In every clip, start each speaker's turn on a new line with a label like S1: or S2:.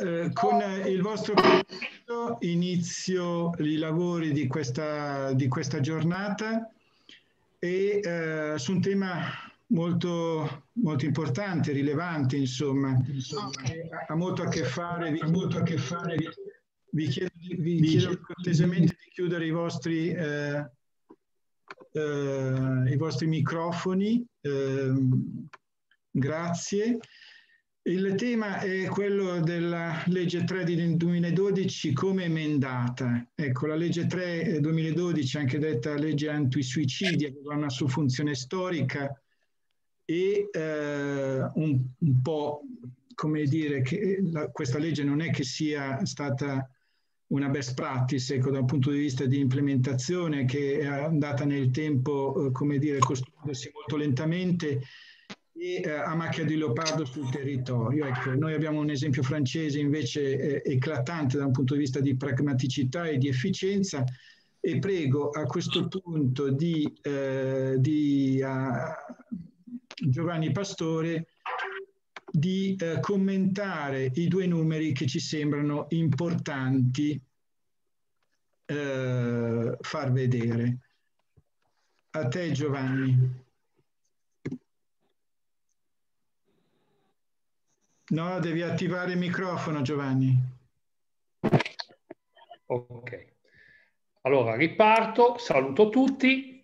S1: Eh, con il vostro permesso inizio i lavori di questa, di questa giornata e eh, su un tema molto, molto importante, rilevante insomma, insomma ha molto a che fare, vi, molto a che fare, vi, vi chiedo, vi chiedo cortesemente di chiudere i vostri, eh, eh i vostri microfoni, ehm, grazie. Il tema è quello della legge 3 del 2012 come emendata. Ecco, la legge 3 del 2012, anche detta legge antisuicidio, aveva una sua funzione storica e eh, un, un, po' come dire che eh, la, questa legge non è che sia stata una best practice ecco, da un punto di vista di implementazione che è andata nel tempo, eh, come dire, costruendosi molto lentamente e eh, a macchia di leopardo sul territorio. Ecco, noi abbiamo un esempio francese invece eh, eclatante da un punto di vista di pragmaticità e di efficienza e prego a questo punto di, eh, di Giovanni Pastore di eh, commentare i due numeri che ci sembrano importanti eh, far vedere. A te Giovanni. No, devi attivare il microfono
S2: Giovanni. Ok. Allora, riparto, saluto tutti.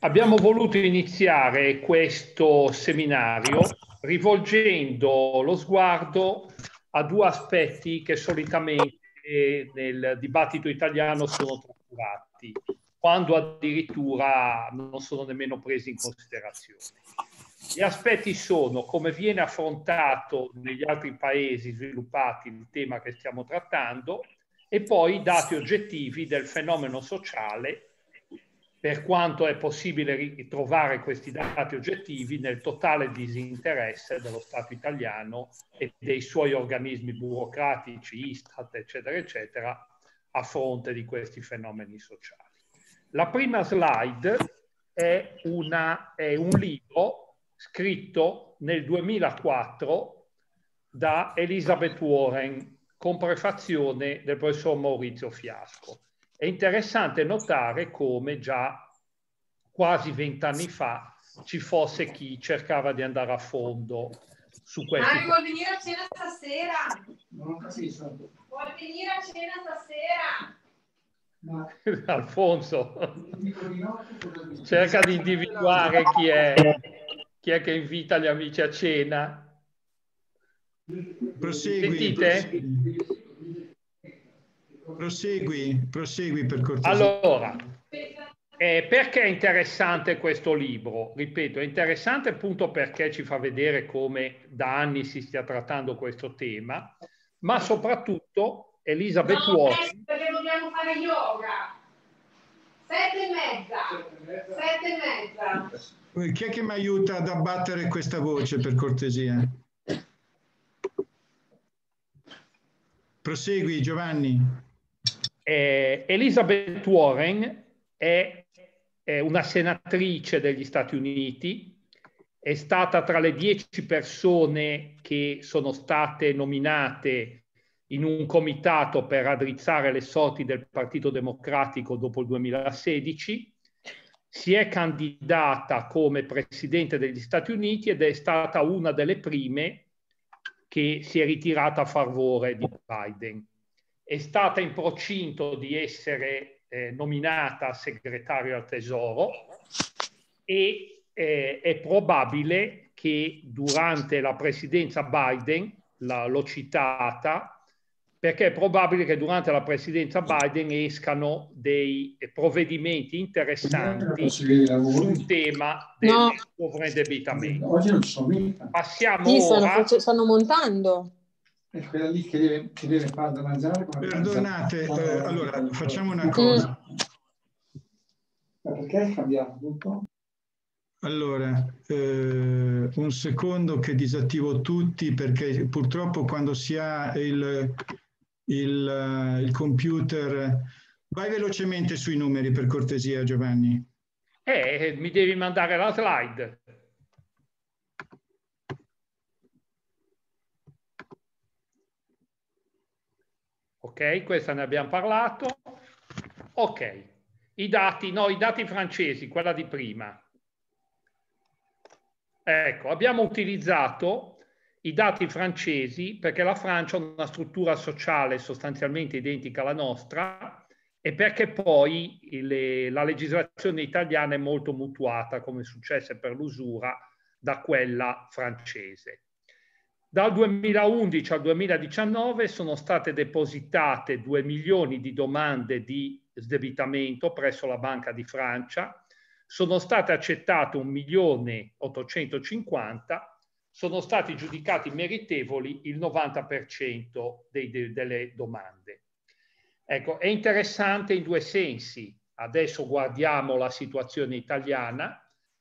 S2: Abbiamo voluto iniziare questo seminario rivolgendo lo sguardo a due aspetti che solitamente nel dibattito italiano sono trascurati, quando addirittura non sono nemmeno presi in considerazione. Gli aspetti sono come viene affrontato negli altri paesi sviluppati il tema che stiamo trattando e poi i dati oggettivi del fenomeno sociale per quanto è possibile ritrovare questi dati oggettivi nel totale disinteresse dello Stato italiano e dei suoi organismi burocratici, Istat, eccetera, eccetera, a fronte di questi fenomeni sociali. La prima slide è, una, è un libro scritto nel 2004 da Elizabeth Warren con prefazione del professor Maurizio Fiasco. È interessante notare come già quasi vent'anni fa ci fosse chi cercava di andare a fondo su questo. Mario vuol
S3: venire a cena stasera? Vuol
S4: venire a cena stasera?
S2: No. Alfonso, cerca di individuare chi è. Eh, chi è che invita gli amici a cena?
S1: Prosegui. Sentite? Prosegui, prosegui per cortesia. Allora,
S2: eh, perché è interessante questo libro? Ripeto, è interessante appunto perché ci fa vedere come da anni si stia trattando questo tema, ma soprattutto Elisabeth no, Watson...
S5: perché dobbiamo fare yoga. Sette e mezza. Sette e mezza. Sette e mezza.
S2: Chi è che mi aiuta ad
S1: abbattere questa voce per cortesia? Prosegui Giovanni.
S2: Eh, Elizabeth Warren è, è una senatrice degli Stati Uniti, è stata tra le dieci persone che sono state nominate in un comitato per raddrizzare le sorti del Partito Democratico dopo il 2016 si è candidata come presidente degli Stati Uniti ed è stata una delle prime che si è ritirata a favore di Biden. È stata in procinto di essere eh, nominata segretario al Tesoro e eh, è probabile che durante la presidenza Biden, la, l'ho citata, perché è probabile che durante la presidenza Biden escano dei provvedimenti interessanti sul tema del no. sovraindebitamento. Oggi non sono mica. Passiamo sì, ora...
S5: stanno, stanno montando. È quella lì che
S1: deve, che deve far da mangiare. Perdonate, Eh, allora facciamo una cosa. Perché cambiamo tutto? Allora, eh, un secondo che disattivo tutti perché purtroppo quando si ha il, il, eh, il computer. Vai velocemente sui numeri per cortesia Giovanni.
S2: Eh, eh, mi devi mandare la slide. Ok, questa ne abbiamo parlato. Ok, i dati, no, i dati francesi, quella di prima. Ecco, abbiamo utilizzato i dati francesi, perché la Francia ha una struttura sociale sostanzialmente identica alla nostra e perché poi le, la legislazione italiana è molto mutuata, come successe per l'usura, da quella francese. Dal 2011 al 2019 sono state depositate 2 milioni di domande di sdebitamento presso la Banca di Francia, sono state accettate 1 milione 850 sono stati giudicati meritevoli il 90% dei, de, delle domande. Ecco, è interessante in due sensi. Adesso guardiamo la situazione italiana.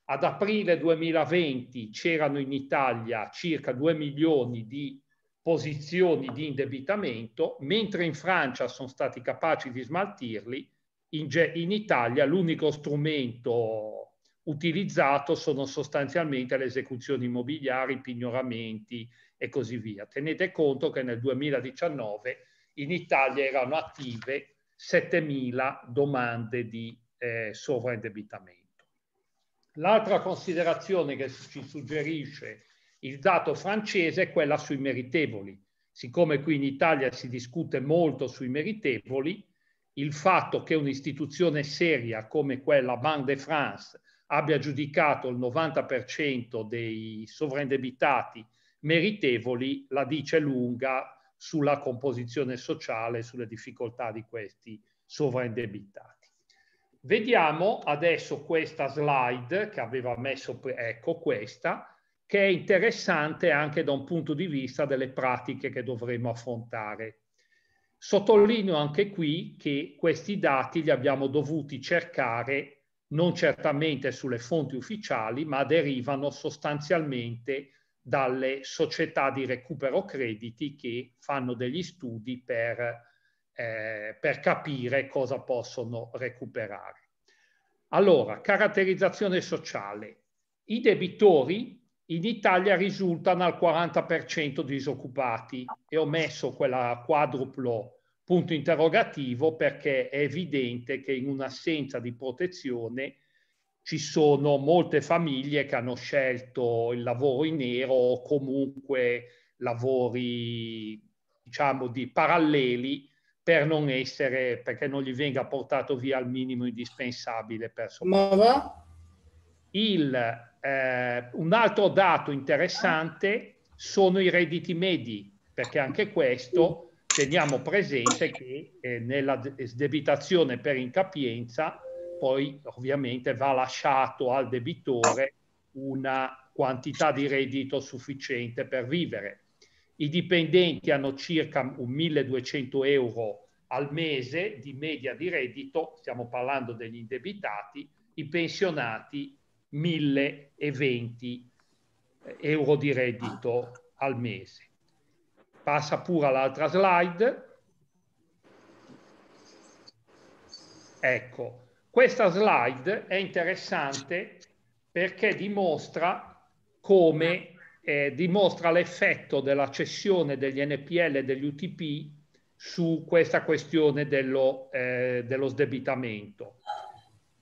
S2: Ad aprile 2020 c'erano in Italia circa 2 milioni di posizioni di indebitamento, mentre in Francia sono stati capaci di smaltirli, in, in Italia l'unico strumento utilizzato sono sostanzialmente le esecuzioni immobiliari, i pignoramenti e così via. Tenete conto che nel 2019 in Italia erano attive 7.000 domande di eh, sovraindebitamento. L'altra considerazione che ci suggerisce il dato francese è quella sui meritevoli. Siccome qui in Italia si discute molto sui meritevoli, il fatto che un'istituzione seria come quella Banque de France abbia giudicato il 90% dei sovraindebitati meritevoli la dice lunga sulla composizione sociale, sulle difficoltà di questi sovraindebitati. Vediamo adesso questa slide che aveva messo, ecco questa, che è interessante anche da un punto di vista delle pratiche che dovremo affrontare. Sottolineo anche qui che questi dati li abbiamo dovuti cercare non certamente sulle fonti ufficiali, ma derivano sostanzialmente dalle società di recupero crediti che fanno degli studi per, eh, per capire cosa possono recuperare. Allora, caratterizzazione sociale. I debitori in Italia risultano al 40% disoccupati e ho messo quella quadruplo punto interrogativo perché è evidente che in un'assenza di protezione ci sono molte famiglie che hanno scelto il lavoro in nero o comunque lavori diciamo di paralleli per non essere perché non gli venga portato via il minimo indispensabile per sopravvivere. Il, eh, un altro dato interessante sono i redditi medi, perché anche questo teniamo presente che eh, nella eh, sdebitazione per incapienza poi ovviamente va lasciato al debitore una quantità di reddito sufficiente per vivere. I dipendenti hanno circa 1.200 euro al mese di media di reddito, stiamo parlando degli indebitati, i pensionati 1.020 eh, euro di reddito al mese passa pure all'altra slide. Ecco, questa slide è interessante perché dimostra come eh, dimostra l'effetto della cessione degli NPL e degli UTP su questa questione dello, eh, dello sdebitamento.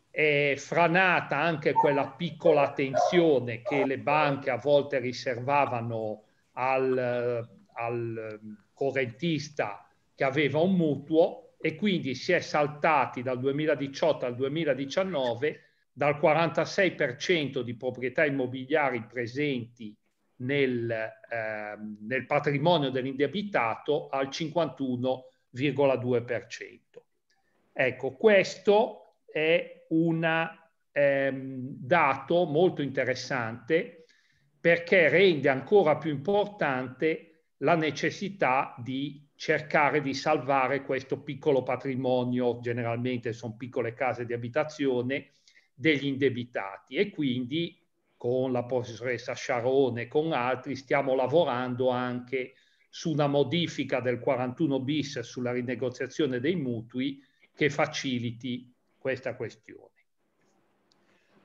S2: È franata anche quella piccola attenzione che le banche a volte riservavano al al ehm, correntista che aveva un mutuo e quindi si è saltati dal 2018 al 2019 dal 46% di proprietà immobiliari presenti nel, eh, nel patrimonio dell'indebitato al 51,2%. Ecco, questo è un ehm, dato molto interessante perché rende ancora più importante la necessità di cercare di salvare questo piccolo patrimonio, generalmente sono piccole case di abitazione, degli indebitati e quindi con la professoressa Sciarone e con altri stiamo lavorando anche su una modifica del 41 bis sulla rinegoziazione dei mutui che faciliti questa questione.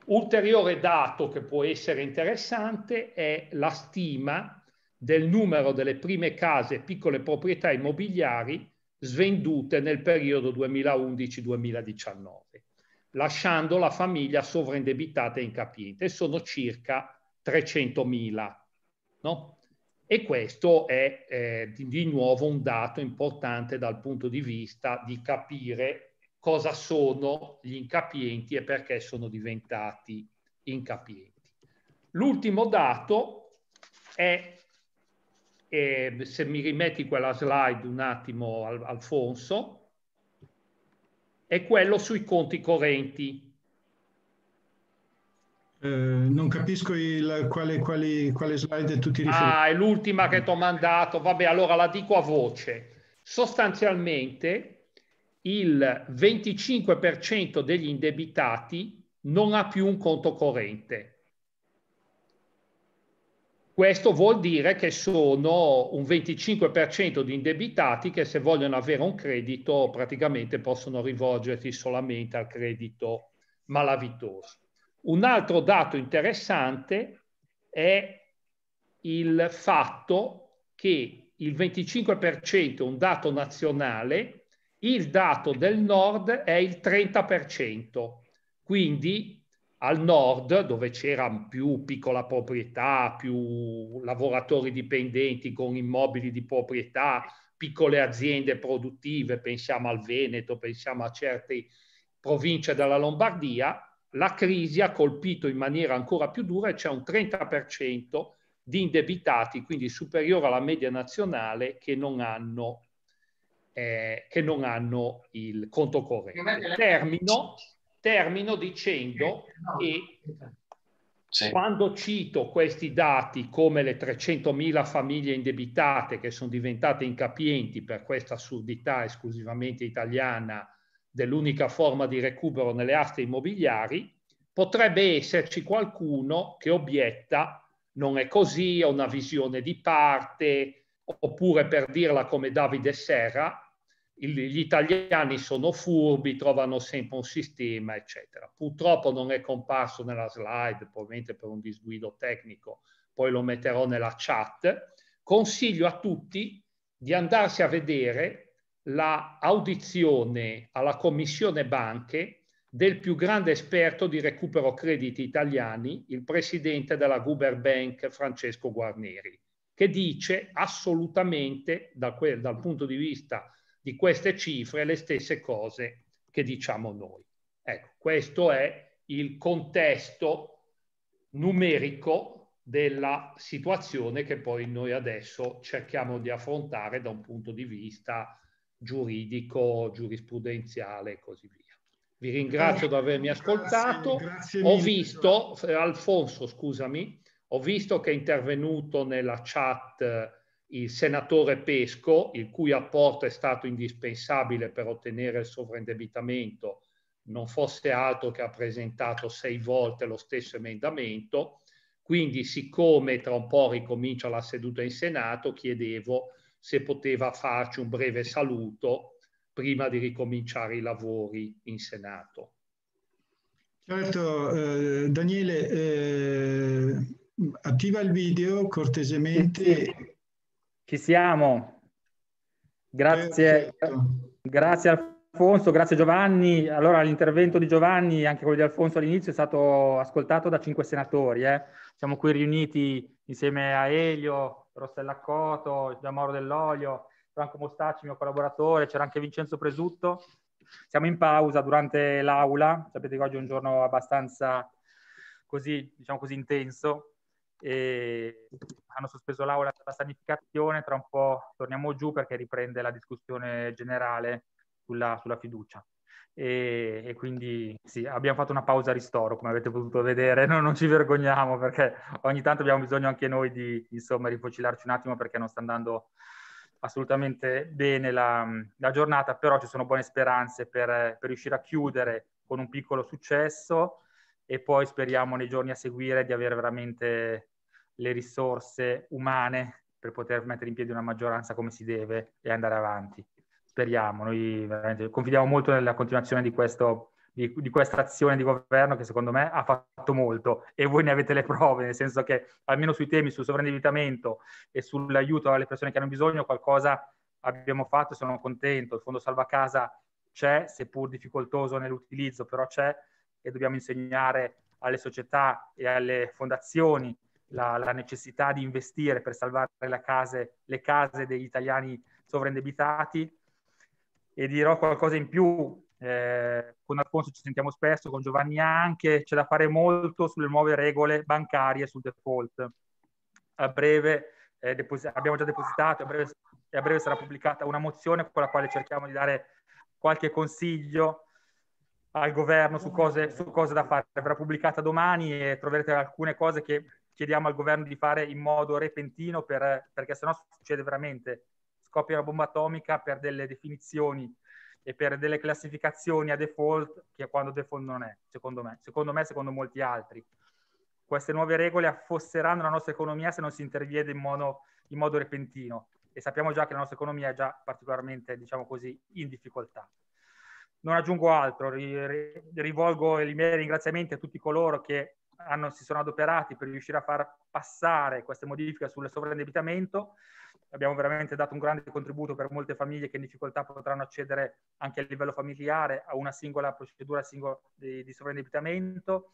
S2: Ulteriore dato che può essere interessante è la stima del numero delle prime case e piccole proprietà immobiliari svendute nel periodo 2011-2019, lasciando la famiglia sovraindebitata e incapiente. Sono circa 300.000. No? E questo è eh, di nuovo un dato importante dal punto di vista di capire cosa sono gli incapienti e perché sono diventati incapienti. L'ultimo dato è e se mi rimetti quella slide un attimo, Al Alfonso, è quello sui conti correnti.
S1: Eh, non capisco il, quale,
S2: quale, quale slide tu ti riferisci. Ah, è l'ultima che ti ho mandato. Vabbè, allora la dico a voce. Sostanzialmente il 25% degli indebitati non ha più un conto corrente questo vuol dire che sono un 25% di indebitati che se vogliono avere un credito praticamente possono rivolgersi solamente al credito malavitoso. Un altro dato interessante è il fatto che il 25% è un dato nazionale, il dato del nord è il 30%, quindi al nord, dove c'era più piccola proprietà, più lavoratori dipendenti con immobili di proprietà, piccole aziende produttive, pensiamo al Veneto, pensiamo a certe province della Lombardia, la crisi ha colpito in maniera ancora più dura e c'è un 30% di indebitati, quindi superiore alla media nazionale, che non hanno, eh, che non hanno il conto corrente. Termino Termino dicendo che sì. quando cito questi dati come le 300.000 famiglie indebitate che sono diventate incapienti per questa assurdità esclusivamente italiana dell'unica forma di recupero nelle aste immobiliari, potrebbe esserci qualcuno che obietta non è così, è una visione di parte, oppure per dirla come Davide Serra, gli italiani sono furbi, trovano sempre un sistema, eccetera. Purtroppo non è comparso nella slide, probabilmente per un disguido tecnico, poi lo metterò nella chat. Consiglio a tutti di andarsi a vedere la audizione alla Commissione Banche del più grande esperto di recupero crediti italiani, il presidente della Guber Bank Francesco Guarneri, che dice assolutamente dal, dal punto di vista di queste cifre le stesse cose che diciamo noi. Ecco, questo è il contesto numerico della situazione che poi noi adesso cerchiamo di affrontare da un punto di vista giuridico, giurisprudenziale e così via. Vi ringrazio di avermi ascoltato. Grazie, grazie ho visto, Alfonso, scusami, ho visto che è intervenuto nella chat il senatore Pesco, il cui apporto è stato indispensabile per ottenere il sovraindebitamento, non fosse altro che ha presentato sei volte lo stesso emendamento. Quindi, siccome tra un po' ricomincia la seduta in Senato, chiedevo se poteva farci un breve saluto prima di ricominciare i lavori in Senato.
S1: Certo, eh, Daniele, eh, attiva
S4: il video cortesemente ci siamo. Grazie, Perfetto. grazie Alfonso, grazie Giovanni. Allora l'intervento di Giovanni e anche quello di Alfonso all'inizio è stato ascoltato da cinque senatori. Eh. Siamo qui riuniti insieme a Elio, Rossella Coto, Giammauro Dell'Olio, Franco Mostacci, mio collaboratore, c'era anche Vincenzo Presutto. Siamo in pausa durante l'aula, sapete che oggi è un giorno abbastanza così, diciamo così, intenso, e hanno sospeso l'aula per la sanificazione, tra un po' torniamo giù perché riprende la discussione generale sulla, sulla fiducia. E, e, quindi sì, abbiamo fatto una pausa ristoro, come avete potuto vedere, no, non ci vergogniamo perché ogni tanto abbiamo bisogno anche noi di insomma rifocilarci un attimo perché non sta andando assolutamente bene la, la giornata, però ci sono buone speranze per, per riuscire a chiudere con un piccolo successo e poi speriamo nei giorni a seguire di avere veramente le risorse umane per poter mettere in piedi una maggioranza come si deve e andare avanti. Speriamo, noi veramente confidiamo molto nella continuazione di, questo, di, di questa azione di governo che secondo me ha fatto molto e voi ne avete le prove, nel senso che almeno sui temi sul sovraindebitamento e sull'aiuto alle persone che hanno bisogno qualcosa abbiamo fatto, e sono contento, il fondo salva casa c'è, seppur difficoltoso nell'utilizzo, però c'è, e dobbiamo insegnare alle società e alle fondazioni la, la necessità di investire per salvare case, le case degli italiani sovraindebitati. E dirò qualcosa in più, eh, con Alfonso ci sentiamo spesso, con Giovanni anche, c'è da fare molto sulle nuove regole bancarie sul default. A breve eh, depos- abbiamo già depositato a breve, a breve sarà pubblicata una mozione con la quale cerchiamo di dare qualche consiglio al governo su cose, su cose da fare. Verrà pubblicata domani e troverete alcune cose che chiediamo al governo di fare in modo repentino per, perché sennò succede veramente. Scoppia la bomba atomica per delle definizioni e per delle classificazioni a default che quando default non è, secondo me, secondo me, secondo molti altri. Queste nuove regole affosseranno la nostra economia se non si interviene in modo, in modo repentino e sappiamo già che la nostra economia è già particolarmente, diciamo così, in difficoltà non aggiungo altro, rivolgo i miei ringraziamenti a tutti coloro che hanno, si sono adoperati per riuscire a far passare queste modifiche sul sovraindebitamento. Abbiamo veramente dato un grande contributo per molte famiglie che in difficoltà potranno accedere anche a livello familiare a una singola procedura singola di, di sovraindebitamento.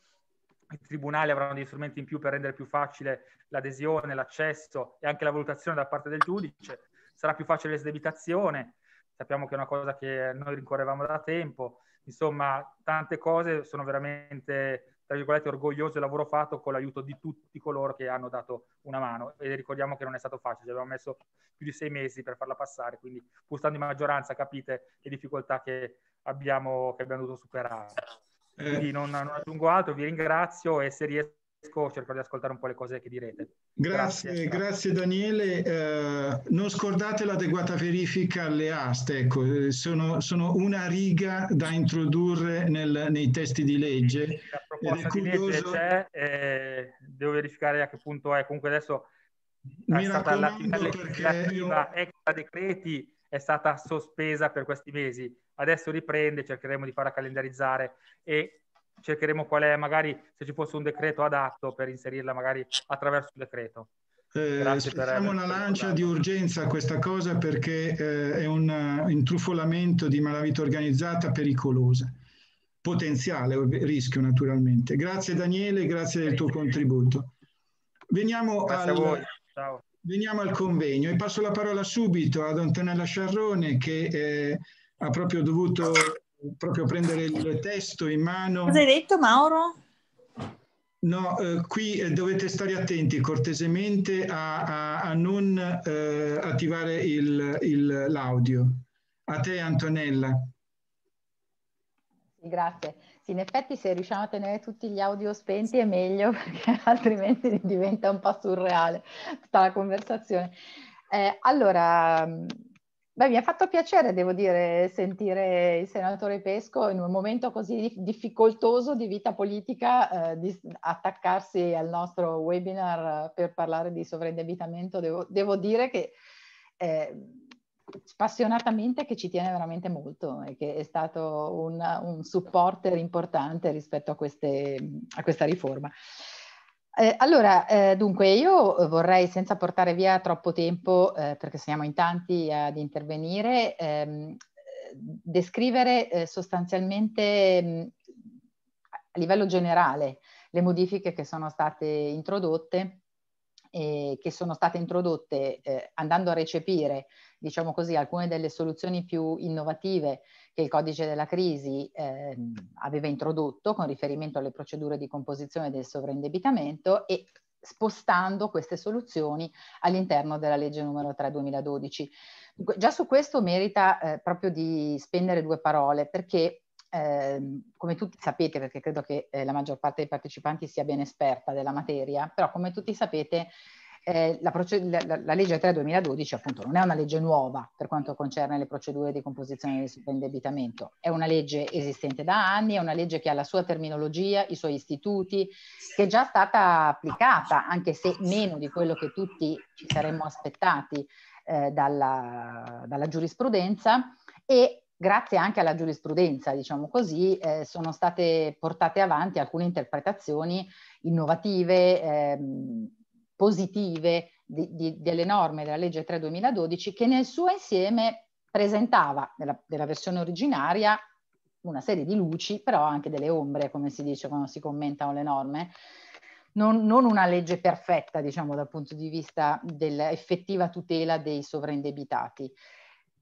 S4: I tribunali avranno degli strumenti in più per rendere più facile l'adesione, l'accesso e anche la valutazione da parte del giudice. Sarà più facile l'esdebitazione, sappiamo che è una cosa che noi rincorrevamo da tempo, insomma tante cose sono veramente tra virgolette orgoglioso del lavoro fatto con l'aiuto di tutti coloro che hanno dato una mano e ricordiamo che non è stato facile, ci abbiamo messo più di sei mesi per farla passare, quindi pur stando in maggioranza capite le difficoltà che abbiamo, che abbiamo dovuto superare.
S6: Eh. Quindi non, non
S4: aggiungo altro, vi ringrazio e se riesco cerco di ascoltare un po' le cose che direte.
S1: Grazie, grazie, grazie Daniele. Eh, non scordate l'adeguata verifica alle aste, ecco, sono, sono, una riga da introdurre nel, nei testi di legge. La proposta di legge c'è,
S4: eh, devo verificare a che punto è, comunque adesso
S1: Mi è stata la legislativa
S4: io... extra decreti è stata sospesa per questi mesi, adesso riprende, cercheremo di farla calendarizzare e cercheremo qual è, magari se ci fosse un decreto adatto per inserirla magari attraverso il decreto. Eh, facciamo
S1: una lancia di urgenza a questa cosa perché eh, è un eh, intrufolamento di malavita organizzata pericolosa, potenziale rischio naturalmente. Grazie Daniele, grazie del tuo contributo. Veniamo al, veniamo al, convegno e passo la parola subito ad Antonella Sciarrone che eh, ha proprio dovuto proprio prendere il testo in mano. Cosa hai
S3: detto Mauro?
S1: No, eh, qui eh, dovete stare attenti cortesemente a, a, a non eh, attivare l'audio. A te Antonella.
S7: Grazie. Sì, in effetti se riusciamo a tenere tutti gli audio spenti è meglio perché altrimenti diventa un po' surreale tutta la conversazione. Eh, allora, Beh, mi ha fatto piacere, devo dire, sentire il senatore Pesco in un momento così difficoltoso di vita politica eh, di attaccarsi al nostro webinar per parlare di sovraindebitamento. Devo, devo dire che eh, spassionatamente che ci tiene veramente molto e che è stato un, un supporter importante rispetto a, queste, a questa riforma. Eh, allora, eh, dunque, io eh, vorrei, senza portare via troppo tempo, eh, perché siamo in tanti ad intervenire, ehm, descrivere eh, sostanzialmente mh, mm, a livello generale le modifiche che sono state introdotte e che sono state introdotte eh, andando a recepire, diciamo così, alcune delle soluzioni più innovative che il codice della crisi eh, aveva introdotto con riferimento alle procedure di composizione del sovraindebitamento e spostando queste soluzioni all'interno della legge numero 3 2012. Già su questo merita eh, proprio di spendere due parole perché eh, come tutti sapete, perché credo che eh, la maggior parte dei partecipanti sia ben esperta della materia, però come tutti sapete eh, la, la, la, legge 3 2012 appunto non è una legge nuova per quanto concerne le procedure di composizione del sovraindebitamento, è una legge esistente da anni, è una legge che ha la sua terminologia, i suoi istituti, che è già stata applicata, anche se meno di quello che tutti ci saremmo aspettati eh, dalla, dalla giurisprudenza e grazie anche alla giurisprudenza, diciamo così, eh, sono state portate avanti alcune interpretazioni innovative ehm, positive di, di, delle norme della legge 3 2012 che nel suo insieme presentava nella, nella, versione originaria una serie di luci, però anche delle ombre, come si dice quando si commentano le norme. Non, non una legge perfetta, diciamo, dal punto di vista dell'effettiva tutela dei sovraindebitati.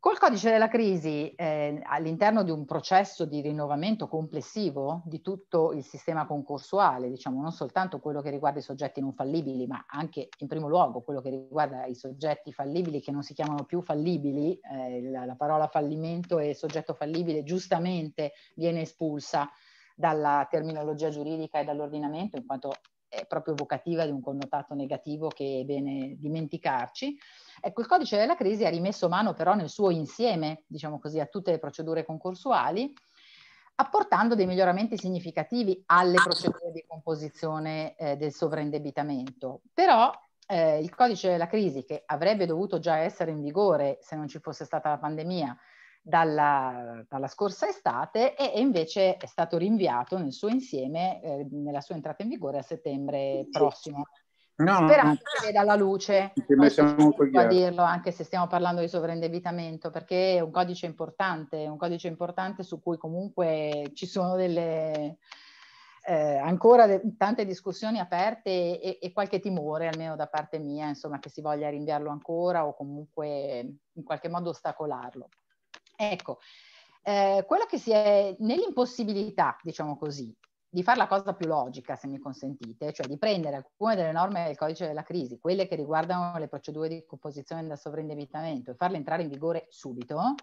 S7: Col codice della crisi, eh, all'interno di un processo di rinnovamento complessivo di tutto il sistema concorsuale, diciamo non soltanto quello che riguarda i soggetti non fallibili, ma anche in primo luogo quello che riguarda i soggetti fallibili che non si chiamano più fallibili, eh, la, la, parola fallimento e soggetto fallibile giustamente viene espulsa dalla terminologia giuridica e dall'ordinamento, in quanto è proprio evocativa di un connotato negativo che è bene dimenticarci. Ecco, il codice della crisi ha rimesso mano però nel suo insieme, diciamo così, a tutte le procedure concorsuali, apportando dei miglioramenti significativi alle procedure di composizione eh, del sovraindebitamento. Però eh, il codice della crisi, che avrebbe dovuto già essere in vigore se non ci fosse stata la pandemia, dalla, dalla, scorsa estate e invece è stato rinviato nel suo insieme, eh, nella sua entrata in vigore a settembre prossimo. No, Sperando no, che veda la luce, a dirlo anche se stiamo parlando di sovraindebitamento, perché è un codice importante, un codice importante su cui comunque ci sono delle, eh, ancora de- tante discussioni aperte e-, e-, qualche timore, almeno da parte mia, insomma, che si voglia rinviarlo ancora o comunque in qualche modo ostacolarlo. Ecco, eh, quella che si è nell'impossibilità, diciamo così, di fare la cosa più logica, se mi consentite, cioè di prendere alcune delle norme del codice della crisi, quelle che riguardano le procedure di composizione del sovraindebitamento e farle entrare in vigore subito,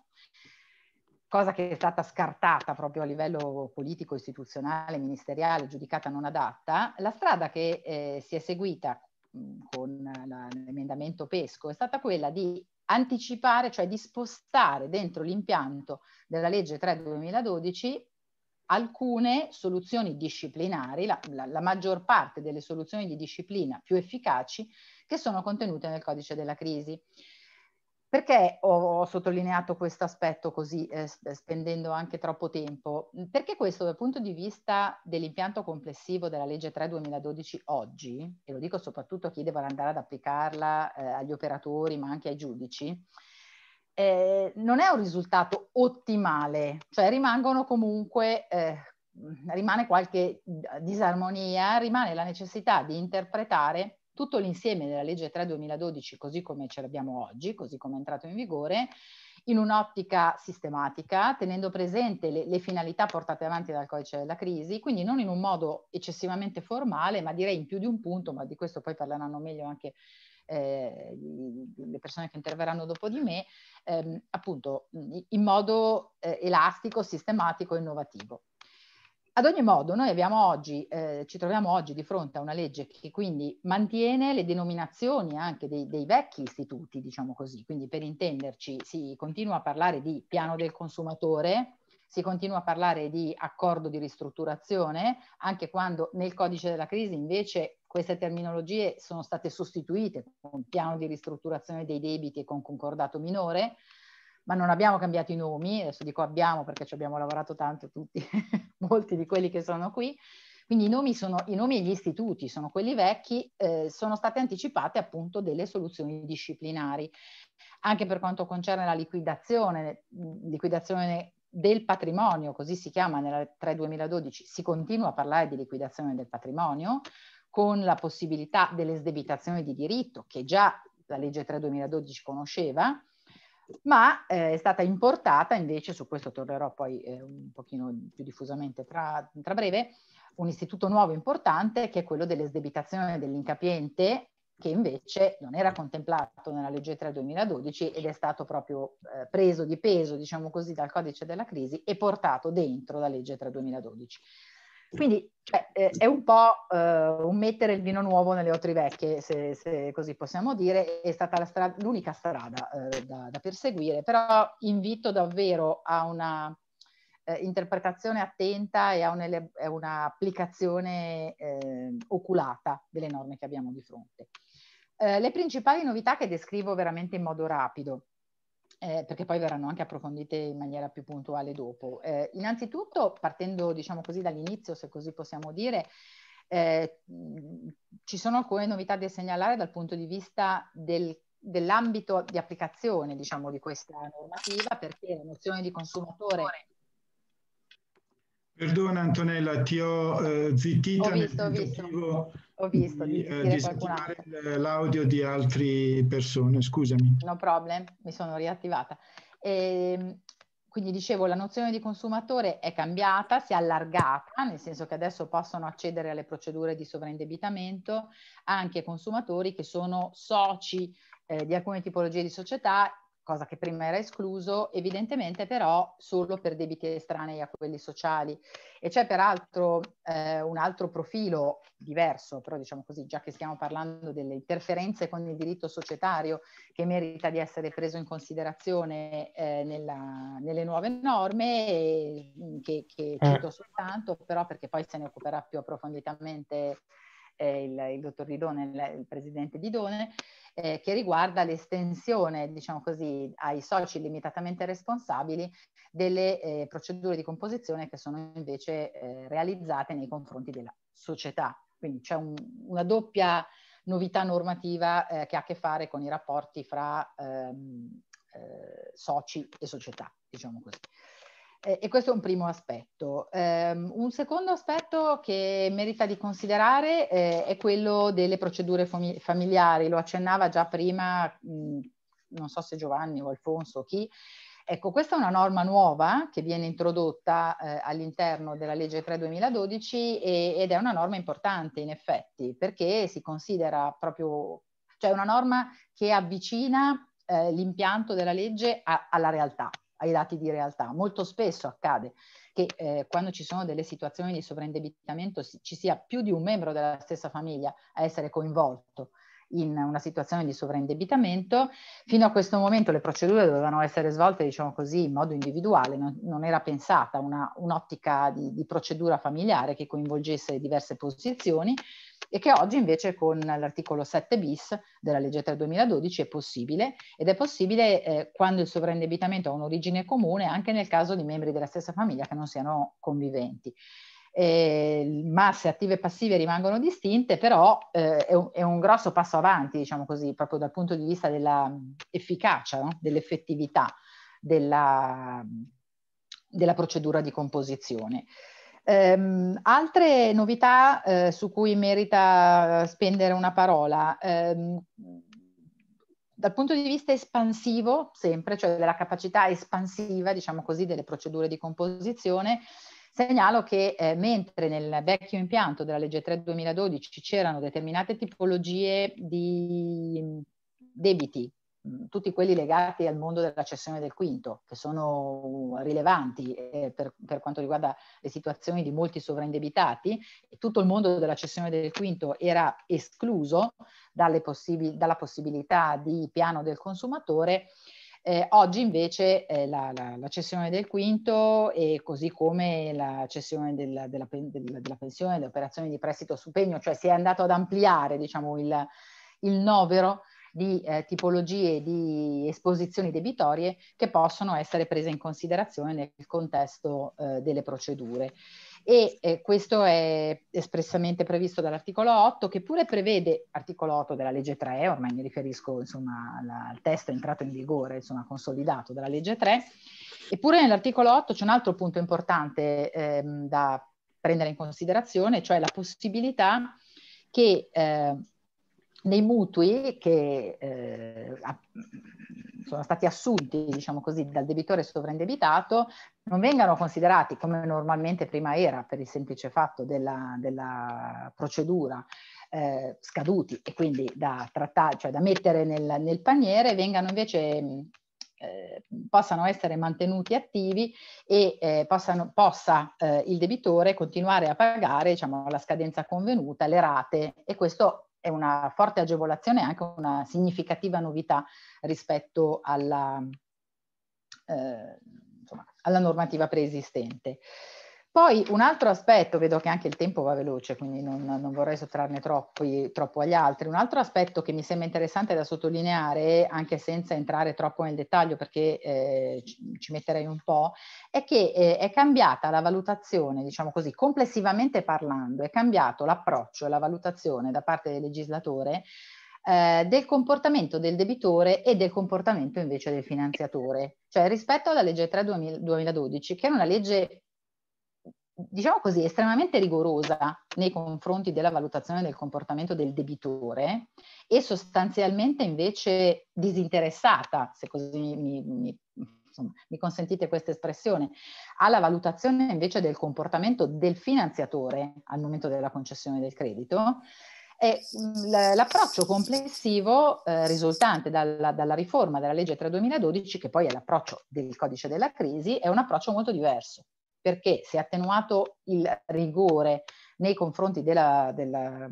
S7: cosa che è stata scartata proprio a livello politico, istituzionale, ministeriale, giudicata non adatta, la strada che eh, si è seguita con l'emendamento Pesco è stata quella di anticipare, cioè di spostare dentro l'impianto della legge 3 2012 alcune soluzioni disciplinari, la, la, la, maggior parte delle soluzioni di disciplina più efficaci che sono contenute nel codice della crisi. Perché ho, ho sottolineato questo aspetto così, eh, eh spendendo anche troppo tempo? Mm, perché questo dal punto di vista dell'impianto complessivo della legge 3 2012 oggi, e lo dico soprattutto a chi deve andare ad applicarla, eh, agli operatori ma anche ai giudici, eh, non è un risultato ottimale, cioè rimangono comunque, eh, mm, rimane qualche mm, disarmonia, rimane la necessità di interpretare tutto l'insieme della legge 3 2012, così come ce l'abbiamo oggi, così come è entrato in vigore, in un'ottica sistematica, tenendo presente le, le, finalità portate avanti dal codice della crisi, quindi non in un modo eccessivamente formale, ma direi in più di un punto, ma di questo poi parleranno meglio anche eh, le persone che interverranno dopo di me, ehm, appunto in modo eh, elastico, sistematico e innovativo. Ad ogni modo, noi abbiamo oggi, eh, ci troviamo oggi di fronte a una legge che quindi mantiene le denominazioni anche dei, dei, vecchi istituti, diciamo così. Quindi per intenderci si continua a parlare di piano del consumatore, si continua a parlare di accordo di ristrutturazione, anche quando nel codice della crisi invece queste terminologie sono state sostituite con piano di ristrutturazione dei debiti e con concordato minore ma non abbiamo cambiato i nomi, adesso dico abbiamo perché ci abbiamo lavorato tanto tutti molti di quelli che sono qui. Quindi i nomi, sono, i nomi e gli istituti sono quelli vecchi, eh, sono state anticipate appunto delle soluzioni disciplinari. Anche per quanto concerne la liquidazione, liquidazione del patrimonio, così si chiama nella 3 si continua a parlare di liquidazione del patrimonio, con la possibilità delle sdebitazioni di diritto, che già la legge 3-2012 conosceva, ma eh, è stata importata invece, su questo tornerò poi eh, un pochino più diffusamente tra, tra, breve, un istituto nuovo importante che è quello dell'esdebitazione dell'incapiente che invece non era contemplato nella legge 3 2012 ed è stato proprio eh, preso di peso, diciamo così, dal codice della crisi e portato dentro la legge 3 2012. Quindi cioè, eh, è un po' eh, un mettere il vino nuovo nelle otri vecchie, se, se così possiamo dire, è stata strada, l'unica strada eh, da, da, perseguire, però invito davvero a una eh, interpretazione attenta e a, un, a un'applicazione eh, oculata delle norme che abbiamo di fronte. Eh, le principali novità che descrivo veramente in modo rapido eh, perché poi verranno anche approfondite in maniera più puntuale dopo. Eh, innanzitutto, partendo diciamo così dall'inizio, se così possiamo dire, eh, ci sono alcune novità da segnalare dal punto di vista del, dell'ambito di applicazione diciamo, di questa normativa, perché la nozione di consumatore
S1: Perdona Antonella, ti ho eh, zittita ho visto, nel
S7: tentativo, ho visto ho visto di, di disattivare
S1: eh, l'audio di altre persone, scusami.
S7: No problem, mi sono riattivata. E, ehm, quindi dicevo, la nozione di consumatore è cambiata, si è allargata, nel senso che adesso possono accedere alle procedure di sovraindebitamento anche consumatori che sono soci eh, di alcune tipologie di società cosa che prima era escluso, evidentemente però solo per debiti estranei a quelli sociali. E c'è peraltro eh, un altro profilo diverso, però diciamo così, già che stiamo parlando delle interferenze con il diritto societario che merita di essere preso in considerazione eh, nella, nelle nuove norme, e, mm, che, che eh. cito soltanto, però perché poi se ne occuperà più approfonditamente eh, il, il, dottor Didone, il, il presidente Didone, eh, che riguarda l'estensione, diciamo così, ai soci limitatamente responsabili delle eh, procedure di composizione che sono invece eh, realizzate nei confronti della società. Quindi c'è un, una doppia novità normativa eh, che ha a che fare con i rapporti fra ehm, eh, soci e società, diciamo così. Eh, e questo è un primo aspetto. Eh, un secondo aspetto che merita di considerare eh, è quello delle procedure familiari, lo accennava già prima, mh, non so se Giovanni o Alfonso o chi. Ecco, questa è una norma nuova che viene introdotta eh, all'interno della legge 3 2012 e- ed è una norma importante in effetti perché si considera proprio, cioè una norma che avvicina eh, l'impianto della legge a- alla realtà ai dati di realtà. Molto spesso accade che eh, quando ci sono delle situazioni di sovraindebitamento si, ci sia più di un membro della stessa famiglia a essere coinvolto in una situazione di sovraindebitamento. Fino a questo momento le procedure dovevano essere svolte, diciamo così, in modo individuale, non, non era pensata una, un'ottica di, di procedura familiare che coinvolgesse diverse posizioni e che oggi invece con l'articolo 7 bis della legge 3 2012 è possibile ed è possibile eh, quando il sovraindebitamento ha un'origine comune anche nel caso di membri della stessa famiglia che non siano conviventi. Eh, masse attive e passive rimangono distinte, però eh, è, un, è, un, grosso passo avanti, diciamo così, proprio dal punto di vista dell'efficacia, no? dell'effettività della, della procedura di composizione. Ehm, altre novità eh, su cui merita eh, spendere una parola. Ehm, dal punto di vista espansivo, sempre, cioè della capacità espansiva, diciamo così, delle procedure di composizione, segnalo che eh, mentre nel vecchio impianto della legge 3 2012 c'erano determinate tipologie di debiti tutti quelli legati al mondo della cessione del quinto, che sono uh, rilevanti eh, per, per, quanto riguarda le situazioni di molti sovraindebitati, tutto il mondo della cessione del quinto era escluso possib- dalla possibilità di piano del consumatore. Eh, oggi invece eh, la, la, la, cessione del quinto e così come la cessione della, della, della, della pensione, le operazioni di prestito su pegno, cioè si è andato ad ampliare diciamo, il, il novero di eh, tipologie di esposizioni debitorie che possono essere prese in considerazione nel contesto eh, delle procedure. E eh, questo è espressamente previsto dall'articolo 8 che pure prevede, articolo 8 della legge 3, ormai mi riferisco insomma, alla, al testo entrato in vigore, insomma consolidato dalla legge 3, eppure nell'articolo 8 c'è un altro punto importante ehm, da prendere in considerazione, cioè la possibilità che eh, nei mutui che eh, sono stati assunti, diciamo così, dal debitore sovraindebitato, non vengano considerati come normalmente prima era per il semplice fatto della, della procedura eh, scaduti e quindi da trattare, cioè da mettere nel, nel paniere, vengano invece mm, eh, possano essere mantenuti attivi e eh, possano, possa eh, il debitore continuare a pagare diciamo, alla scadenza convenuta le rate e questo è una forte agevolazione e anche una significativa novità rispetto alla, eh, insomma, alla normativa preesistente. Poi un altro aspetto, vedo che anche il tempo va veloce, quindi non, non vorrei sottrarne troppi, troppo agli altri, un altro aspetto che mi sembra interessante da sottolineare, anche senza entrare troppo nel dettaglio perché eh, ci metterei un po', è che eh, è cambiata la valutazione, diciamo così, complessivamente parlando, è cambiato l'approccio e la valutazione da parte del legislatore eh, del comportamento del debitore e del comportamento invece del finanziatore. Cioè rispetto alla legge 3 2012, che era una legge diciamo così, estremamente rigorosa nei confronti della valutazione del comportamento del debitore e sostanzialmente invece disinteressata, se così mi, mi, insomma, mi consentite questa espressione, alla valutazione invece del comportamento del finanziatore al momento della concessione del credito. E l'approccio complessivo eh, risultante dalla, dalla, riforma della legge 3 2012, che poi è l'approccio del codice della crisi, è un approccio molto diverso perché si è attenuato il rigore nei confronti della, della,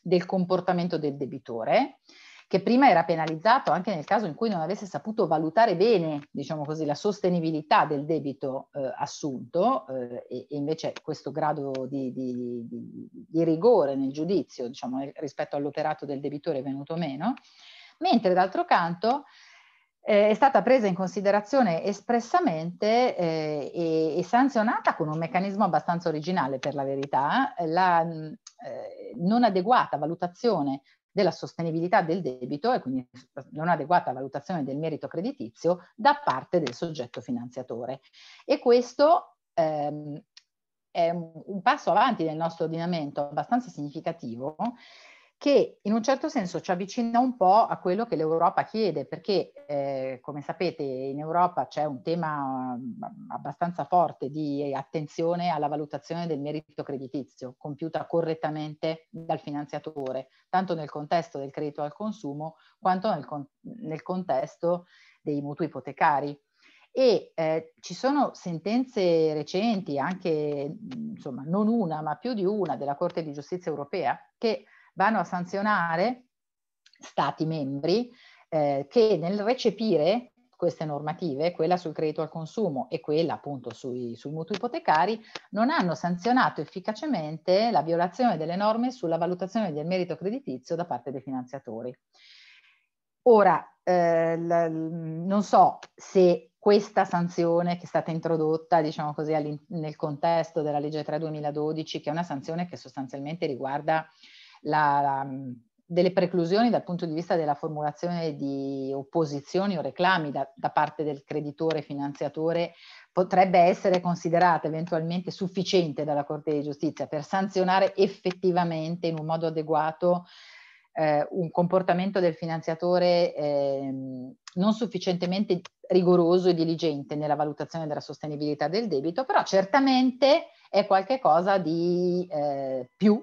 S7: del comportamento del debitore, che prima era penalizzato anche nel caso in cui non avesse saputo valutare bene, diciamo così, la sostenibilità del debito eh, assunto eh, e, invece questo grado di, di, di, di rigore nel giudizio, diciamo, rispetto all'operato del debitore è venuto meno, mentre d'altro canto eh, è stata presa in considerazione espressamente eh, e, e, sanzionata con un meccanismo abbastanza originale per la verità, eh, la mm, eh, non adeguata valutazione della sostenibilità del debito e quindi non adeguata valutazione del merito creditizio da parte del soggetto finanziatore. E questo ehm, è un passo avanti nel nostro ordinamento abbastanza significativo che in un certo senso ci avvicina un po' a quello che l'Europa chiede, perché eh, come sapete in Europa c'è un tema mm, abbastanza forte di attenzione alla valutazione del merito creditizio, compiuta correttamente dal finanziatore, tanto nel contesto del credito al consumo quanto nel, con- nel contesto dei mutui ipotecari. E eh, ci sono sentenze recenti, anche mm, insomma non una ma più di una della Corte di Giustizia europea, che vanno a sanzionare stati membri eh, che nel recepire queste normative, quella sul credito al consumo e quella appunto sui, sui mutui ipotecari, non hanno sanzionato efficacemente la violazione delle norme sulla valutazione del merito creditizio da parte dei finanziatori. Ora, eh, non so se questa sanzione che è stata introdotta, diciamo così, nel contesto della legge 3 2012, che è una sanzione che sostanzialmente riguarda la, la, delle preclusioni dal punto di vista della formulazione di opposizioni o reclami da, da parte del creditore finanziatore potrebbe essere considerata eventualmente sufficiente dalla Corte di Giustizia per sanzionare effettivamente in un modo adeguato eh, un comportamento del finanziatore eh, non sufficientemente rigoroso e diligente nella valutazione della sostenibilità del debito, però certamente è qualcosa di eh, più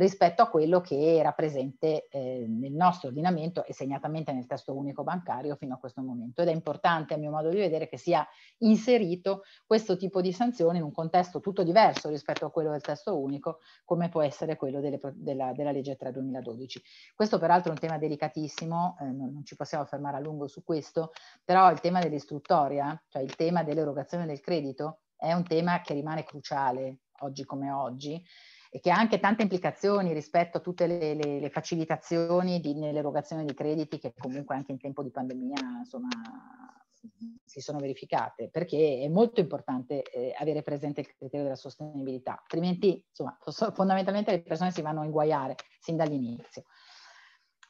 S7: rispetto a quello che era presente eh, nel nostro ordinamento e segnatamente nel testo unico bancario fino a questo momento. Ed è importante a mio modo di vedere che sia inserito questo tipo di sanzione in un contesto tutto diverso rispetto a quello del testo unico, come può essere quello delle, della, della, legge 3 2012. Questo peraltro è un tema delicatissimo, eh, non, non ci possiamo fermare a lungo su questo, però il tema dell'istruttoria, cioè il tema dell'erogazione del credito, è un tema che rimane cruciale oggi come oggi e che ha anche tante implicazioni rispetto a tutte le, le, le facilitazioni di, nell'erogazione di crediti che comunque anche in tempo di pandemia insomma, si sono verificate, perché è molto importante eh, avere presente il criterio della sostenibilità, altrimenti insomma, fondamentalmente le persone si vanno a inguaiare sin dall'inizio.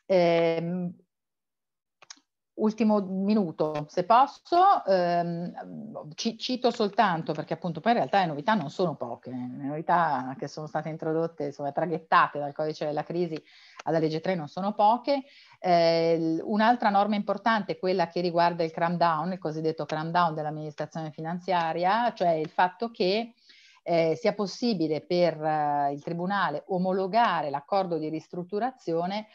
S7: Ehm, ultimo minuto, se posso, ehm, ci, cito soltanto perché appunto poi in realtà le novità non sono poche, le novità che sono state introdotte, insomma traghettate dal codice della crisi alla legge 3 non sono poche. Eh, un'altra norma importante è quella che riguarda il cramdown, il cosiddetto cramdown dell'amministrazione finanziaria, cioè il fatto che eh, sia possibile per eh, il Tribunale omologare l'accordo di ristrutturazione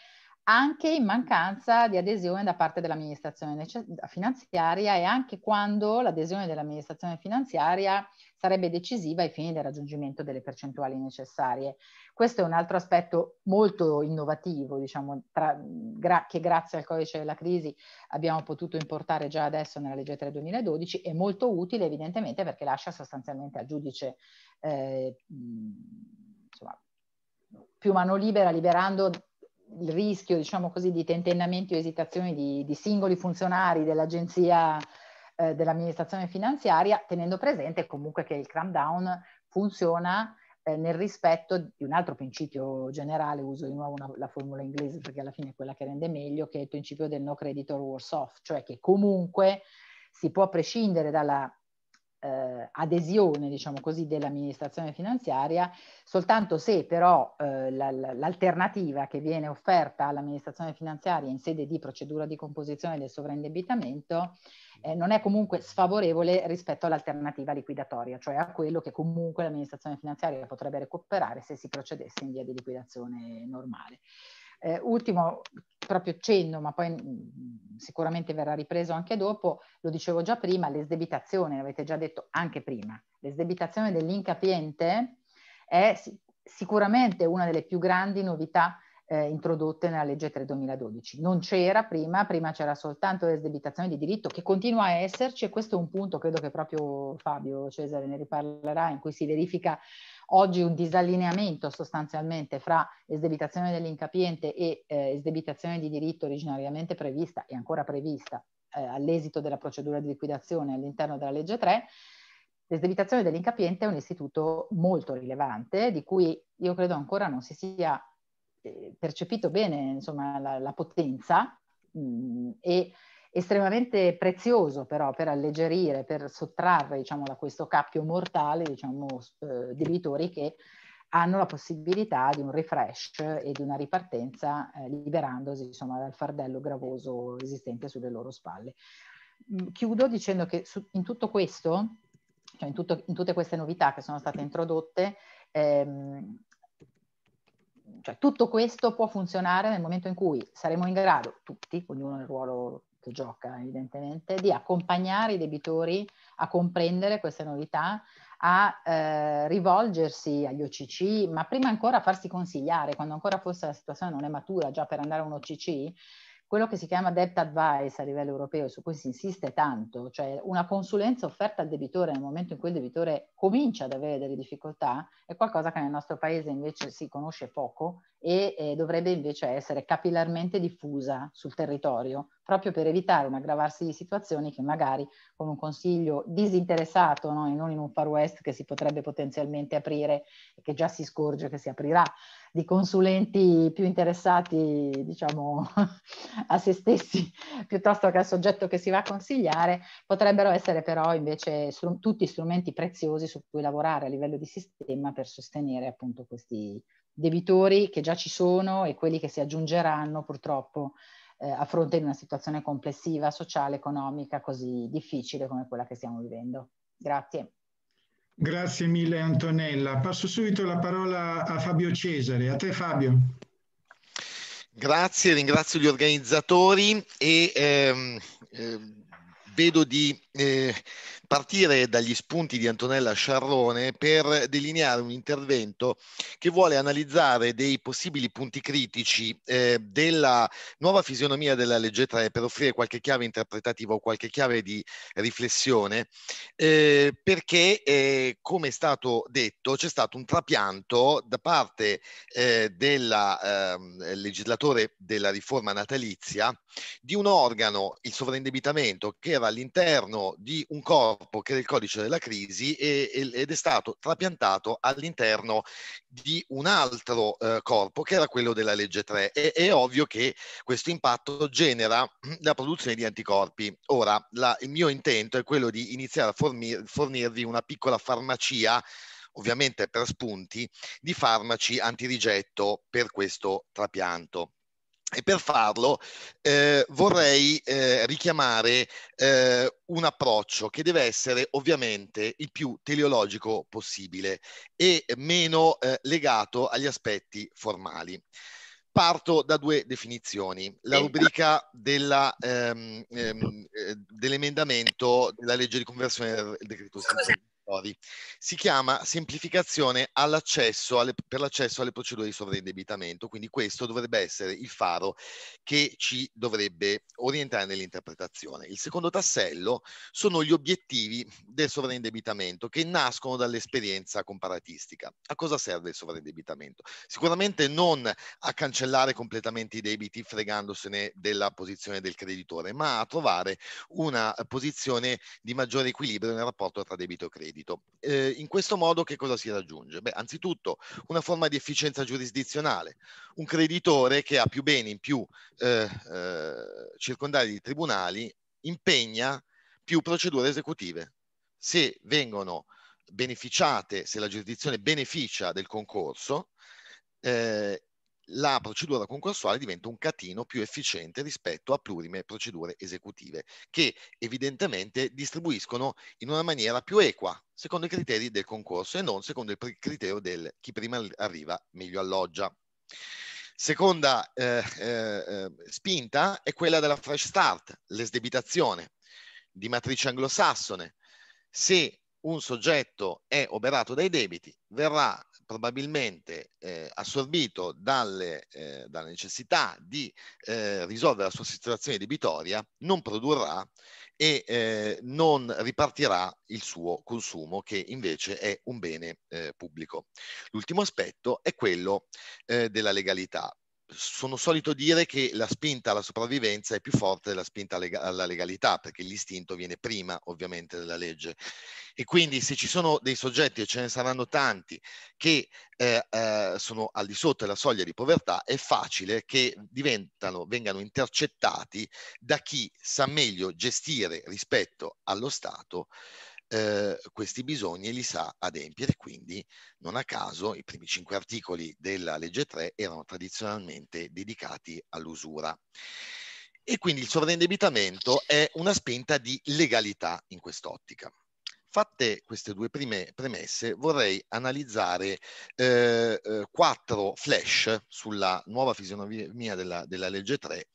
S7: anche in mancanza di adesione da parte dell'amministrazione finanziaria e anche quando l'adesione dell'amministrazione finanziaria sarebbe decisiva ai fini del raggiungimento delle percentuali necessarie. Questo è un altro aspetto molto innovativo, diciamo, tra, gra, che grazie al codice della crisi abbiamo potuto importare già adesso nella legge 3 2012 e molto utile evidentemente perché lascia sostanzialmente al giudice eh, insomma, più mano libera, liberando il rischio, diciamo così, di tentennamenti o esitazioni di, di singoli funzionari dell'agenzia eh, dell'amministrazione finanziaria, tenendo presente comunque che il cram down funziona eh, nel rispetto di un altro principio generale, uso di nuovo una, la formula inglese perché alla fine è quella che rende meglio, che è il principio del no creditor worse off, cioè che comunque si può prescindere dalla eh, adesione, diciamo così, dell'amministrazione finanziaria, soltanto se però eh, l'alternativa che viene offerta all'amministrazione finanziaria in sede di procedura di composizione del sovraindebitamento eh, non è comunque sfavorevole rispetto all'alternativa liquidatoria, cioè a quello che comunque l'amministrazione finanziaria potrebbe recuperare se si procedesse in via di liquidazione normale. Eh, ultimo proprio cenno, ma poi mhmm, sicuramente verrà ripreso anche dopo, lo dicevo già prima, l'esdebitazione, l'avete già detto anche prima, l'esdebitazione dell'incapiente è sicuramente una delle più grandi novità eh, introdotte nella legge 3 2012. Non c'era prima, prima c'era soltanto l'esdebitazione di diritto che continua a esserci e questo è un punto, credo che proprio Fabio Cesare ne riparlerà, in cui si verifica oggi un disallineamento sostanzialmente fra esdebitazione dell'incapiente e eh, esdebitazione di diritto originariamente prevista e ancora prevista eh, all'esito della procedura di liquidazione all'interno della legge 3, l'esdebitazione dell'incapiente è un istituto molto rilevante di cui io credo ancora non si sia eh, percepito bene insomma, la, la potenza mh, mm, e estremamente prezioso però per alleggerire, per sottrarre diciamo, da questo cappio mortale diciamo, eh, debitori che hanno la possibilità di un refresh e di una ripartenza eh, liberandosi insomma, dal fardello gravoso esistente sulle loro spalle. Mm, chiudo dicendo che su, in tutto questo, cioè in, tutto, in, tutte queste novità che sono state introdotte, ehm, cioè tutto questo può funzionare nel momento in cui saremo in grado, tutti, ognuno nel ruolo che gioca evidentemente, di accompagnare i debitori a comprendere queste novità, a eh, rivolgersi agli OCC, ma prima ancora a farsi consigliare, quando ancora forse la situazione non è matura già per andare a un OCC, quello che si chiama debt advice a livello europeo, su cui si insiste tanto, cioè una consulenza offerta al debitore nel momento in cui il debitore comincia ad avere delle difficoltà, è qualcosa che nel nostro paese invece si conosce poco e eh, dovrebbe invece essere capillarmente diffusa sul territorio, proprio per evitare un aggravarsi di situazioni che magari con un consiglio disinteressato no? e non in un far west che si potrebbe potenzialmente aprire e che già si scorge che si aprirà, di consulenti più interessati diciamo a se stessi piuttosto che al soggetto che si va a consigliare, potrebbero essere però invece str- tutti strumenti preziosi su cui lavorare a livello di sistema per sostenere appunto questi debitori che già ci sono e quelli che si aggiungeranno purtroppo eh, a fronte di una situazione complessiva, sociale, economica così difficile come quella che stiamo vivendo. Grazie.
S1: Grazie mille Antonella. Passo subito la parola a Fabio Cesare. A te Fabio.
S8: Grazie, ringrazio gli organizzatori e ehm, eh, vedo di eh, partire dagli spunti di Antonella Sciarrone per delineare un intervento che vuole analizzare dei possibili punti critici eh, della nuova fisionomia della legge 3 per offrire qualche chiave interpretativa o qualche chiave di riflessione, eh, perché eh, come è stato detto c'è stato un trapianto da parte eh, del ehm, legislatore della riforma natalizia di un organo, il sovraindebitamento, che era all'interno di un corpo che era il codice della crisi e, ed è stato trapiantato all'interno di un altro eh, corpo che era quello della legge 3 e è ovvio che questo impatto genera la produzione di anticorpi. Ora, la, il mio intento è quello di iniziare a fornir, fornirvi una piccola farmacia ovviamente per spunti di farmaci antirigetto per questo trapianto. E per farlo eh, vorrei eh, richiamare eh, un approccio che deve essere ovviamente il più teleologico possibile e meno eh, legato agli aspetti formali. Parto da due definizioni. La rubrica della, ehm, ehm, eh, dell'emendamento della legge di conversione del decreto. Scusa, Auditori. Si chiama semplificazione all'accesso alle, per l'accesso alle procedure di sovraindebitamento, quindi questo dovrebbe essere il faro che ci dovrebbe orientare nell'interpretazione. Il secondo tassello sono gli obiettivi del sovraindebitamento che nascono dall'esperienza comparatistica. A cosa serve il sovraindebitamento? Sicuramente non a cancellare completamente i debiti fregandosene della posizione del creditore, ma a trovare una posizione di maggiore equilibrio nel rapporto tra debito e credito credito. Eh, in questo modo che cosa si raggiunge? Beh, anzitutto una forma di efficienza giurisdizionale, un creditore che ha più beni in più eh, eh, circondari di tribunali impegna più procedure esecutive. Se vengono beneficiate, se la giurisdizione beneficia del concorso, eh, la procedura concorsuale diventa un catino più efficiente rispetto a plurime procedure esecutive, che evidentemente distribuiscono in una maniera più equa, secondo i criteri del concorso e non secondo il criterio del chi prima arriva meglio alloggia. Seconda eh, eh, eh, spinta è quella della fresh start, l'esdebitazione di matrice anglosassone. Se un soggetto è oberato dai debiti, verrà probabilmente eh, assorbito dalle, eh, dalla necessità di eh, risolvere la sua situazione debitoria, non produrrà e eh, non ripartirà il suo consumo, che invece è un bene eh, pubblico. L'ultimo aspetto è quello eh, della legalità sono solito dire che la spinta alla sopravvivenza è più forte della spinta alla legalità, perché l'istinto viene prima ovviamente della legge. E quindi se ci sono dei soggetti, e ce ne saranno tanti, che eh, eh, sono al di sotto della soglia di povertà, è facile che vengano intercettati da chi sa meglio gestire rispetto allo Stato eh, questi bisogni li sa adempiere, quindi non a caso i primi cinque articoli della legge 3 erano tradizionalmente dedicati all'usura. E quindi il sovraindebitamento è una spinta di legalità in quest'ottica. Fatte queste due prime premesse, vorrei analizzare eh, eh, quattro flash sulla nuova fisionomia della, della legge 3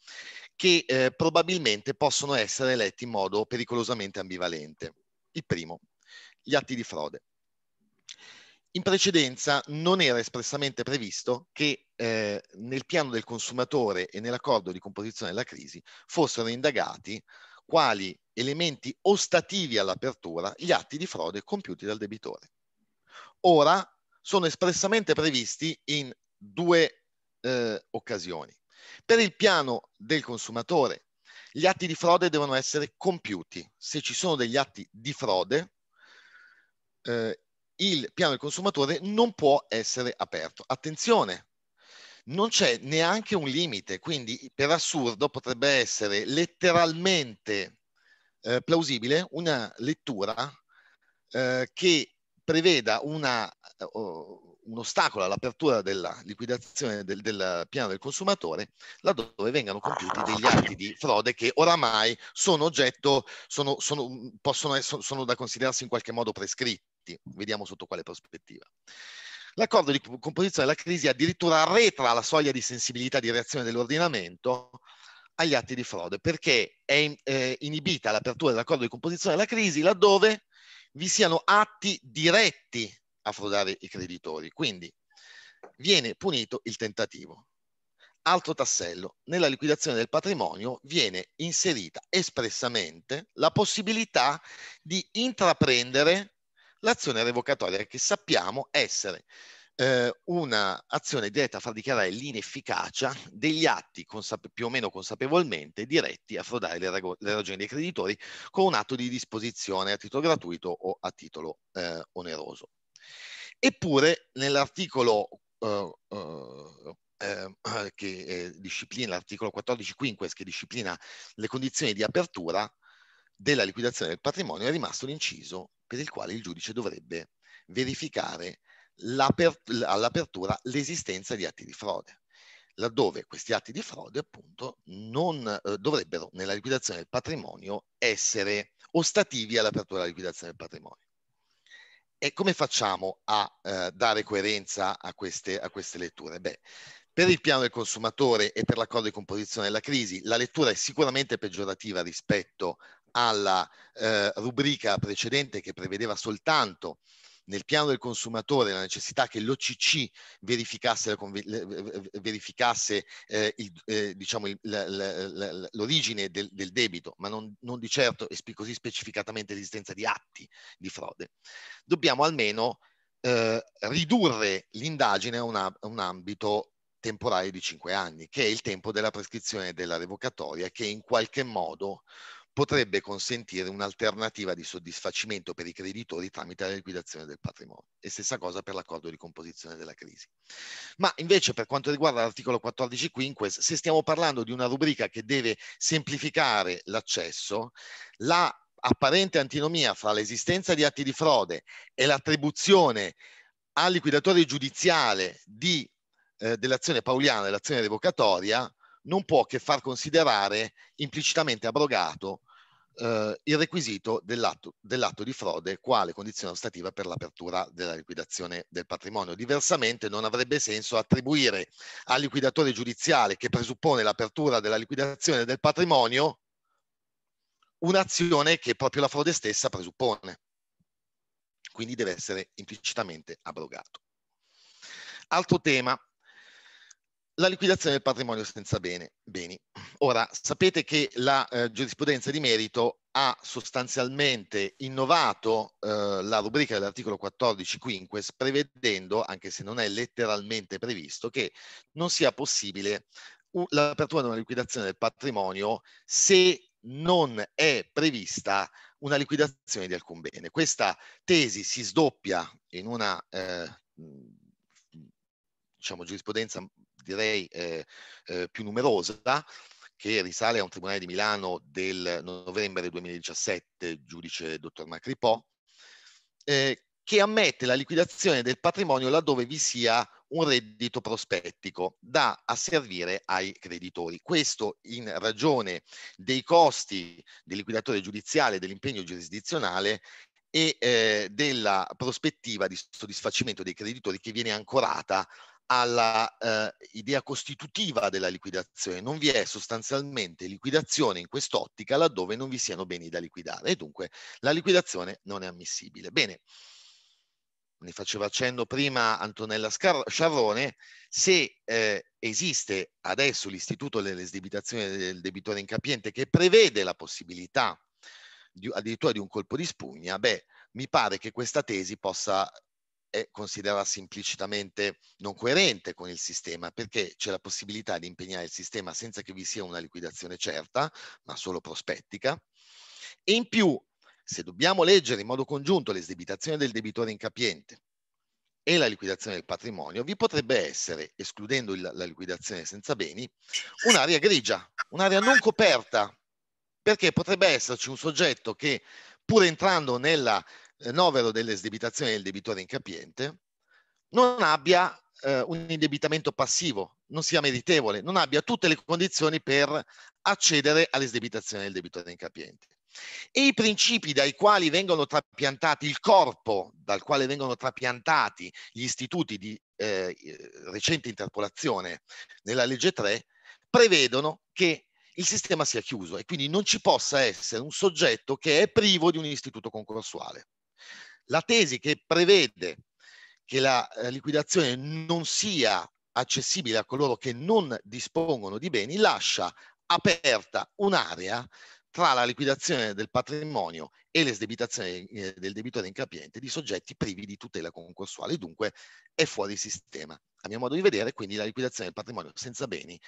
S8: che eh, probabilmente possono essere letti in modo pericolosamente ambivalente. Il primo, gli atti di frode. In precedenza non era espressamente previsto che eh, nel piano del consumatore e nell'accordo di composizione della crisi fossero indagati quali elementi ostativi all'apertura gli atti di frode compiuti dal debitore. Ora sono espressamente previsti in due eh, occasioni. Per il piano del consumatore gli atti di frode devono essere compiuti. Se ci sono degli atti di frode, eh, il piano del consumatore non può essere aperto. Attenzione, non c'è neanche un limite, quindi per assurdo potrebbe essere letteralmente eh, plausibile una lettura eh, che preveda una, oh, un ostacolo all'apertura della liquidazione del, del, piano del consumatore laddove vengano compiuti degli atti di frode che oramai sono oggetto, sono, sono, possono, sono da considerarsi in qualche modo prescritti, vediamo sotto quale prospettiva. L'accordo di composizione della crisi addirittura arretra la soglia di sensibilità di reazione dell'ordinamento agli atti di frode perché è eh, inibita l'apertura dell'accordo di composizione della crisi laddove vi siano atti diretti affrodare i creditori. Quindi viene punito il tentativo. Altro tassello, nella liquidazione del patrimonio viene inserita espressamente la possibilità di intraprendere l'azione revocatoria che sappiamo essere eh, un'azione diretta a far dichiarare l'inefficacia degli atti più o meno consapevolmente diretti a frodare le, rag le, ragioni dei creditori con un atto di disposizione a titolo gratuito o a titolo eh, oneroso. Eppure nell'articolo eh, eh, eh, eh che eh, disciplina, l'articolo 14 quinques che disciplina le condizioni di apertura della liquidazione del patrimonio è rimasto l'inciso per il quale il giudice dovrebbe verificare all'apertura l'esistenza di atti di frode, laddove questi atti di frode appunto non eh, dovrebbero nella liquidazione del patrimonio essere ostativi all'apertura della liquidazione del patrimonio. E come facciamo a eh, dare coerenza a queste, a queste letture? Beh, per il piano del consumatore e per l'accordo di composizione della crisi, la lettura è sicuramente peggiorativa rispetto alla eh, rubrica precedente che prevedeva soltanto nel piano del consumatore la necessità che l'OCC verificasse, verificasse eh, il, eh, diciamo il, la, la, la, l'origine del, del, debito, ma non, non di certo e così specificatamente l'esistenza di atti di frode. Dobbiamo almeno eh, ridurre l'indagine a, una, a un ambito temporale di 5 anni, che è il tempo della prescrizione della revocatoria, che in qualche modo potrebbe consentire un'alternativa di soddisfacimento per i creditori tramite la liquidazione del patrimonio. E stessa cosa per l'accordo di composizione della crisi. Ma invece per quanto riguarda l'articolo 14 quinques, se stiamo parlando di una rubrica che deve semplificare l'accesso, la apparente antinomia fra l'esistenza di atti di frode e l'attribuzione al liquidatore giudiziale di, eh, dell'azione pauliana e dell'azione revocatoria non può che far considerare implicitamente abrogato eh, il requisito dell'atto, dell'atto, di frode quale condizione ostativa per l'apertura della liquidazione del patrimonio. Diversamente non avrebbe senso attribuire al liquidatore giudiziale che presuppone l'apertura della liquidazione del patrimonio un'azione che proprio la frode stessa presuppone. Quindi deve essere implicitamente abrogato. Altro tema, la liquidazione del patrimonio senza bene, beni. Ora, sapete che la eh, giurisprudenza di merito ha sostanzialmente innovato eh, la rubrica dell'articolo 14 quinques prevedendo, anche se non è letteralmente previsto, che non sia possibile l'apertura di una liquidazione del patrimonio se non è prevista una liquidazione di alcun bene. Questa tesi si sdoppia in una eh, diciamo, giurisprudenza direi eh, eh, più numerosa, che risale a un tribunale di Milano del novembre 2017, giudice dottor Macripò, eh, che ammette la liquidazione del patrimonio laddove vi sia un reddito prospettico da asservire ai creditori. Questo in ragione dei costi del liquidatore giudiziale, dell'impegno giurisdizionale e eh, della prospettiva di soddisfacimento dei creditori che viene ancorata alla eh, idea costitutiva della liquidazione, non vi è sostanzialmente liquidazione in quest'ottica laddove non vi siano beni da liquidare e dunque la liquidazione non è ammissibile. Bene, ne faceva accenno prima Antonella Scar- Sciarrone, se eh, esiste adesso l'istituto dell'esdebitazione del debitore incapiente che prevede la possibilità di, addirittura di un colpo di spugna, beh, mi pare che questa tesi possa è considerarsi implicitamente non coerente con il sistema, perché c'è la possibilità di impegnare il sistema senza che vi sia una liquidazione certa, ma solo prospettica. E in più, se dobbiamo leggere in modo congiunto l'esdebitazione del debitore incapiente e la liquidazione del patrimonio, vi potrebbe essere, escludendo il, la liquidazione senza beni, un'area grigia, un'area non coperta, perché potrebbe esserci un soggetto che, pur entrando nella eh, novero delle sdebitazioni del debitore incapiente, non abbia eh, un indebitamento passivo, non sia meritevole, non abbia tutte le condizioni per accedere all'esdebitazione del debitore incapiente. E i principi dai quali vengono trapiantati, il corpo dal quale vengono trapiantati gli istituti di eh, eh recente interpolazione nella legge 3, prevedono che il sistema sia chiuso e quindi non ci possa essere un soggetto che è privo di un istituto concorsuale. La tesi che prevede che la eh, liquidazione non sia accessibile a coloro che non dispongono di beni lascia aperta un'area tra la liquidazione del patrimonio e l'esdebitazione eh, del debitore incapiente di soggetti privi di tutela concorsuale, dunque è fuori sistema. A mio modo di vedere, quindi la liquidazione del patrimonio senza beni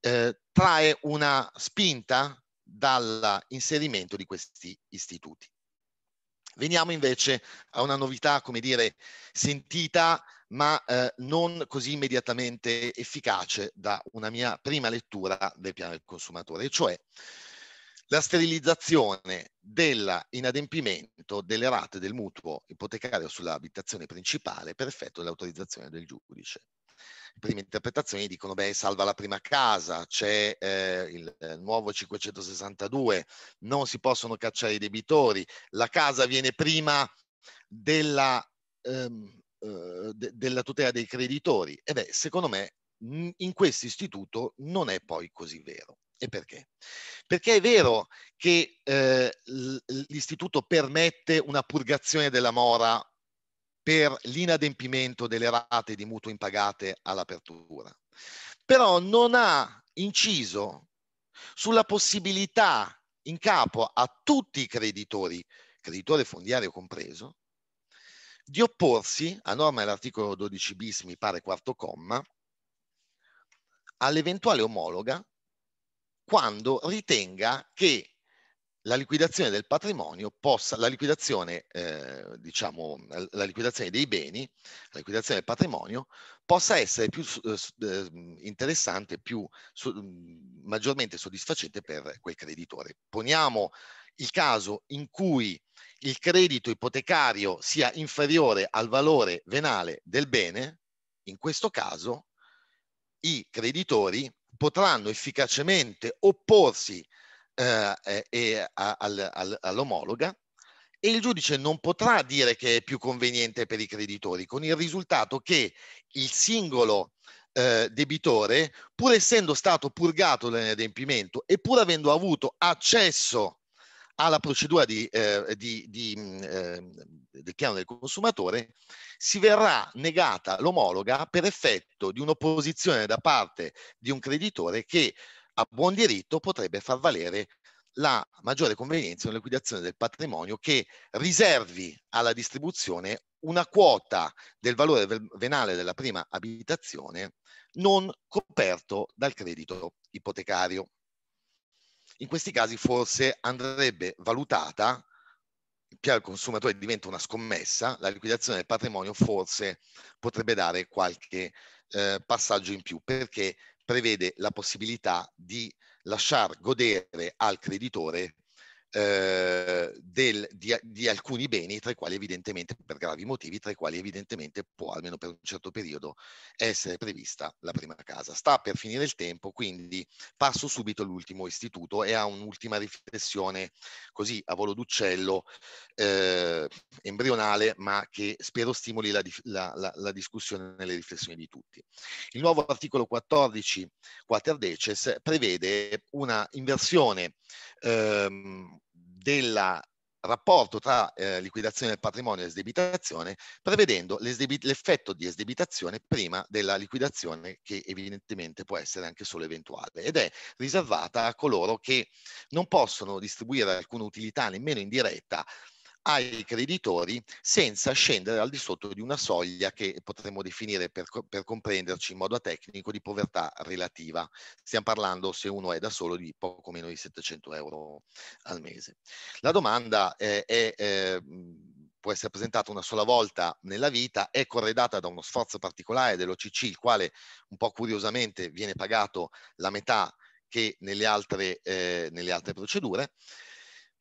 S8: eh, trae una spinta dall'inserimento di questi istituti. Veniamo invece a una novità, come dire, sentita ma eh, non così immediatamente efficace da una mia prima lettura del piano del consumatore, cioè la sterilizzazione dell'inadempimento delle rate del mutuo ipotecario sull'abitazione principale per effetto dell'autorizzazione del giudice le prime interpretazioni dicono beh salva la prima casa, c'è eh, il eh, nuovo 562, non si possono cacciare i debitori, la casa viene prima della, ehm, eh, della tutela dei creditori. E beh, secondo me in questo istituto non è poi così vero. E perché? Perché è vero che eh, l'istituto permette una purgazione della mora per l'inadempimento delle rate di mutuo impagate all'apertura, però non ha inciso sulla possibilità in capo a tutti i creditori, creditore fondiario compreso, di opporsi, a norma dell'articolo 12 bis, mi pare quarto comma, all'eventuale omologa quando ritenga che la liquidazione del patrimonio possa, la liquidazione, eh, diciamo, la liquidazione dei beni, la liquidazione del patrimonio possa essere più eh, eh, interessante, più su, mm, maggiormente soddisfacente per quel creditore. Poniamo il caso in cui il credito ipotecario sia inferiore al valore venale del bene, in questo caso i creditori potranno efficacemente opporsi eh, eh, e al, al, all'omologa e il giudice non potrà dire che è più conveniente per i creditori, con il risultato che il singolo eh, debitore, pur essendo stato purgato dall'inadempimento e pur avendo avuto accesso alla procedura di, eh, di, di, eh, del piano del consumatore, si verrà negata l'omologa per effetto di un'opposizione da parte di un creditore che a buon diritto potrebbe far valere la maggiore convenienza nella liquidazione del patrimonio che riservi alla distribuzione una quota del valore venale della prima abitazione non coperto dal credito ipotecario. In questi casi forse andrebbe valutata, che al consumatore diventa una scommessa, la liquidazione del patrimonio forse potrebbe dare qualche eh, passaggio in più perché prevede la possibilità di lasciar godere al creditore eh, del, di, di, alcuni beni, tra i quali evidentemente, per gravi motivi, tra i quali evidentemente può, almeno per un certo periodo, essere prevista la prima casa. Sta per finire il tempo, quindi passo subito all'ultimo istituto e a un'ultima riflessione, così a volo d'uccello, eh, embrionale, ma che spero stimoli la, la, la, la discussione e le riflessioni di tutti. Il nuovo articolo 14 quaterdeces prevede una inversione ehm, del rapporto tra eh, liquidazione del patrimonio e sdebitazione, prevedendo l'effetto di sdebitazione prima della liquidazione che evidentemente può essere anche solo eventuale ed è riservata a coloro che non possono distribuire alcuna utilità nemmeno indiretta ai creditori senza scendere al di sotto di una soglia che potremmo definire per, per comprenderci in modo tecnico di povertà relativa. Stiamo parlando, se uno è da solo, di poco meno di 700 euro al mese. La domanda eh, è... Eh, può essere presentata una sola volta nella vita, è corredata da uno sforzo particolare dell'OCC, il quale un po' curiosamente viene pagato la metà che nelle altre, eh, nelle altre procedure,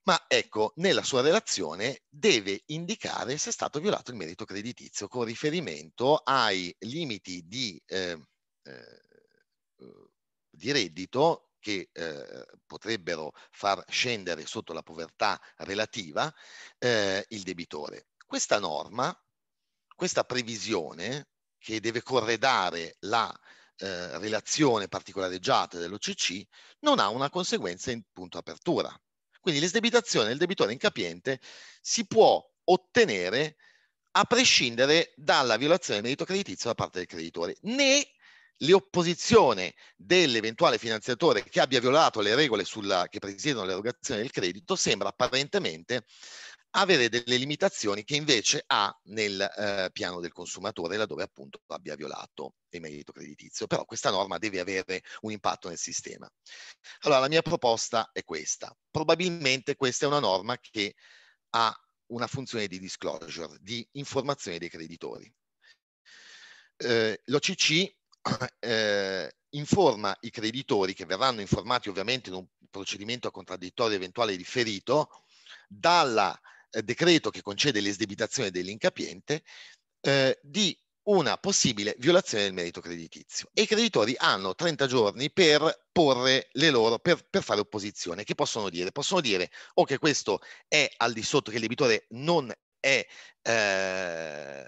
S8: ma ecco, nella sua relazione deve indicare se è stato violato il merito creditizio con riferimento ai limiti di, ehm, eh, eh, di reddito che eh, potrebbero far scendere sotto la povertà relativa eh, il debitore. Questa norma, questa previsione che deve corredare la eh, relazione particolareggiata dell'OCC non ha una conseguenza in punto apertura quindi l'esdebitazione del debitore incapiente si può ottenere a prescindere dalla violazione del merito creditizio da parte del creditore, né l'opposizione dell'eventuale finanziatore che abbia violato le regole sulla, che presiedono l'erogazione del credito sembra apparentemente avere delle limitazioni che invece ha nel eh, piano del consumatore laddove appunto abbia violato il merito creditizio. Però questa norma deve avere un impatto nel sistema. Allora la mia proposta è questa. Probabilmente questa è una norma che ha una funzione di disclosure, di informazione dei creditori. Eh, L'OCC eh, informa i creditori che verranno informati ovviamente in un procedimento contraddittorio eventuale riferito dalla eh, decreto che concede l'esdebitazione dell'incapiente eh, di una possibile violazione del merito creditizio e i creditori hanno 30 giorni per porre le loro, per, per, fare opposizione. Che possono dire? Possono dire o che questo è al di sotto, che il debitore non è, eh,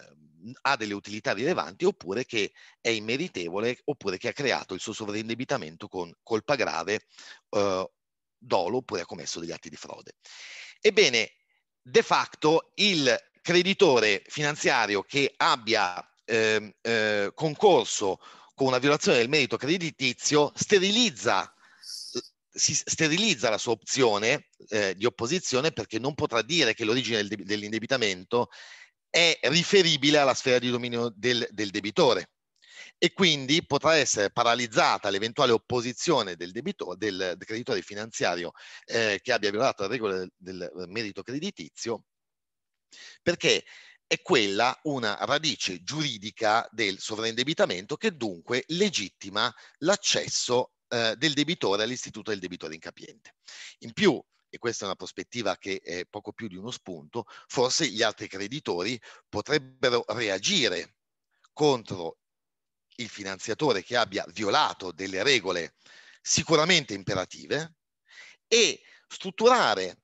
S8: ha delle utilità rilevanti oppure che è immeritevole oppure che ha creato il suo sovraindebitamento con colpa grave, eh, dolo oppure ha commesso degli atti di frode. Ebbene, de facto il creditore finanziario che abbia eh, eh, concorso con una violazione del merito creditizio sterilizza, si sterilizza la sua opzione eh, di opposizione perché non potrà dire che l'origine del, dell'indebitamento è riferibile alla sfera di dominio del, del debitore e quindi potrà essere paralizzata l'eventuale opposizione del, debito, del creditore finanziario eh, che abbia violato la regola del, del merito creditizio perché è quella una radice giuridica del sovraindebitamento che dunque legittima l'accesso eh, del debitore all'istituto del debitore incapiente. In più, e questa è una prospettiva che è poco più di uno spunto, forse gli altri creditori potrebbero reagire contro il finanziatore che abbia violato delle regole sicuramente imperative e strutturare,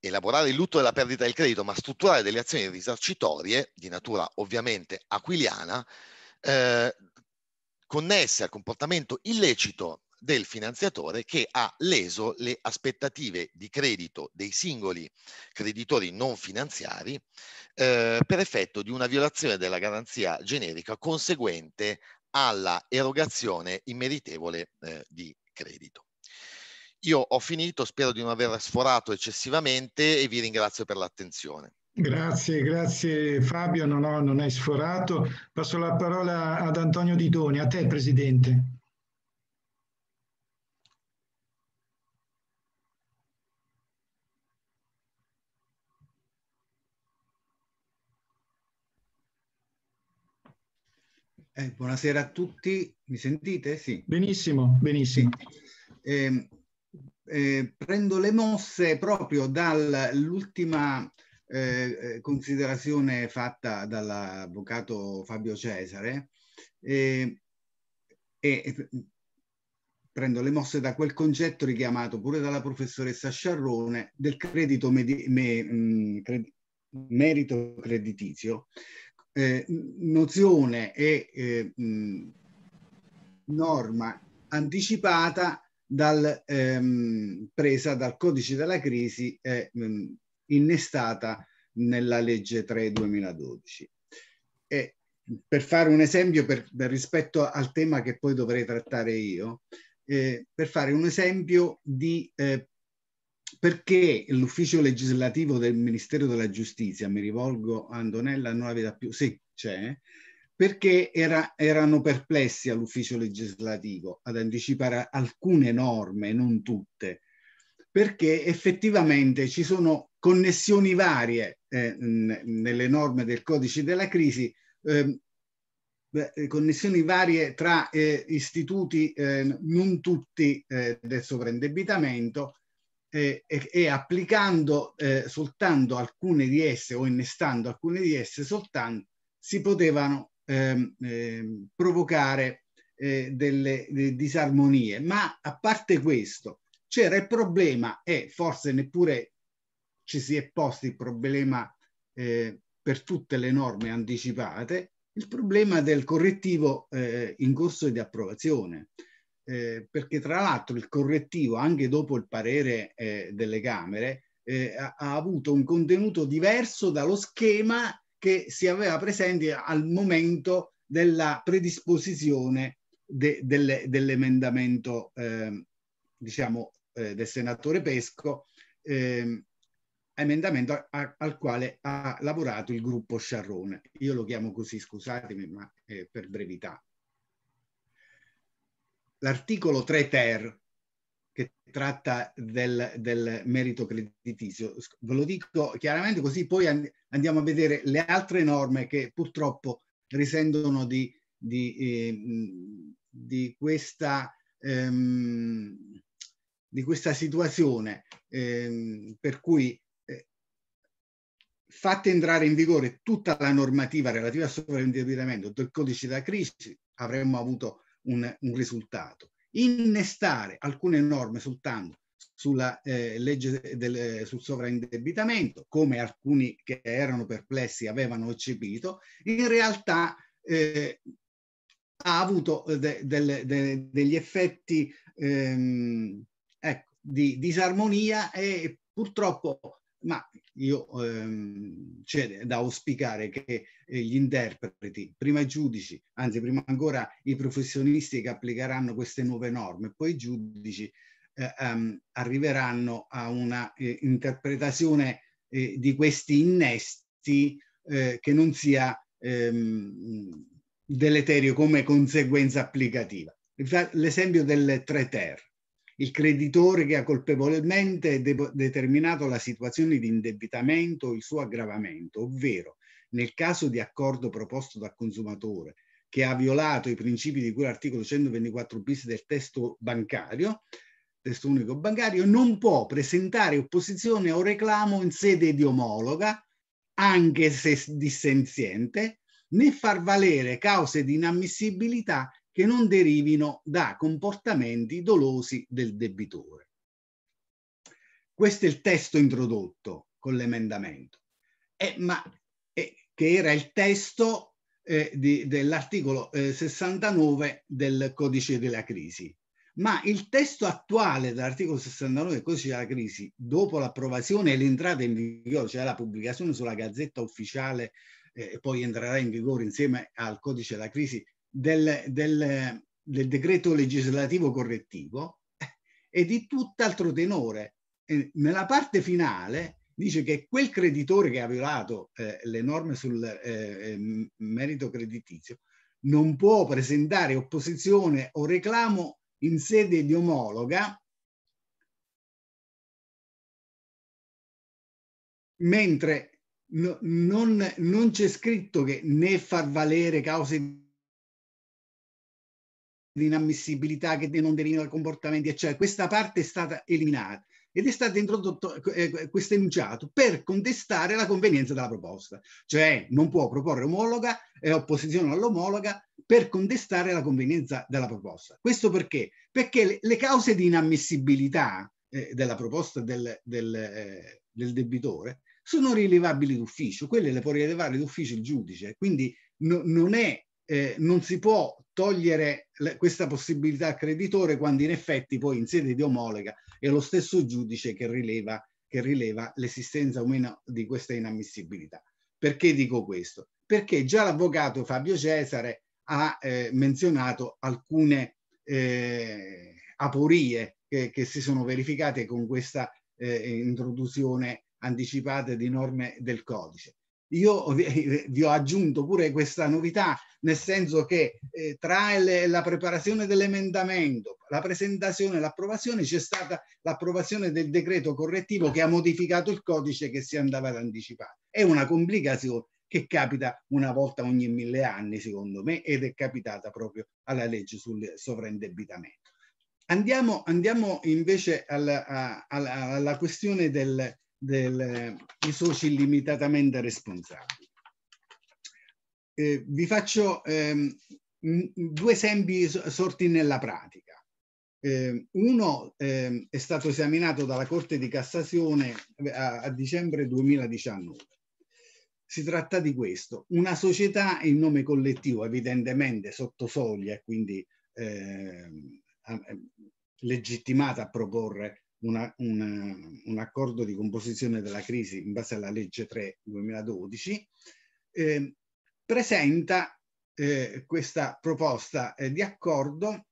S8: elaborare il lutto della perdita del credito, ma strutturare delle azioni risarcitorie di natura ovviamente aquiliana eh, connesse al comportamento illecito del finanziatore che ha leso le aspettative di credito dei singoli creditori non finanziari eh, per effetto di una violazione della garanzia generica conseguente alla erogazione immeritevole eh, di credito. Io ho finito, spero di non aver sforato eccessivamente e vi ringrazio per l'attenzione.
S1: Grazie, grazie Fabio, non, ho, non hai sforato. Passo la parola ad Antonio Didoni, a te Presidente.
S9: Eh, buonasera a tutti, mi sentite? Sì. Benissimo, benissimo. Sì. Eh, eh, prendo le mosse proprio dall'ultima eh, eh, considerazione fatta dall'avvocato Fabio Cesare eh, e prendo le mosse da quel concetto richiamato pure dalla professoressa Sciarrone del credito me mm, merito creditizio eh, nozione e eh, mh, norma anticipata dal, ehm, presa dal codice della crisi e mh, innestata nella legge 3 2012. E per fare un esempio per, per rispetto al tema che poi dovrei trattare io, eh, per fare un esempio di eh, perché l'ufficio legislativo del Ministero della Giustizia, mi rivolgo a Antonella, non la veda più, sì, c'è, perché era, erano perplessi all'ufficio legislativo ad anticipare alcune norme, non tutte, perché effettivamente ci sono connessioni varie eh, nelle norme del codice della crisi, ehm, eh, connessioni varie tra eh, istituti ehm, non tutti eh, del sovraindebitamento e, e, applicando eh, soltanto alcune di esse o innestando alcune di esse soltanto si potevano ehm, ehm, provocare eh, delle, delle, disarmonie. Ma a parte questo c'era il problema e forse neppure ci si è posti il problema eh, per tutte le norme anticipate, il problema del correttivo eh, in corso di approvazione eh, perché tra l'altro il correttivo, anche dopo il parere eh, delle Camere, eh, ha, ha, avuto un contenuto diverso dallo schema che si aveva presente al momento della predisposizione de, delle, dell'emendamento, ehm, diciamo, eh, del senatore Pesco, ehm, emendamento a, a, al quale ha lavorato il gruppo Sciarrone. Io lo chiamo così, scusatemi, ma eh, per brevità l'articolo 3 ter che tratta del, del, merito creditizio. Ve lo dico chiaramente così poi andiamo a vedere le altre norme che purtroppo risentono di, di, eh, di, questa, ehm, di questa situazione ehm, per cui eh, fatta entrare in vigore tutta la normativa relativa al sovraindebitamento del codice da crisi avremmo avuto un, un risultato. Innestare alcune norme soltanto sulla eh, legge del, sul sovraindebitamento, come alcuni che erano perplessi avevano eccepito, in realtà eh, ha avuto eh, de, de, de, degli effetti ehm, ecco, di disarmonia e purtroppo ma io ehm, c'è cioè, da auspicare che eh, gli interpreti, prima i giudici, anzi prima ancora i professionisti che applicheranno queste nuove norme, poi i giudici eh, ehm, arriveranno a una eh, interpretazione eh, di questi innesti eh, che non sia ehm, deleterio come conseguenza applicativa. L'esempio delle tre terre il creditore che ha colpevolmente de- determinato la situazione di indebitamento o il suo aggravamento, ovvero nel caso di accordo proposto dal consumatore che ha violato i principi di cui l'articolo 124 bis del testo bancario, testo unico bancario, non può presentare opposizione o reclamo in sede di omologa, anche se dissenziente, né far valere cause di inammissibilità che non derivino da comportamenti dolosi del debitore. Questo è il testo introdotto con l'emendamento, eh, ma eh, che era il testo eh, dell'articolo 69 eh, del codice della crisi. Ma il testo attuale dell'articolo 69 del codice della crisi, dopo l'approvazione e l'entrata in vigore, cioè la pubblicazione sulla gazzetta ufficiale, eh, poi entrerà in vigore insieme al codice della crisi del, del, del decreto legislativo correttivo è di tutt'altro tenore. E nella parte finale dice che quel creditore che ha violato eh, le norme sul eh, eh merito creditizio non può presentare opposizione o reclamo in sede di omologa mentre no, non, non c'è scritto che né far valere cause l'inammissibilità che non deriva da comportamenti, eccetera. Cioè questa parte è stata eliminata ed è stato introdotto eh, questo enunciato per contestare la convenienza della proposta, cioè non può proporre omologa e opposizione all'omologa per contestare la convenienza della proposta. Questo perché? Perché le, le cause di inammissibilità eh, della proposta del, del, eh, del, debitore sono rilevabili d'ufficio, quelle le può rilevare d'ufficio il giudice, quindi no, non è eh, non si può togliere questa possibilità al creditore quando in effetti poi in sede di omologa è lo stesso giudice che rileva, che rileva l'esistenza o meno di questa inammissibilità. Perché dico questo? Perché già l'avvocato Fabio Cesare ha eh, menzionato alcune eh, aporie che, che, si sono verificate con questa eh, introduzione anticipata di norme del codice io vi, vi ho aggiunto pure questa novità, nel senso che eh, tra le, la preparazione dell'emendamento, la presentazione e l'approvazione c'è stata l'approvazione del decreto correttivo che ha modificato il codice che si andava ad anticipare. È una complicazione che capita una volta ogni mille anni, secondo me, ed è capitata proprio alla legge sul sovraindebitamento. Andiamo, andiamo invece alla, alla, alla questione del, del, eh, i soci illimitatamente responsabili. Eh, vi faccio ehm, due esempi sorti nella pratica. Eh, uno eh, è stato esaminato dalla Corte di Cassazione eh, a, a, dicembre 2019. Si tratta di questo, una società in nome collettivo, evidentemente sotto soglia, quindi ehm, legittimata a proporre una, una, un accordo di composizione della crisi in base alla legge 3 2012, eh, presenta eh, questa proposta eh, di accordo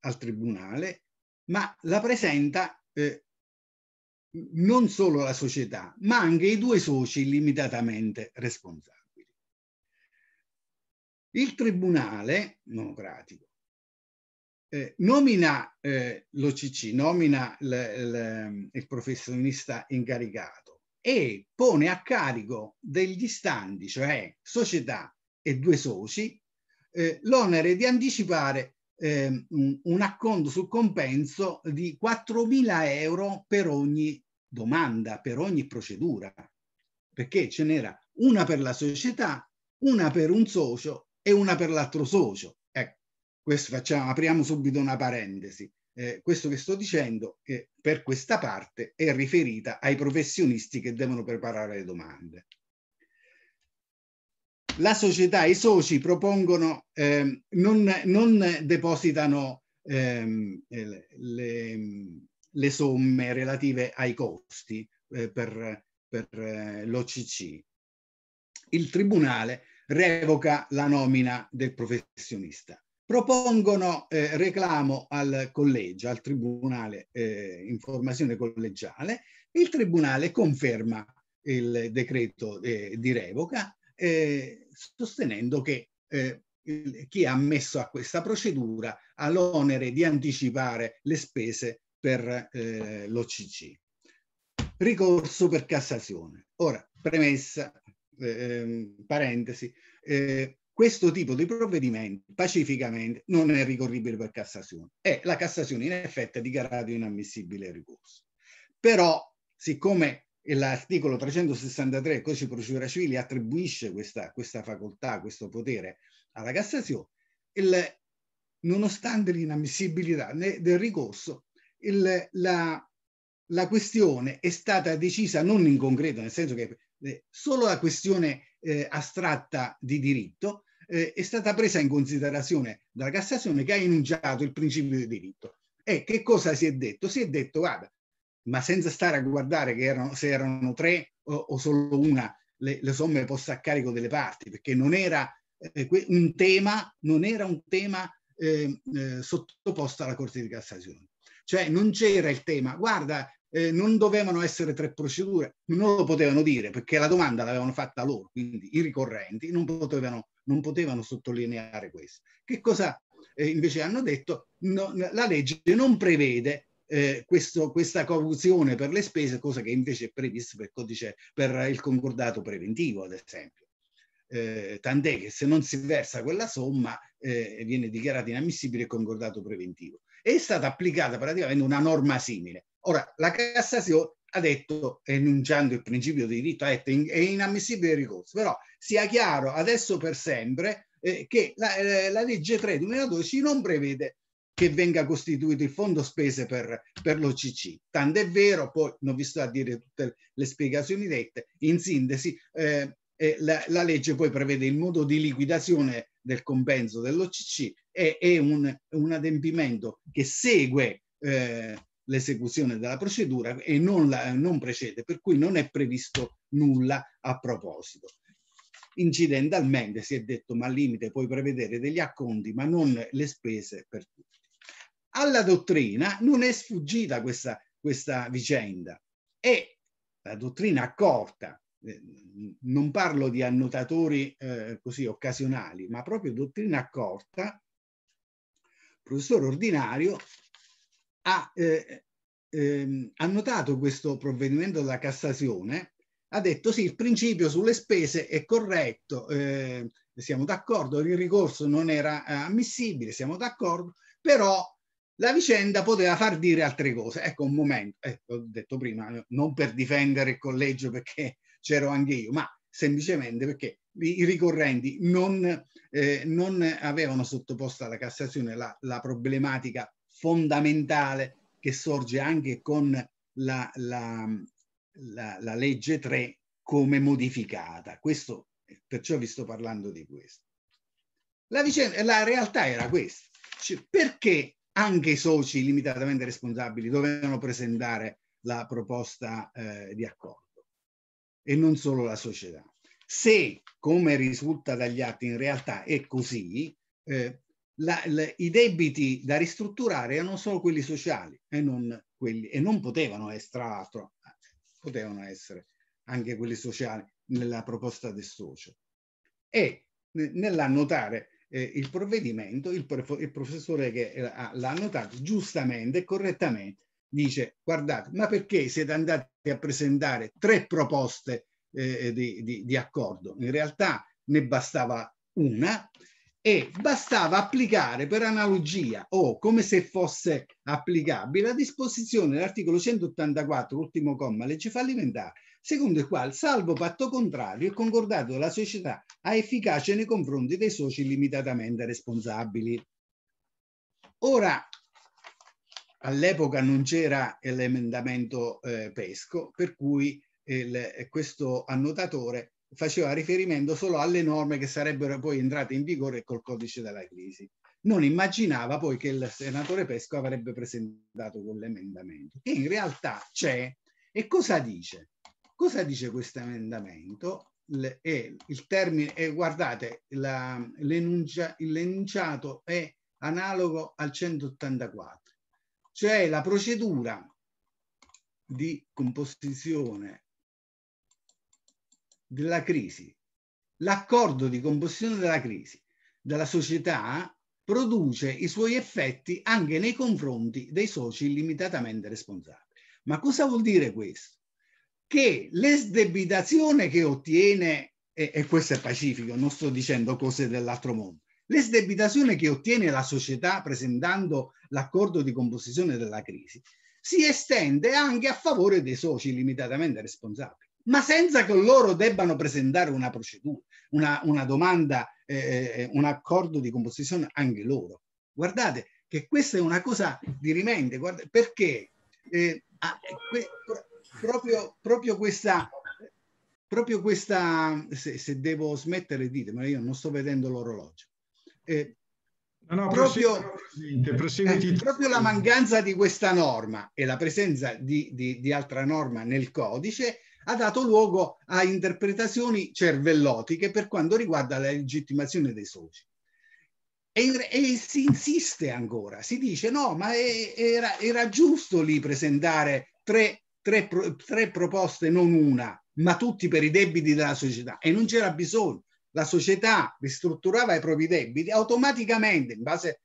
S9: al Tribunale, ma la presenta eh, non solo la società, ma anche i due soci limitatamente responsabili. Il Tribunale monocratico eh, nomina eh, l'OCC, nomina l, l, il professionista incaricato e pone a carico degli standi, cioè società e due soci, eh, l'onere di anticipare eh, un acconto sul compenso di 4.000 euro per ogni domanda, per ogni procedura, perché ce n'era una per la società, una per un socio e una per l'altro socio questo facciamo, apriamo subito una parentesi. Eh, questo che sto dicendo eh, per questa parte è riferita ai professionisti che devono preparare le domande. La società, i soci propongono, ehm, non, non, depositano ehm, eh, le, le, somme relative ai costi eh, per, per eh, l'OCC. Il tribunale revoca la nomina del professionista propongono eh, reclamo al collegio, al tribunale eh, informazione collegiale, il tribunale conferma il decreto eh, di revoca eh, sostenendo che eh, chi è ammesso a questa procedura ha l'onere di anticipare le spese per eh, l'OCC. Ricorso per Cassazione. Ora, premessa, eh, ehm, parentesi, eh, questo tipo di provvedimenti pacificamente non è ricorribile per Cassazione e la Cassazione in effetti ha dichiarato inammissibile il ricorso. Però, siccome l'articolo 363 del codice procedura civile attribuisce questa, questa facoltà, questo potere alla Cassazione, il, nonostante l'inammissibilità del ricorso, il, la, la questione è stata decisa non in concreto, nel senso che eh, solo la questione eh, astratta di diritto eh, è stata presa in considerazione dalla Cassazione che ha enunciato il principio di diritto. E che cosa si è detto? Si è detto, guarda, ma senza stare a guardare che erano, se erano tre o, o solo una le, le, somme poste a carico delle parti, perché non era eh, un tema, non era un tema eh, eh, sottoposto alla Corte di Cassazione. Cioè non c'era il tema, guarda, eh, non dovevano essere tre procedure, non lo potevano dire perché la domanda l'avevano fatta loro, quindi i ricorrenti non potevano, non potevano sottolineare questo. Che cosa eh, invece hanno detto? No, la legge non prevede eh, questo, questa corruzione per le spese, cosa che invece è prevista per, codice, per il concordato preventivo, ad esempio. Eh, tant'è che se non si versa quella somma eh, viene dichiarato inammissibile il concordato preventivo è stata applicata praticamente una norma simile. Ora, la Cassazione ha detto, enunciando il principio di diritto, ha detto è inammissibile il ricorso, però sia chiaro adesso per sempre eh, che la, eh, la legge 3 2012 non prevede che venga costituito il fondo spese per, per l'OCC. Tant'è vero, poi non vi sto a dire tutte le spiegazioni dette, in sintesi eh, eh, la, la, legge poi prevede il modo di liquidazione del compenso dell'OCC è, è un, un, adempimento che segue eh, l'esecuzione della procedura e non, la, non precede, per cui non è previsto nulla a proposito. Incidentalmente si è detto ma al limite puoi prevedere degli acconti ma non le spese per tutti. Alla dottrina non è sfuggita questa, questa vicenda e la dottrina accorta eh, non parlo di annotatori eh, così occasionali, ma proprio dottrina accorta, professore ordinario ha eh, eh, annotato questo provvedimento della Cassazione, ha detto sì, il principio sulle spese è corretto, eh, siamo d'accordo, il ricorso non era eh, ammissibile, siamo d'accordo, però la vicenda poteva far dire altre cose. Ecco un momento, eh, ho detto prima, non per difendere il collegio perché c'ero anche io, ma semplicemente perché i ricorrenti non, eh, non avevano sottoposto alla Cassazione la, la, problematica fondamentale che sorge anche con la, la, la legge 3 come modificata. Questo, perciò vi sto parlando di questo. La, vicenda, la realtà era questa. Cioè, perché anche i soci limitatamente responsabili dovevano presentare la proposta eh, di accordo? e non solo la società. Se, come risulta dagli atti, in realtà è così, eh, la, la, i debiti da ristrutturare erano solo quelli sociali e non, quelli, e non potevano essere, tra l'altro, potevano essere anche quelli sociali nella proposta del socio. E nell'annotare eh, il provvedimento, il, il professore che eh, l'ha annotato giustamente e correttamente dice guardate, ma perché siete andati a presentare tre proposte eh, di, di, di accordo? In realtà ne bastava una e bastava applicare per analogia o come se fosse applicabile la disposizione dell'articolo 184, ultimo comma, legge fallimentare, secondo il quale, salvo patto contrario, il concordato dalla società ha efficacia nei confronti dei soci limitatamente responsabili. Ora, All'epoca non c'era l'emendamento eh, Pesco, per cui il, questo annotatore faceva riferimento solo alle norme che sarebbero poi entrate in vigore col codice della crisi. Non immaginava poi che il senatore Pesco avrebbe presentato quell'emendamento, che in realtà c'è. E cosa dice? Cosa dice questo emendamento? il termine, è, guardate, l'enunciato è analogo al 184 cioè la procedura di composizione della crisi, l'accordo di composizione della crisi della società produce i suoi effetti anche nei confronti dei soci limitatamente responsabili. Ma cosa vuol dire questo? Che l'esdebitazione che ottiene, e, e questo è pacifico, non sto dicendo cose dell'altro mondo, l'esdebitazione che ottiene la società presentando l'accordo di composizione della crisi si estende anche a favore dei soci limitatamente responsabili, ma senza che loro debbano presentare una procedura, una, una domanda, eh, eh, eh un accordo di composizione anche loro. Guardate che questa è una cosa dirimente, guarda, perché eh, ah, eh, que, proprio, proprio questa proprio questa, se, se, devo smettere, ditemelo, io non sto vedendo l'orologio eh, no, no, proprio,
S1: presidente, presidente, eh,
S9: proprio, la mancanza di questa norma e la presenza di, di, di altra norma nel codice ha dato luogo a interpretazioni cervellotiche per quanto riguarda la legittimazione dei soci. E, e, si insiste ancora, si dice no, ma è, era, era, giusto lì presentare tre, tre, tre, proposte, non una, ma tutti per i debiti della società e non c'era bisogno la società ristrutturava i propri debiti, automaticamente, in base,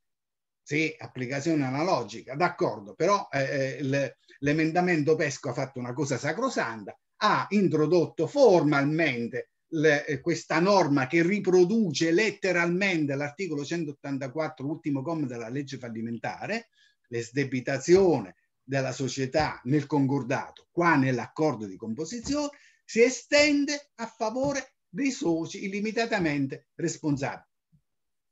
S9: sì, applicazione analogica, d'accordo, però eh, eh l'emendamento Pesco ha fatto una cosa sacrosanta, ha introdotto formalmente le, eh, questa norma che riproduce letteralmente l'articolo 184, ultimo comma della legge fallimentare, l'esdebitazione della società nel concordato, qua nell'accordo di composizione, si estende a favore dei soci illimitatamente responsabili.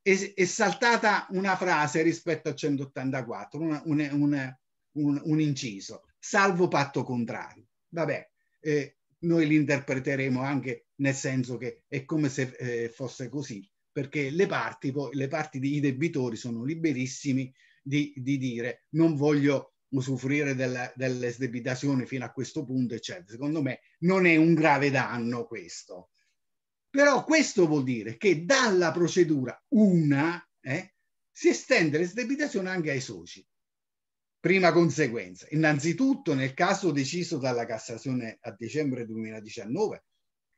S9: È, è saltata una frase rispetto al 184, una, una, una, un, un, inciso, salvo patto contrario. Vabbè, eh, noi l'interpreteremo anche nel senso che è come se eh, fosse così, perché le parti, poi, le parti di, i debitori sono liberissimi di, di dire non voglio usufruire della, dell'esdebitazione fino a questo punto, eccetera. Secondo me non è un grave danno questo. Però questo vuol dire che dalla procedura una eh, si estende l'esdebitazione anche ai soci. Prima conseguenza, innanzitutto nel caso deciso dalla Cassazione a dicembre 2019,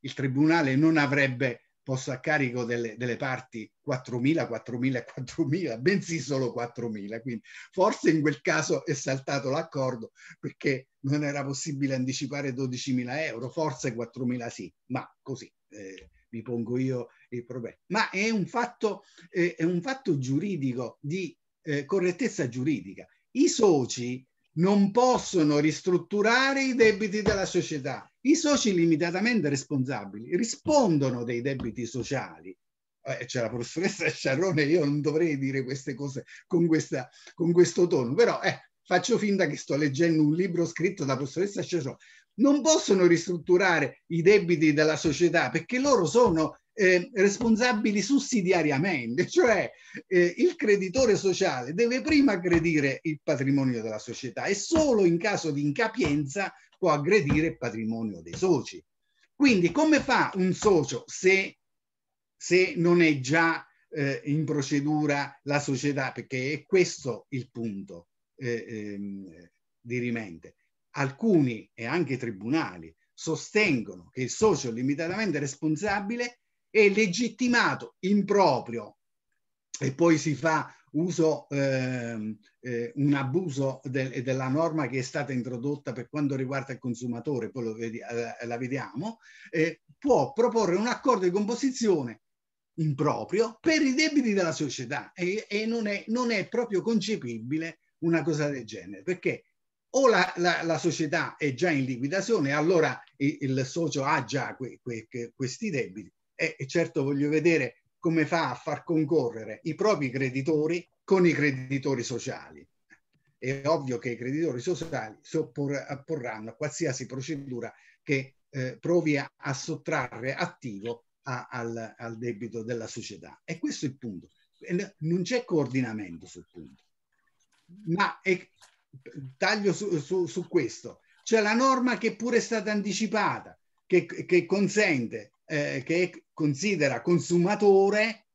S9: il Tribunale non avrebbe posto a carico delle, delle parti 4.000, 4.000 4.000, bensì solo 4.000. Quindi forse in quel caso è saltato l'accordo perché non era possibile anticipare 12.000 euro, forse 4.000 sì, ma così. Eh, mi pongo io il problema, ma è un fatto, eh, è un fatto giuridico di eh, correttezza giuridica. I soci non possono ristrutturare i debiti della società. I soci limitatamente responsabili rispondono dei debiti sociali. Eh, c'è la professoressa Sciarrone, io non dovrei dire queste cose con, questa, con questo tono, però eh, faccio finta che sto leggendo un libro scritto da professoressa Cesò, non possono ristrutturare i debiti della società perché loro sono eh, responsabili sussidiariamente, cioè eh, il creditore sociale deve prima aggredire il patrimonio della società e solo in caso di incapienza può aggredire il patrimonio dei soci. Quindi come fa un socio se, se non è già eh, in procedura la società? Perché è questo il punto eh, eh, dirimente. Alcuni e anche i tribunali sostengono che il socio limitatamente responsabile è legittimato in proprio e poi si fa uso, ehm, eh, un abuso del, della norma che è stata introdotta per quanto riguarda il consumatore, poi vedi, eh, la vediamo, eh, può proporre un accordo di composizione improprio per i debiti della società e, e non, è, non, è, proprio concepibile una cosa del genere, perché o la, la, la società è già in liquidazione, allora il, il socio ha già que, que, que, questi debiti e certo voglio vedere come fa a far concorrere i propri creditori con i creditori sociali. È ovvio che i creditori sociali sopporranno qualsiasi procedura che eh, provi a, a, sottrarre attivo a, al, al debito della società. E questo è il punto. Non c'è coordinamento sul punto ma è, taglio su, su, su questo. C'è la norma che pure è stata anticipata, che, che consente, eh, che considera consumatore,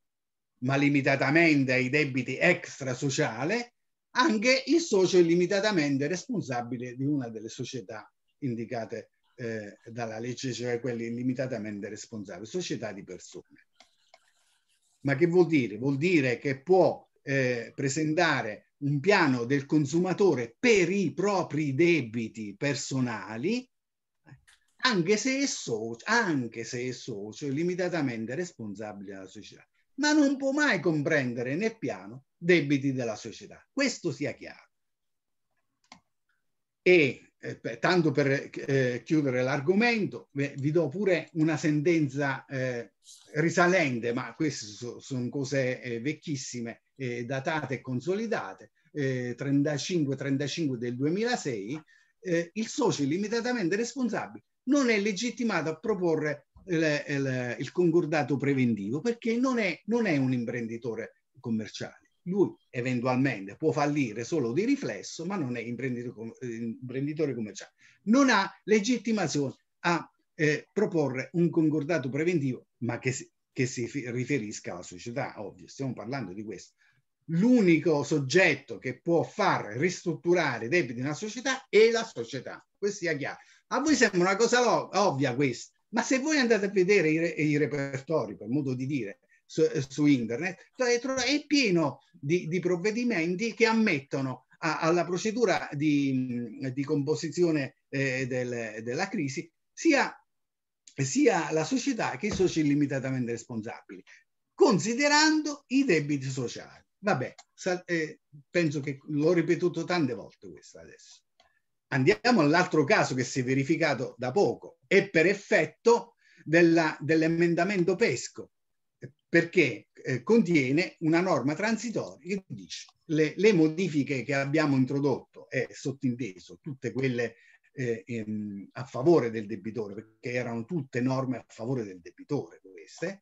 S9: ma limitatamente ai debiti extrasociale, anche il socio illimitatamente responsabile di una delle società indicate eh, dalla legge, cioè quelle illimitatamente responsabili, società di persone. Ma che vuol dire? Vuol dire che può eh, presentare un piano del consumatore per i propri debiti personali, anche se è socio, anche se è socio, limitatamente responsabile della società, ma non può mai comprendere nel piano debiti della società. Questo sia chiaro. E eh, tanto per eh, chiudere l'argomento, vi do pure una sentenza eh, risalente, ma queste so, sono cose eh, vecchissime, eh, datate e consolidate, eh, 35-35 del 2006, eh, il socio limitatamente responsabile non è legittimato a proporre il, il, il concordato preventivo perché non è, non è un imprenditore commerciale lui eventualmente può fallire solo di riflesso, ma non è imprenditore, commerciale. Non ha legittimazione a eh, proporre un concordato preventivo, ma che si, che si riferisca alla società, ovvio, stiamo parlando di questo l'unico soggetto che può far ristrutturare i debiti di una società è la società. Questo sia chiaro. A voi sembra una cosa ovvia questa, ma se voi andate a vedere i, re, i repertori, per modo di dire, su, su internet, è pieno di, di provvedimenti che ammettono a, alla procedura di, di composizione eh, del, della crisi sia, sia la società che i soci limitatamente responsabili, considerando i debiti sociali. Vabbè, eh, penso che l'ho ripetuto tante volte questo adesso. Andiamo all'altro caso che si è verificato da poco e per effetto dell'emendamento Pesco, eh, perché eh, contiene una norma transitoria che dice le, le modifiche che abbiamo introdotto, è sottinteso tutte quelle eh, ehm, a favore del debitore, perché erano tutte norme a favore del debitore queste,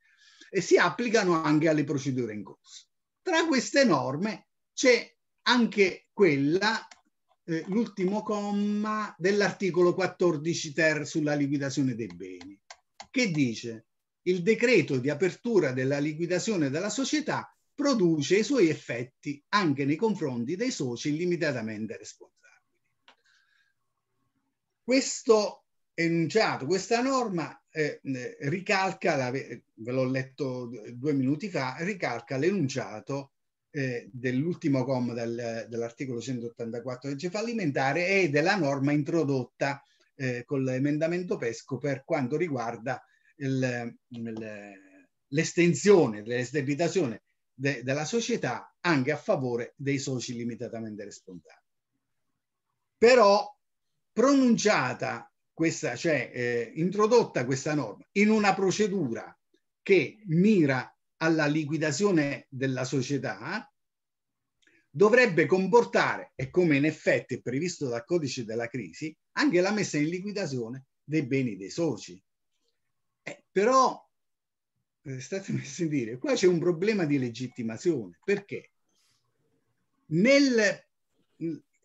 S9: e si applicano anche alle procedure in corso. Tra queste norme c'è anche quella, eh, l'ultimo comma dell'articolo 14 ter sulla liquidazione dei beni, che dice il decreto di apertura della liquidazione della società produce i suoi effetti anche nei confronti dei soci illimitatamente responsabili. Questo enunciato, questa norma eh, ricalca, la, ve l'ho letto due minuti fa, ricalca l'enunciato eh, dell'ultimo comma del, dell'articolo 184 legge fallimentare e della norma introdotta eh, con l'emendamento PESCO per quanto riguarda l'estensione dell'esterpretazione de, della società anche a favore dei soci limitatamente responsabili. Però pronunciata questa, cioè eh, introdotta questa norma in una procedura che mira alla liquidazione della società, dovrebbe comportare, e come in effetti è previsto dal codice della crisi, anche la messa in liquidazione dei beni dei soci. Eh, però, eh, statemi a sentire, qua c'è un problema di legittimazione, perché nel,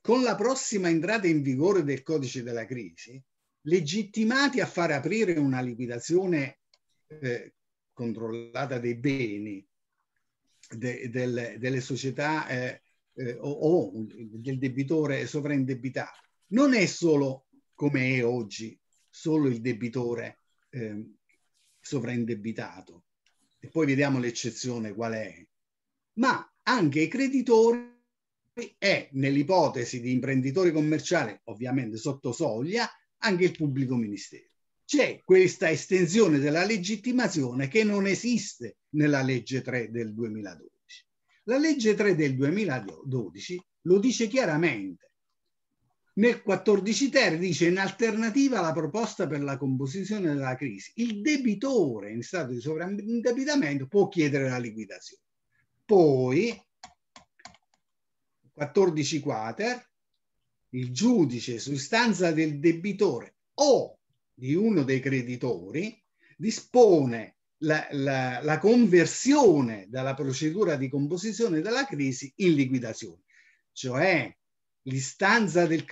S9: con la prossima entrata in vigore del codice della crisi, legittimati a far aprire una liquidazione eh, controllata dei beni de, del, delle società eh, eh, o, o, del debitore sovraindebitato. Non è solo, come è oggi, solo il debitore ehm, sovraindebitato, e poi vediamo l'eccezione qual è, ma anche i creditori e nell'ipotesi di imprenditori commerciali, ovviamente sotto soglia, anche il pubblico ministero. C'è questa estensione della legittimazione che non esiste nella legge 3 del 2012. La legge 3 del 2012 lo dice chiaramente. Nel 14 ter dice in alternativa alla proposta per la composizione della crisi, il debitore in stato di sovraindebitamento può chiedere la liquidazione. Poi 14 quater il giudice su istanza del debitore o di uno dei creditori dispone la, la, la conversione dalla procedura di composizione della crisi in liquidazione, cioè l'istanza del,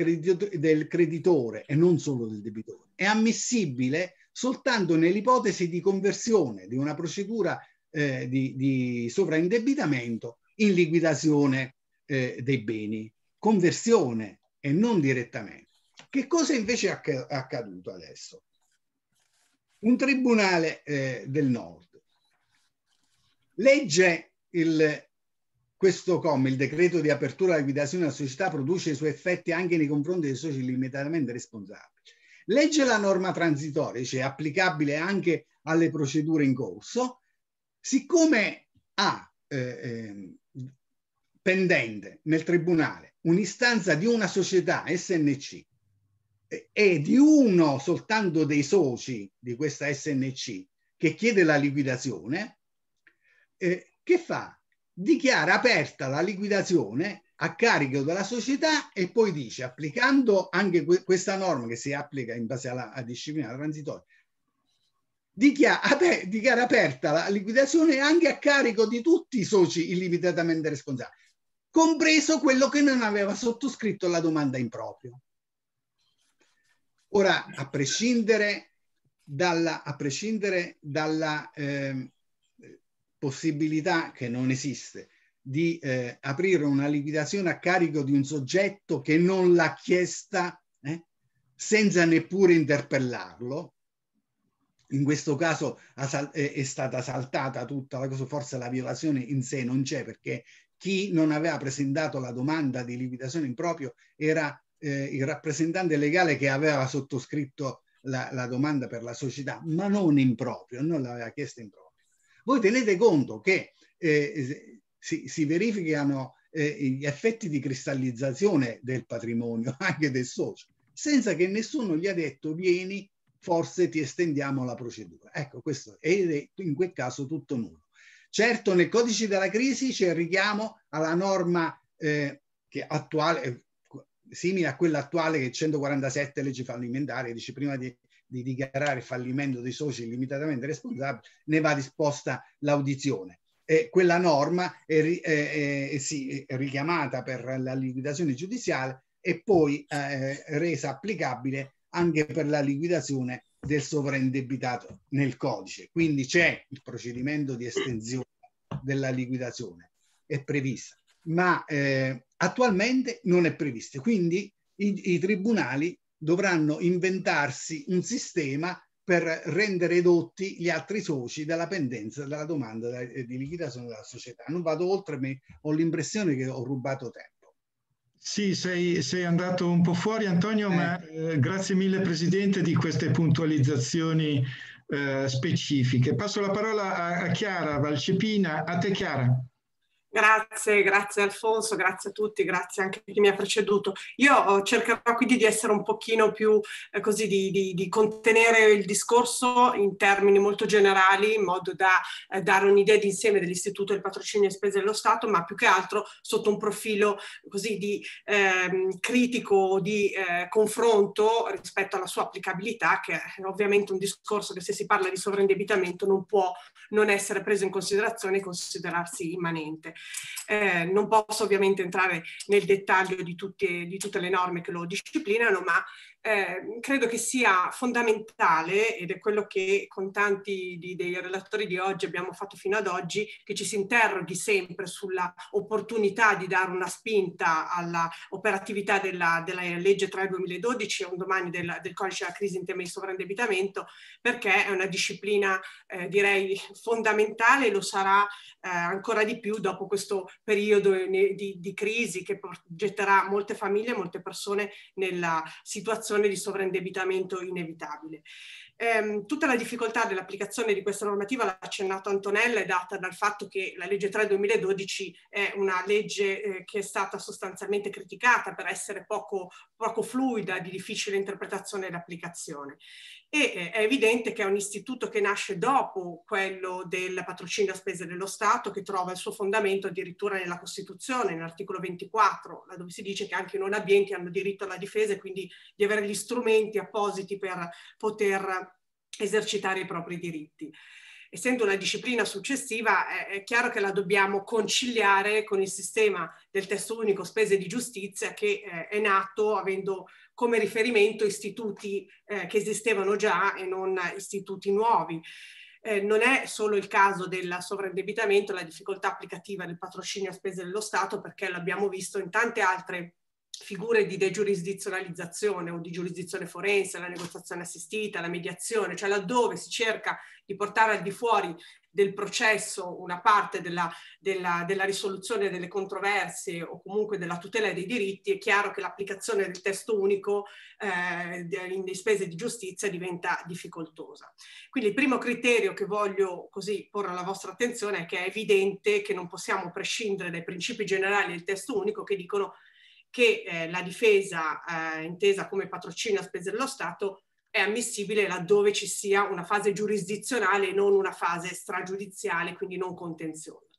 S9: del creditore e non solo del debitore è ammissibile soltanto nell'ipotesi di conversione di una procedura eh, di, di, sovraindebitamento in liquidazione eh, dei beni. Conversione e non direttamente. Che cosa invece è accaduto adesso? Un tribunale eh, del nord legge il, questo come il decreto di apertura alla liquidazione della società produce i suoi effetti anche nei confronti dei soci limitatamente responsabili. Legge la norma transitoria, cioè applicabile anche alle procedure in corso, siccome ha eh, eh, pendente nel tribunale un'istanza di una società SNC e di uno soltanto dei soci di questa SNC che chiede la liquidazione, eh, che fa? Dichiara aperta la liquidazione a carico della società e poi dice, applicando anche que questa norma che si applica in base alla, alla disciplina transitoria, dichiara, dichiara aperta la liquidazione anche a carico di tutti i soci illimitatamente responsabili compreso quello che non aveva sottoscritto la domanda in proprio. Ora, a prescindere dalla, a prescindere dalla eh, possibilità che non esiste di eh, aprire una liquidazione a carico di un soggetto che non l'ha chiesta eh, senza neppure interpellarlo, in questo caso è stata saltata tutta la cosa, forse la violazione in sé non c'è perché chi non aveva presentato la domanda di liquidazione in proprio era eh, il rappresentante legale che aveva sottoscritto la, la, domanda per la società, ma non in proprio, non l'aveva chiesta in proprio. Voi tenete conto che eh, si, si, verificano eh, gli effetti di cristallizzazione del patrimonio, anche del socio, senza che nessuno gli ha detto vieni, forse ti estendiamo la procedura. Ecco, questo è in quel caso tutto nulla. Certo nel codice della crisi c'è il richiamo alla norma eh, che attuale, eh, simile a quella attuale che 147 leggi fallimentari, dice prima di, di dichiarare il fallimento dei soci limitatamente responsabili, ne va disposta l'audizione. E quella norma è, è, è, sì, è richiamata per la liquidazione giudiziale e poi eh, resa applicabile anche per la liquidazione del sovraindebitato nel codice. Quindi c'è il procedimento di estensione della liquidazione, è prevista, ma eh, attualmente non è prevista. Quindi i, i tribunali dovranno inventarsi un sistema per rendere edotti gli altri soci dalla pendenza della domanda eh, di liquidazione della società. Non vado oltre, ma ho l'impressione che ho rubato tempo.
S1: Sì, sei, sei, andato un po' fuori Antonio, ma eh. eh, grazie mille Presidente di queste puntualizzazioni eh, specifiche. Passo la parola a, a Chiara Valcepina. A te Chiara.
S3: Grazie, grazie Alfonso, grazie a tutti, grazie anche a chi mi ha preceduto. Io oh, cercherò quindi di essere un pochino più eh, così, di, di, di, contenere il discorso in termini molto generali, in modo da eh, dare un'idea d'insieme dell'istituto del patrocinio e spese dello Stato, ma più che altro sotto un profilo così di eh, critico, di eh, confronto rispetto alla sua applicabilità, che è ovviamente un discorso che se si parla di sovraindebitamento non può non essere preso in considerazione e considerarsi immanente. Eh, non posso ovviamente entrare nel dettaglio di tutte, di tutte, le norme che lo disciplinano, ma eh, credo che sia fondamentale, ed è quello che con tanti di, dei relatori di oggi abbiamo fatto fino ad oggi, che ci si interroghi sempre sulla opportunità di dare una spinta alla operatività della, della legge 3 del 2012 e un domani del, del, codice della crisi in tema di sovraindebitamento, perché è una disciplina eh, direi fondamentale e lo sarà eh, ancora di più dopo questo periodo di, di crisi che getterà molte famiglie, e molte persone nella situazione situazione di sovraindebitamento inevitabile. Ehm, tutta la difficoltà dell'applicazione di questa normativa, l'ha accennato Antonella, è data dal fatto che la legge 3 2012 è una legge eh, che è stata sostanzialmente criticata per essere poco, poco fluida, di difficile interpretazione ed applicazione e eh, è evidente che è un istituto che nasce dopo quello del patrocinio a spese dello Stato che trova il suo fondamento addirittura nella Costituzione, nell'articolo 24, dove si dice che anche i non abbienti hanno diritto alla difesa e quindi di avere gli strumenti appositi per poter esercitare i propri diritti essendo una disciplina successiva, è, chiaro che la dobbiamo conciliare con il sistema del testo unico spese di giustizia che eh, è nato avendo come riferimento istituti eh, che esistevano già e non istituti nuovi. Eh, non è solo il caso del sovraindebitamento, la difficoltà applicativa del patrocinio a spese dello Stato, perché l'abbiamo visto in tante altre figure di degiurisdizionalizzazione o di giurisdizione forense, la negoziazione assistita, la mediazione, cioè laddove si cerca di portare al di fuori del processo una parte della, della, della risoluzione delle controversie o comunque della tutela dei diritti, è chiaro che l'applicazione del testo unico eh, in spese di giustizia diventa difficoltosa. Quindi il primo criterio che voglio così porre alla vostra attenzione è che è evidente che non possiamo prescindere dai principi generali del testo unico che dicono che eh, la difesa eh, intesa come patrocinio a spese dello Stato è ammissibile laddove ci sia una fase giurisdizionale e non una fase stragiudiziale, quindi non contenziosa.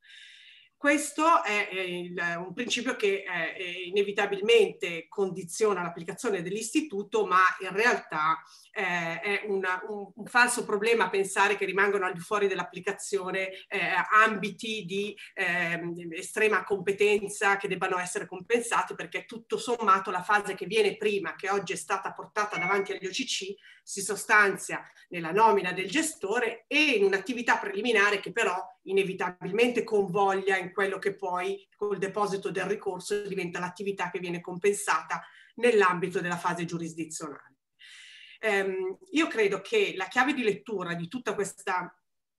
S3: Questo è il, un principio che eh, inevitabilmente condiziona l'applicazione dell'istituto, ma in realtà eh, è una, un, un, falso problema pensare che rimangano al di fuori dell'applicazione eh, ambiti di ehm, estrema competenza che debbano essere compensati perché tutto sommato la fase che viene prima, che oggi è stata portata davanti agli OCC, si sostanzia nella nomina del gestore e in un'attività preliminare che però inevitabilmente convoglia in quello che poi col deposito del ricorso diventa l'attività che viene compensata nell'ambito della fase giurisdizionale ehm, io credo che la chiave di lettura di tutta questa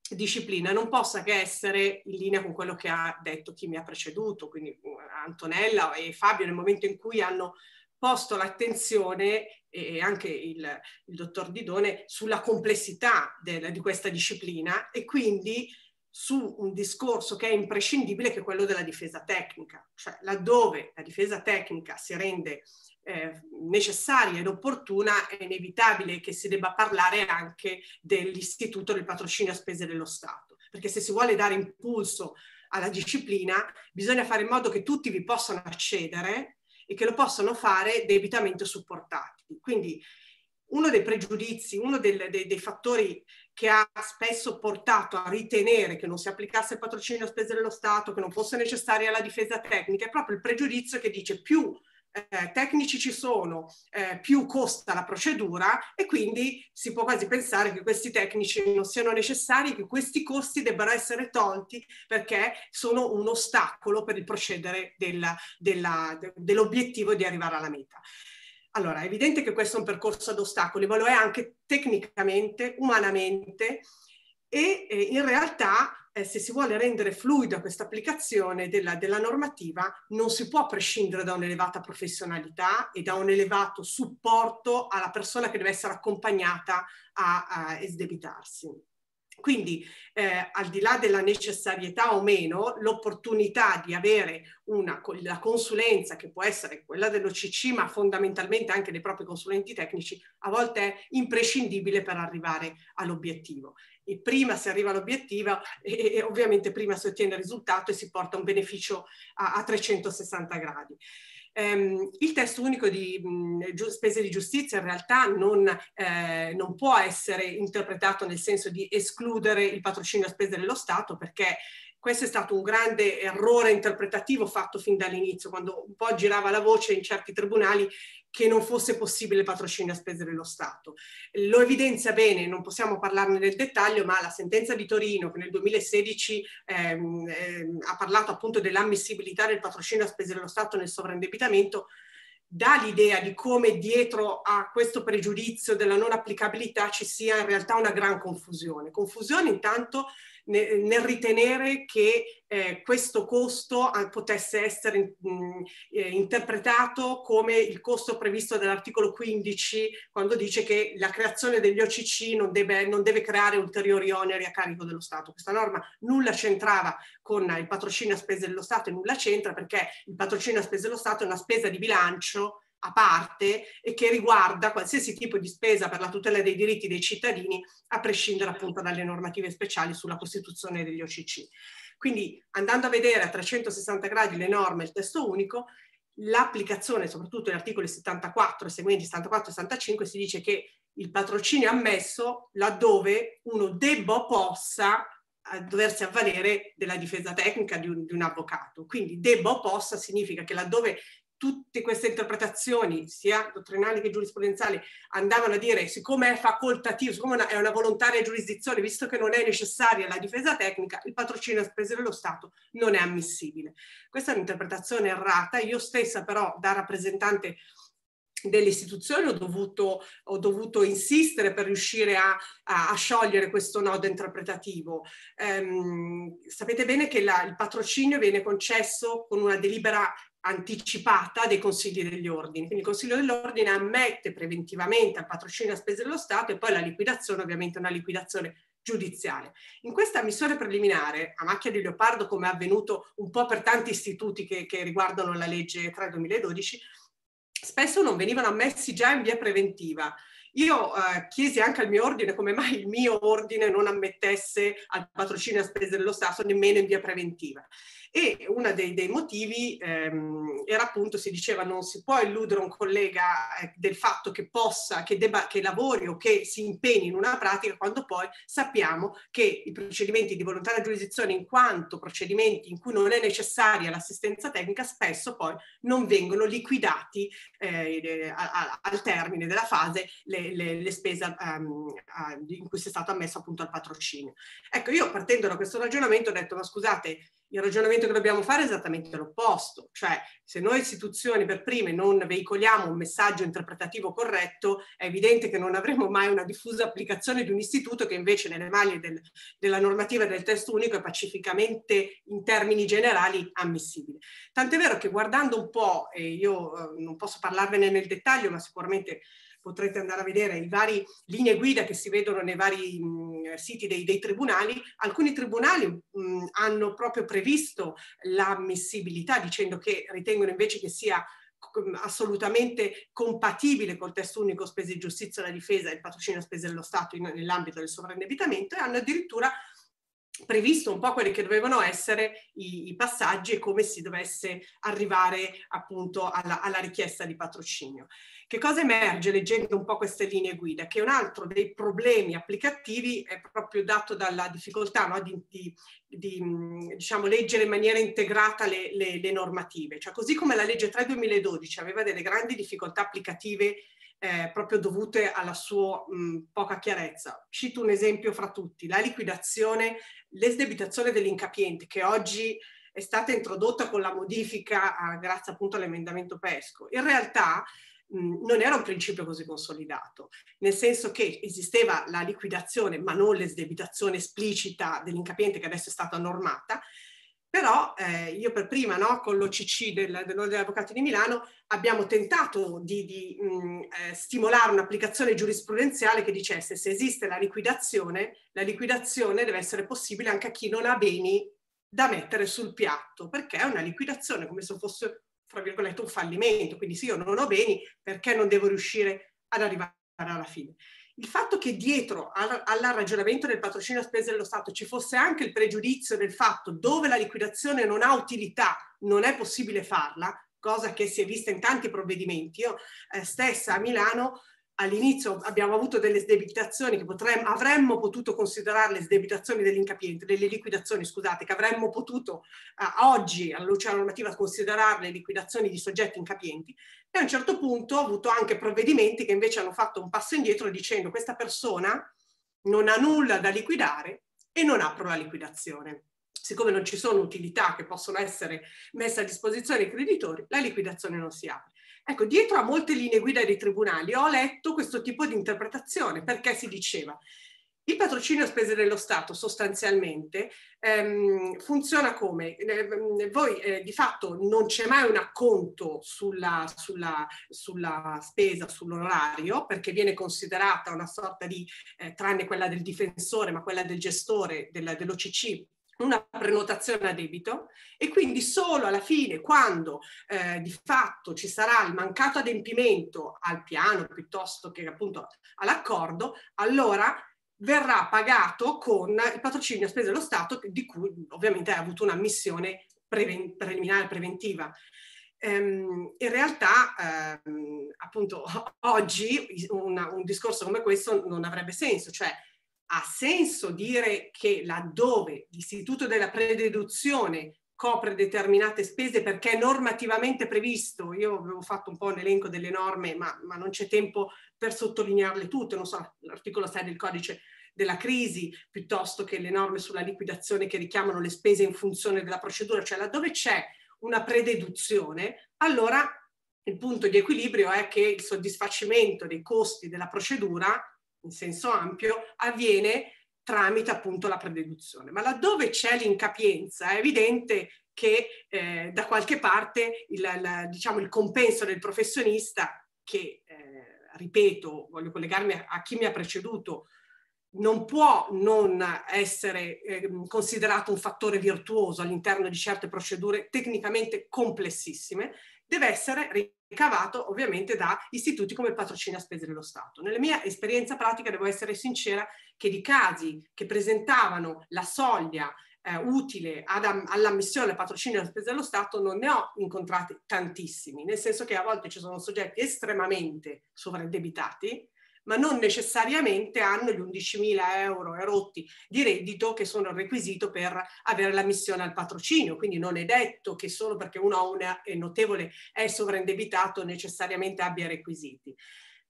S3: disciplina non possa che essere in linea con quello che ha detto chi mi ha preceduto, quindi mm, Antonella e Fabio nel momento in cui hanno posto l'attenzione e anche il, il dottor Didone sulla complessità del, di questa disciplina e quindi su un discorso che è imprescindibile che è quello della difesa tecnica, cioè laddove la difesa tecnica si rende eh, necessaria ed opportuna, è inevitabile che si debba parlare anche dell'istituto del patrocinio a spese dello Stato, perché se si vuole dare impulso alla disciplina bisogna fare in modo che tutti vi possano accedere e che lo possano fare debitamente supportati. Quindi uno dei pregiudizi, uno del, dei, dei, fattori che ha spesso portato a ritenere che non si applicasse il patrocinio a spese dello Stato, che non fosse necessaria la difesa tecnica, è proprio il pregiudizio che dice più eh, tecnici ci sono, eh, più costa la procedura e quindi si può quasi pensare che questi tecnici non siano necessari, che questi costi debbano essere tolti perché sono un ostacolo per il procedere della, della, de, dell'obiettivo di arrivare alla meta. Allora, è evidente che questo è un percorso ad ostacoli, ma lo è anche tecnicamente, umanamente, e eh, in realtà eh, se si vuole rendere fluida questa applicazione della, della, normativa non si può prescindere da un'elevata professionalità e da un elevato supporto alla persona che deve essere accompagnata a, a esdebitarsi. Quindi, eh, al di là della necessarietà o meno, l'opportunità di avere una, la consulenza, che può essere quella dell'OCC, ma fondamentalmente anche dei propri consulenti tecnici, a volte è imprescindibile per arrivare all'obiettivo e prima si arriva all'obiettivo e, e, ovviamente prima si ottiene il risultato e si porta un beneficio a, a 360 gradi. Ehm, il testo unico di mh, mm, spese di giustizia in realtà non, eh, non, può essere interpretato nel senso di escludere il patrocinio a spese dello Stato perché questo è stato un grande errore interpretativo fatto fin dall'inizio, quando un po' girava la voce in certi tribunali che non fosse possibile patrocinio a spese dello Stato. Lo evidenzia bene, non possiamo parlarne nel dettaglio, ma la sentenza di Torino che nel 2016 ehm, ehm, ha parlato appunto dell'ammissibilità del patrocinio a spese dello Stato nel sovraindebitamento, dà l'idea di come dietro a questo pregiudizio della non applicabilità ci sia in realtà una gran confusione. Confusione intanto nel, ritenere che eh, questo costo ah, potesse essere mh, mm, eh, interpretato come il costo previsto dall'articolo 15 quando dice che la creazione degli OCC non deve, non deve creare ulteriori oneri a carico dello Stato. Questa norma nulla c'entrava con il patrocinio a spese dello Stato e nulla c'entra perché il patrocinio a spese dello Stato è una spesa di bilancio a parte e che riguarda qualsiasi tipo di spesa per la tutela dei diritti dei cittadini, a prescindere appunto dalle normative speciali sulla costituzione degli OCC. Quindi andando a vedere a 360 gradi le norme, il testo unico, l'applicazione, soprattutto negli articoli 74 e seguenti, 74 e 65, si dice che il patrocinio è ammesso laddove uno debba o possa eh, doversi avvalere della difesa tecnica di un, di un avvocato. Quindi debba o possa significa che laddove tutte queste interpretazioni, sia dottrinali che giurisprudenziali, andavano a dire siccome è facoltativo, siccome è una volontaria giurisdizione, visto che non è necessaria la difesa tecnica, il patrocinio a spese dello Stato non è ammissibile. Questa è un'interpretazione errata, io stessa però da rappresentante delle istituzioni ho dovuto, ho dovuto insistere per riuscire a, a, a sciogliere questo nodo interpretativo. Ehm, sapete bene che la, il patrocinio viene concesso con una delibera anticipata dei consigli degli ordini. Quindi il consiglio dell'ordine ammette preventivamente al patrocinio a spese dello Stato e poi la liquidazione, ovviamente una liquidazione giudiziale. In questa missione preliminare, a macchia di leopardo, come è avvenuto un po' per tanti istituti che, che riguardano la legge 3 2012, spesso non venivano ammessi già in via preventiva. Io eh, chiesi anche al mio ordine come mai il mio ordine non ammettesse al patrocinio a spese dello Stato nemmeno in via preventiva. E uno dei, dei motivi ehm, era appunto, si diceva, non si può illudere un collega eh, del fatto che possa, che, debba, che lavori o che si impegni in una pratica quando poi sappiamo che i procedimenti di volontaria giurisdizione in quanto procedimenti in cui non è necessaria l'assistenza tecnica spesso poi non vengono liquidati eh, eh al termine della fase le, le, le spese um, a, in cui si è stato ammesso appunto al patrocinio. Ecco, io partendo da questo ragionamento ho detto ma scusate, il ragionamento che dobbiamo fare è esattamente l'opposto, cioè se noi istituzioni per prime non veicoliamo un messaggio interpretativo corretto, è evidente che non avremo mai una diffusa applicazione di un istituto che invece nelle maglie del, della normativa del testo unico è pacificamente in termini generali ammissibile. Tant'è vero che guardando un po', e io eh, non posso parlarvene nel dettaglio, ma sicuramente potrete andare a vedere i vari linee guida che si vedono nei vari mh, mm, siti dei, dei, tribunali, alcuni tribunali mh, mm, hanno proprio previsto l'ammissibilità dicendo che ritengono invece che sia mm, assolutamente compatibile col testo unico spese di giustizia e la difesa e il patrocinio a spese dello Stato in, nell'ambito del sovraindebitamento e hanno addirittura previsto un po' quelli che dovevano essere i, i passaggi e come si dovesse arrivare appunto alla, alla, richiesta di patrocinio. Che cosa emerge leggendo un po' queste linee guida? Che un altro dei problemi applicativi è proprio dato dalla difficoltà no? di, di, di mm, diciamo, leggere in maniera integrata le, le, le normative. Cioè così come la legge 3 2012 aveva delle grandi difficoltà applicative eh, proprio dovute alla sua mh, mm, poca chiarezza. Cito un esempio fra tutti, la liquidazione l'esdebitazione dell'incapiente che oggi è stata introdotta con la modifica a, ah, grazie appunto all'emendamento Pesco, in realtà mh, mm, non era un principio così consolidato, nel senso che esisteva la liquidazione ma non l'esdebitazione esplicita dell'incapiente che adesso è stata normata però eh, io per prima, no, con l'OCC del, dell'Ordine degli Avvocati di Milano, abbiamo tentato di, di mh, mm, eh, stimolare un'applicazione giurisprudenziale che dicesse se esiste la liquidazione, la liquidazione deve essere possibile anche a chi non ha beni da mettere sul piatto, perché è una liquidazione come se fosse, fra virgolette, un fallimento. Quindi se io non ho beni, perché non devo riuscire ad arrivare alla fine? Il fatto che dietro al, al ragionamento del patrocinio a spese dello Stato ci fosse anche il pregiudizio del fatto dove la liquidazione non ha utilità, non è possibile farla, cosa che si è vista in tanti provvedimenti. Io eh, stessa a Milano all'inizio abbiamo avuto delle sdebitazioni che potremmo, avremmo potuto considerare le sdebitazioni dell'incapiente, delle liquidazioni, scusate, che avremmo potuto eh, oggi, alla luce della normativa, considerare le liquidazioni di soggetti incapienti, e a un certo punto ho avuto anche provvedimenti che invece hanno fatto un passo indietro dicendo questa persona non ha nulla da liquidare e non apro la liquidazione. Siccome non ci sono utilità che possono essere messe a disposizione ai creditori, la liquidazione non si apre. Ecco, dietro a molte linee guida dei tribunali ho letto questo tipo di interpretazione perché si diceva il patrocinio a spese dello Stato sostanzialmente ehm, funziona come? Eh, voi eh, di fatto non c'è mai un acconto sulla, sulla, sulla spesa, sull'orario, perché viene considerata una sorta di, eh, tranne quella del difensore, ma quella del gestore della, dell'OCC, una prenotazione a debito e quindi solo alla fine quando eh, di fatto ci sarà il mancato adempimento al piano piuttosto che appunto all'accordo, allora verrà pagato con il patrocinio a spese dello Stato di cui ovviamente hai avuto una missione preven- preliminare preventiva. Ehm, in realtà ehm, appunto oggi una, un discorso come questo non avrebbe senso, cioè ha senso dire che laddove l'istituto della prededuzione copre determinate spese perché è normativamente previsto, io avevo fatto un po' un elenco delle norme ma, ma non c'è tempo per sottolinearle tutte, non so, l'articolo 6 del codice della crisi piuttosto che le norme sulla liquidazione che richiamano le spese in funzione della procedura, cioè laddove c'è una prededuzione, allora il punto di equilibrio è che il soddisfacimento dei costi della procedura in senso ampio avviene tramite appunto la prededuzione. Ma laddove c'è l'incapienza è evidente che eh, da qualche parte il, la, diciamo, il compenso del professionista che, eh, ripeto, voglio collegarmi a, a chi mi ha preceduto, non può non essere eh, considerato un fattore virtuoso all'interno di certe procedure tecnicamente complessissime, deve essere ricavato ovviamente da istituti come il patrocinio a spese dello Stato. Nella mia esperienza pratica devo essere sincera che di casi che presentavano la soglia eh, utile all'ammissione al patrocinio a spese dello Stato non ne ho incontrati tantissimi, nel senso che a volte ci sono soggetti estremamente sovraddebitati ma non necessariamente hanno gli 11.000 euro erotti di reddito che sono il requisito per avere l'ammissione al patrocinio. Quindi non è detto che solo perché uno ha una notevole è sovraindebitato necessariamente abbia requisiti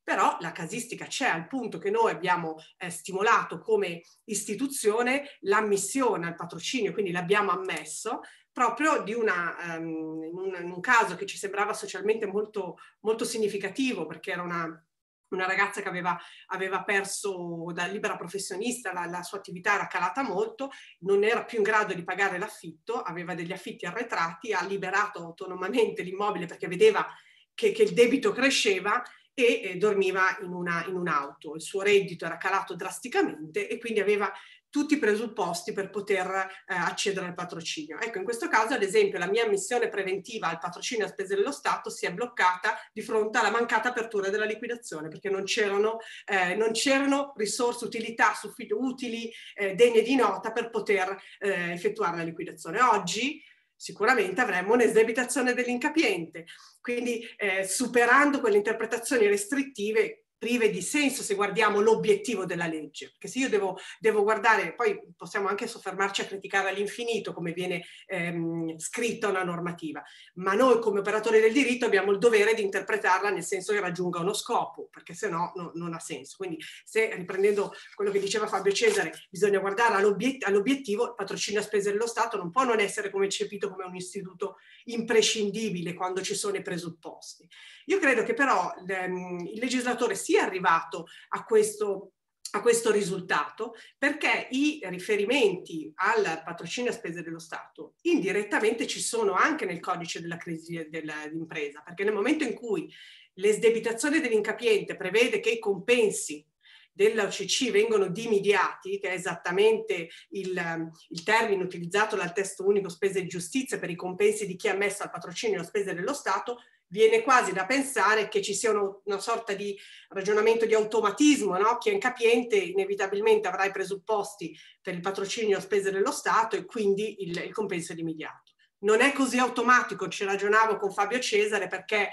S3: però la casistica c'è al punto che noi abbiamo eh, stimolato come istituzione l'ammissione al patrocinio, quindi l'abbiamo ammesso proprio di una, um, un, un, caso che ci sembrava socialmente molto, molto significativo perché era una una ragazza che aveva, aveva perso da libera professionista, la, la, sua attività era calata molto, non era più in grado di pagare l'affitto, aveva degli affitti arretrati, ha liberato autonomamente l'immobile perché vedeva che, che il debito cresceva e eh, dormiva in, una, in un'auto. Il suo reddito era calato drasticamente e quindi aveva tutti i presupposti per poter eh, accedere al patrocinio. Ecco, in questo caso, ad esempio, la mia ammissione preventiva al patrocinio a spese dello Stato si è bloccata di fronte alla mancata apertura della liquidazione, perché non c'erano, eh, non c'erano risorse, utilità utili, eh, degne di nota per poter eh, effettuare la liquidazione. Oggi sicuramente avremmo un'esdebitazione dell'incapiente, quindi eh, superando quelle interpretazioni restrittive prive di senso se guardiamo l'obiettivo della legge, perché se io devo, devo guardare, poi possiamo anche soffermarci a criticare all'infinito come viene ehm, scritta una normativa, ma noi come operatori del diritto abbiamo il dovere di interpretarla nel senso che raggiunga uno scopo, perché se no, no non ha senso. Quindi se riprendendo quello che diceva Fabio Cesare, bisogna guardare all'obiet- all'obiettivo, il patrocinio a spese dello Stato non può non essere come concepito come un istituto imprescindibile quando ci sono i presupposti. Io credo che però ehm, il legislatore sia arrivato a questo a questo risultato perché i riferimenti al patrocinio a spese dello Stato indirettamente ci sono anche nel codice della crisi dell'impresa, perché nel momento in cui l'esdebitazione dell'incapiente prevede che i compensi dell'OCC vengono dimidiati, che è esattamente il, il, termine utilizzato dal testo unico spese di giustizia per i compensi di chi ha messo al patrocinio a spese dello Stato, viene quasi da pensare che ci sia uno, una sorta di ragionamento di automatismo, no? chi è incapiente inevitabilmente avrà i presupposti per il patrocinio a spese dello Stato e quindi il, il compenso è immediato. Non è così automatico, ci ragionavo con Fabio Cesare perché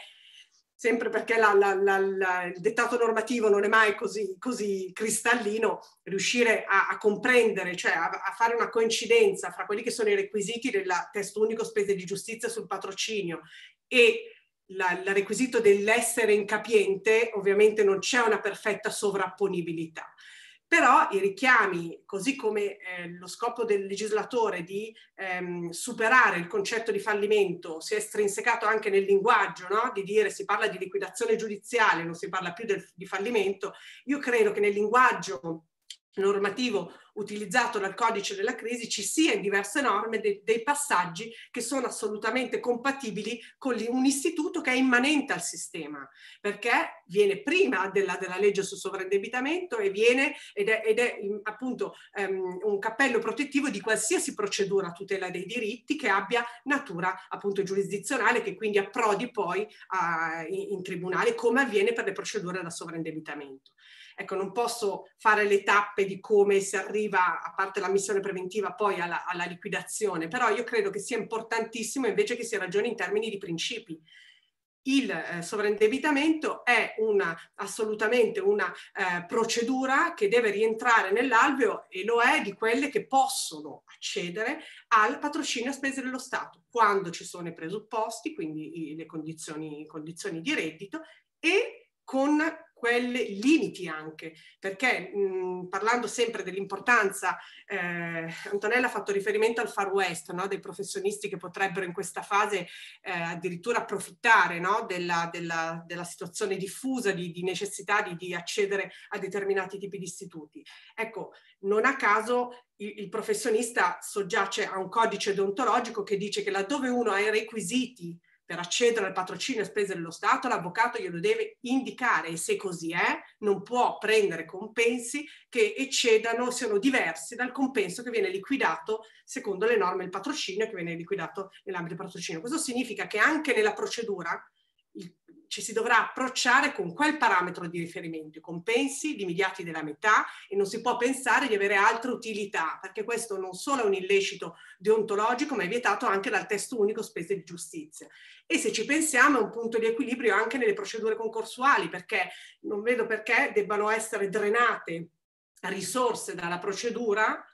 S3: sempre perché la, la, la, il dettato normativo non è mai così, così cristallino, riuscire a, a comprendere, cioè a, a, fare una coincidenza fra quelli che sono i requisiti del testo unico spese di giustizia sul patrocinio e il requisito dell'essere incapiente, ovviamente non c'è una perfetta sovrapponibilità. Però i richiami, così come eh, lo scopo del legislatore di ehm, superare il concetto di fallimento, si è estrinsecato anche nel linguaggio, no? di dire si parla di liquidazione giudiziale, non si parla più del, di fallimento, io credo che nel linguaggio normativo utilizzato dal codice della crisi ci sia in diverse norme de dei passaggi che sono assolutamente compatibili con un istituto che è immanente al sistema, perché viene prima della, della legge sul sovraindebitamento e viene ed è, ed è mm, appunto um, un cappello protettivo di qualsiasi procedura a tutela dei diritti che abbia natura appunto giurisdizionale che quindi approdi poi a, in, in tribunale come avviene per le procedure da sovraindebitamento. Ecco, non posso fare le tappe di come si arriva, a parte la missione preventiva, poi alla, alla liquidazione, però io credo che sia importantissimo invece che si ragioni in termini di principi il eh, sovraindebitamento è una, assolutamente una eh, procedura che deve rientrare nell'alveo e lo è di quelle che possono accedere al patrocinio a spese dello Stato quando ci sono i presupposti, quindi i, le condizioni, condizioni di reddito e con quelli limiti anche, perché mh, mhmm, parlando sempre dell'importanza, eh, Antonella ha fatto riferimento al far west, no? dei professionisti che potrebbero in questa fase eh, addirittura approfittare no? della, della, della, situazione diffusa di, di necessità di, di accedere a determinati tipi di istituti. Ecco, non a caso il, professionista soggiace a un codice deontologico che dice che laddove uno ha i requisiti per accedere al patrocinio a spese dello Stato, l'avvocato glielo deve indicare e se così è non può prendere compensi che eccedano, siano diversi dal compenso che viene liquidato secondo le norme del patrocinio che viene liquidato nell'ambito del patrocinio. Questo significa che anche nella procedura ci si dovrà approcciare con quel parametro di riferimento. I compensi limidiati della metà e non si può pensare di avere altre utilità, perché questo non solo è un illecito deontologico, ma è vietato anche dal testo unico spese di giustizia. E se ci pensiamo è un punto di equilibrio anche nelle procedure concorsuali, perché non vedo perché debbano essere drenate risorse dalla procedura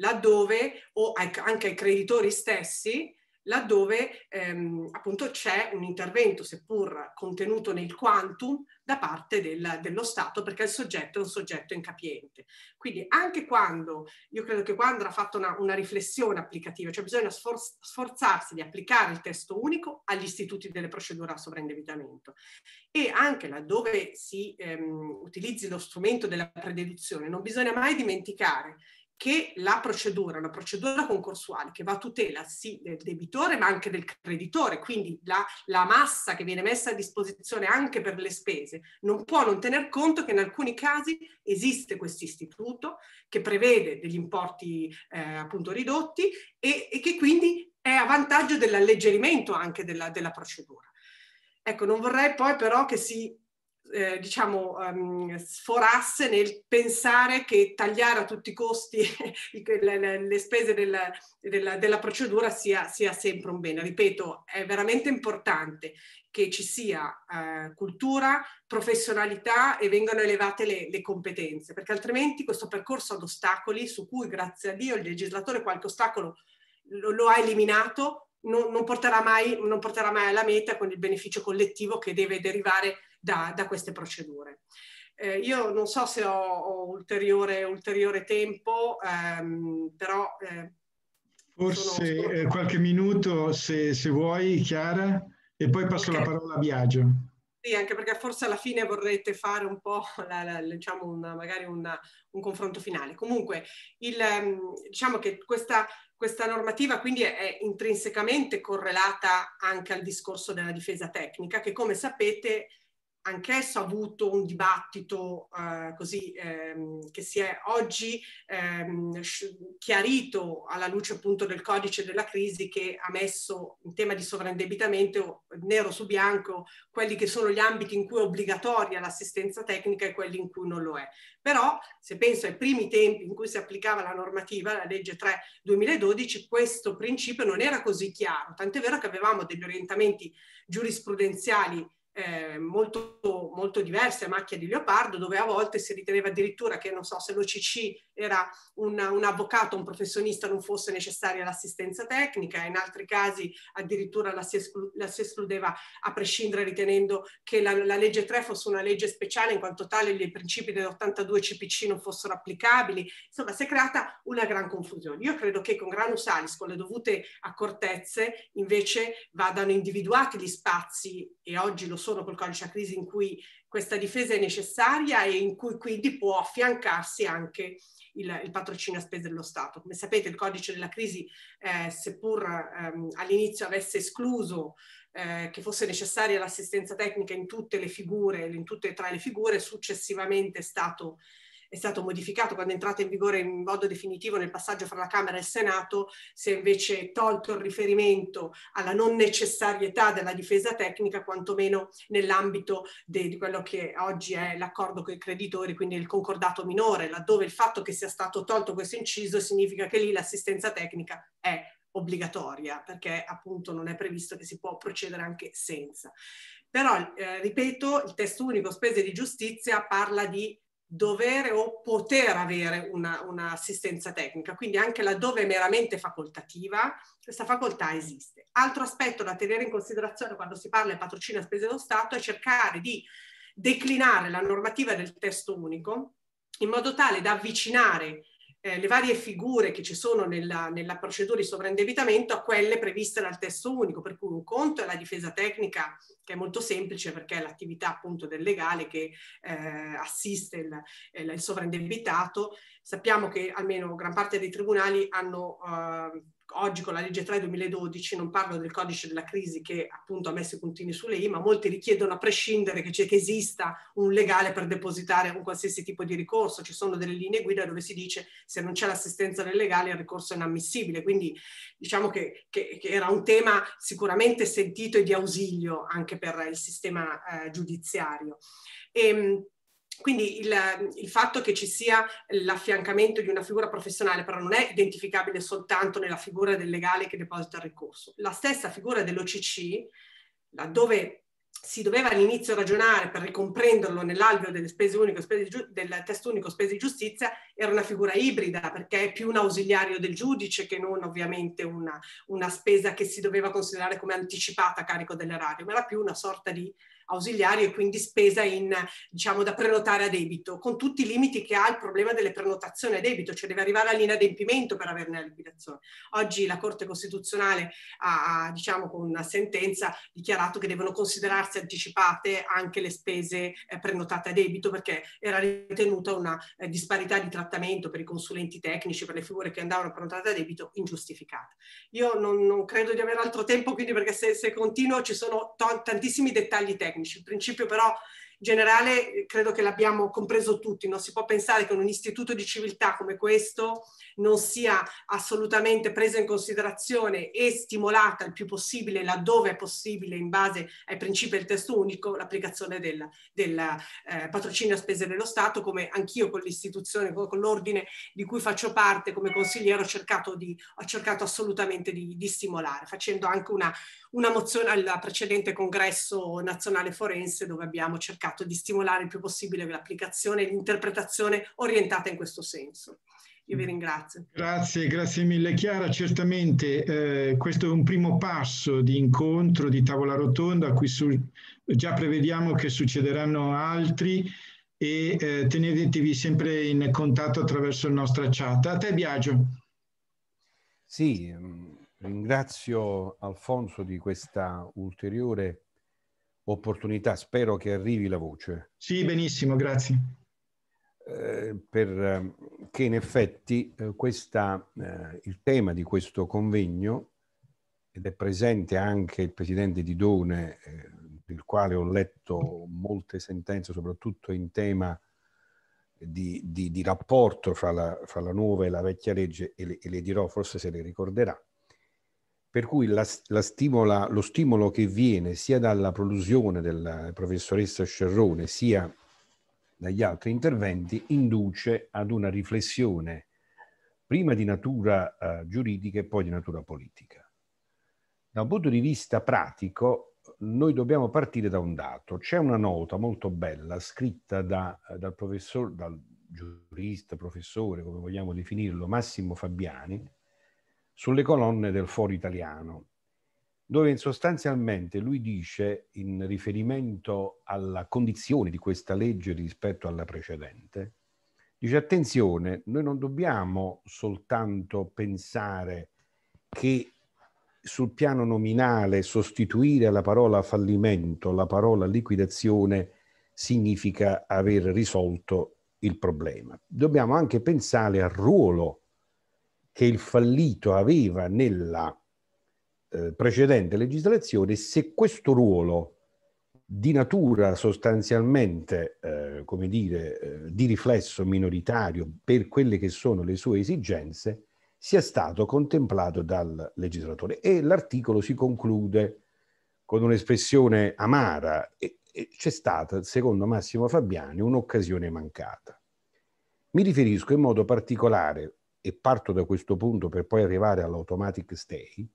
S3: laddove o anche ai creditori stessi laddove ehm, appunto c'è un intervento, seppur contenuto nel quantum, da parte del, dello Stato, perché il soggetto è un soggetto incapiente. Quindi anche quando, io credo che qua ha fatto una, una riflessione applicativa, cioè bisogna sforz, sforzarsi di applicare il testo unico agli istituti delle procedure a sovraindebitamento e anche laddove si ehm, utilizzi lo strumento della prededuzione, non bisogna mai dimenticare che la procedura, una procedura concorsuale che va a tutela sì del debitore ma anche del creditore, quindi la, la, massa che viene messa a disposizione anche per le spese, non può non tener conto che in alcuni casi esiste questo istituto che prevede degli importi eh, appunto ridotti e, e, che quindi è a vantaggio dell'alleggerimento anche della, della procedura. Ecco, non vorrei poi però che si eh, diciamo, um, sforasse nel pensare che tagliare a tutti i costi le, le, spese del, della, della, procedura sia, sia, sempre un bene. Ripeto, è veramente importante che ci sia eh, cultura, professionalità e vengano elevate le, le, competenze, perché altrimenti questo percorso ad ostacoli, su cui grazie a Dio il legislatore qualche ostacolo lo, lo ha eliminato, non, non, porterà mai, non porterà mai alla meta con il beneficio collettivo che deve derivare da, da queste procedure. Eh, io non so se ho, ho ulteriore, ulteriore, tempo, ehm, però... Eh,
S1: Forse sono, sono... Eh, qualche minuto, se, se, vuoi, Chiara, e poi passo okay. la parola a Biagio.
S3: Sì, anche perché forse alla fine vorrete fare un po', la, la, diciamo, una, magari una, un confronto finale. Comunque, il, ehm, diciamo che questa, questa normativa quindi è intrinsecamente correlata anche al discorso della difesa tecnica, che come sapete anch'esso ha avuto un dibattito eh, così ehm, che si è oggi ehm, chiarito alla luce appunto del codice della crisi che ha messo in tema di sovraindebitamento nero su bianco quelli che sono gli ambiti in cui è obbligatoria l'assistenza tecnica e quelli in cui non lo è. Però se penso ai primi tempi in cui si applicava la normativa, la legge 3 2012, questo principio non era così chiaro, tant'è vero che avevamo degli orientamenti giurisprudenziali eh, molto, molto, diverse a macchia di leopardo, dove a volte si riteneva addirittura che, non so, se l'OCC era una, un avvocato, un professionista, non fosse necessaria l'assistenza tecnica, in altri casi addirittura la si, esclu- la si escludeva a prescindere ritenendo che la, la, legge 3 fosse una legge speciale, in quanto tale i principi dell'82 CPC non fossero applicabili. Insomma, si è creata una gran confusione. Io credo che con Granus Alis, con le dovute accortezze, invece vadano individuati gli spazi, e oggi lo sono solo col codice a crisi in cui questa difesa è necessaria e in cui quindi può affiancarsi anche il, il patrocinio a spese dello Stato. Come sapete il codice della crisi, eh, seppur ehm, all'inizio avesse escluso eh, che fosse necessaria l'assistenza tecnica in tutte le figure, in tutte e tre le figure, successivamente è stato è stato modificato quando è entrato in vigore in modo definitivo nel passaggio fra la Camera e il Senato, si è invece tolto il riferimento alla non necessarietà della difesa tecnica, quantomeno nell'ambito di quello che oggi è l'accordo con i creditori, quindi il concordato minore, laddove il fatto che sia stato tolto questo inciso significa che lì l'assistenza tecnica è obbligatoria perché appunto non è previsto che si può procedere anche senza. Però, eh, ripeto, il testo unico spese di giustizia parla di dovere o poter avere una, un'assistenza tecnica, quindi anche laddove è meramente facoltativa, questa facoltà esiste. Altro aspetto da tenere in considerazione quando si parla di patrocina a spese dello Stato è cercare di declinare la normativa del testo unico in modo tale da avvicinare eh, le varie figure che ci sono nella, nella procedura di sovraindebitamento a quelle previste dal testo unico, per cui un conto è la difesa tecnica, che è molto semplice perché è l'attività appunto del legale che eh, assiste il, il, sovraindebitato. Sappiamo che almeno gran parte dei tribunali hanno... Eh, oggi con la legge 3 2012, non parlo del codice della crisi che appunto ha messo i puntini sulle i, ma molti richiedono a prescindere che, che esista un legale per depositare un qualsiasi tipo di ricorso, ci sono delle linee guida dove si dice se non c'è l'assistenza del legale il ricorso è inammissibile, quindi diciamo che, che, che era un tema sicuramente sentito e di ausilio anche per il sistema eh, giudiziario. E, ehm, quindi il, il, fatto che ci sia l'affiancamento di una figura professionale però non è identificabile soltanto nella figura del legale che deposita il ricorso. La stessa figura dell'OCC, laddove si doveva all'inizio ragionare per ricomprenderlo nell'alveo delle spese unico, spese giu- del testo unico spese di giustizia, era una figura ibrida perché è più un ausiliario del giudice che non ovviamente una, una spesa che si doveva considerare come anticipata a carico dell'erario, ma era più una sorta di ausiliari e quindi spesa in, diciamo, da prenotare a debito, con tutti i limiti che ha il problema delle prenotazioni a debito, cioè deve arrivare all'inadempimento per averne la liquidazione. Oggi la Corte Costituzionale ha, diciamo, con una sentenza dichiarato che devono considerarsi anticipate anche le spese eh, prenotate a debito perché era ritenuta una eh, disparità di trattamento per i consulenti tecnici, per le figure che andavano prenotate a debito ingiustificata. Io non, non credo di avere altro tempo, quindi perché se, se continuo ci sono tantissimi dettagli tecnici tecnici. Il principio però generale eh, credo che l'abbiamo compreso tutti, non si può pensare che un istituto di civiltà come questo non sia assolutamente preso in considerazione e stimolata il più possibile, laddove è possibile, in base ai principi del testo unico, l'applicazione del, del eh, patrocinio a spese dello Stato, come anch'io con l'istituzione, con l'ordine di cui faccio parte come consigliere ho cercato, di, ho cercato assolutamente di, di stimolare, facendo anche una, una mozione al precedente congresso nazionale forense dove abbiamo cercato cercato di stimolare il più possibile l'applicazione e l'interpretazione orientata in questo senso. Io vi mm. ringrazio.
S1: Grazie, grazie mille Chiara. Certamente eh, questo è un primo passo di incontro, di tavola rotonda, a cui su, già prevediamo che succederanno altri e eh, tenetevi sempre in contatto attraverso la nostra chat. A te
S6: Biagio. Sì, mm, ringrazio Alfonso di questa ulteriore opportunità. Spero che arrivi la voce. Sì, benissimo, grazie. Eh, perché ehm, in effetti eh, questa, eh, il tema di questo convegno, ed è presente anche il presidente Didone, eh, del quale ho letto molte sentenze, soprattutto in tema di, di, di rapporto fra la, fra la, nuova e la vecchia legge, e le, e le dirò, forse se le ricorderà, per cui la, la stimola, lo stimolo che viene sia dalla prolusione della professoressa Scerrone sia dagli altri interventi induce ad una riflessione prima di natura eh, giuridica e poi di natura politica. Da un punto di vista pratico noi dobbiamo partire da un dato. C'è una nota molto bella scritta da, dal professor, dal giurista, professore, come vogliamo definirlo, Massimo Fabiani, sulle colonne del Foro Italiano, dove sostanzialmente lui dice, in riferimento alla condizione di questa legge rispetto alla precedente, dice attenzione, noi non dobbiamo soltanto pensare che sul piano nominale sostituire la parola fallimento, la parola liquidazione, significa aver risolto il problema. Dobbiamo anche pensare al ruolo che il fallito aveva nella eh, precedente legislazione, se questo ruolo di natura sostanzialmente, eh, come dire, eh, di riflesso minoritario per quelle che sono le sue esigenze, sia stato contemplato dal legislatore. E l'articolo si conclude con un'espressione amara, e, e c'è stata, secondo Massimo Fabiani, un'occasione mancata. Mi riferisco in modo particolare e parto da questo punto per poi arrivare all'automatic stay,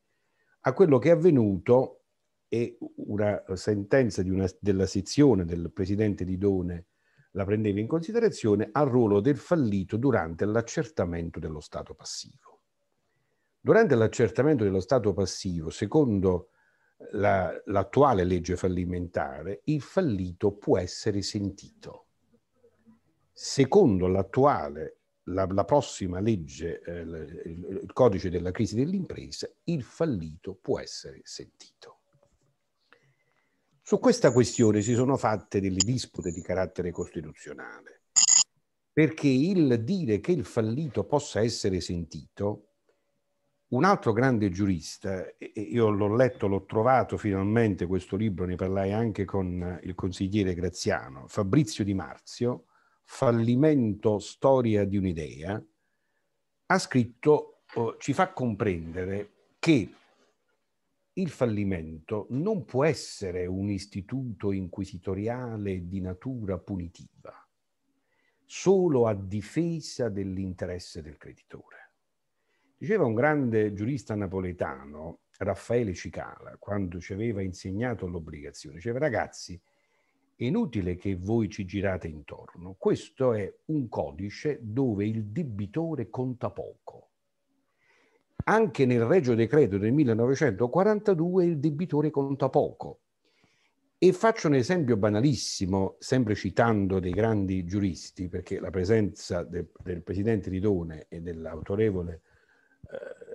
S6: a quello che è avvenuto e una sentenza una, della sezione del presidente di Done la prendeva in considerazione al ruolo del fallito durante l'accertamento dello stato passivo. Durante l'accertamento dello stato passivo, secondo la, l'attuale legge fallimentare, il fallito può essere sentito. Secondo l'attuale la, la prossima legge, eh, il, il codice della crisi dell'impresa, il fallito può essere sentito. Su questa questione si sono fatte delle dispute di carattere costituzionale, perché il dire che il fallito possa essere sentito, un altro grande giurista, io l'ho letto, l'ho trovato finalmente questo libro, ne parlai anche con il consigliere Graziano, Fabrizio Di Marzio, Fallimento, storia di un'idea, ha scritto, eh, ci fa comprendere che il fallimento non può essere un istituto inquisitoriale di natura punitiva, solo a difesa dell'interesse del creditore. Diceva un grande giurista napoletano, Raffaele Cicala, quando ci aveva insegnato l'obbligazione, diceva ragazzi, inutile che voi ci girate intorno. Questo è un codice dove il debitore conta poco. Anche nel Regio Decreto del 1942 il debitore conta poco. E faccio un esempio banalissimo, sempre citando dei grandi giuristi, perché la presenza del, del presidente Ridone e dell'autorevole eh,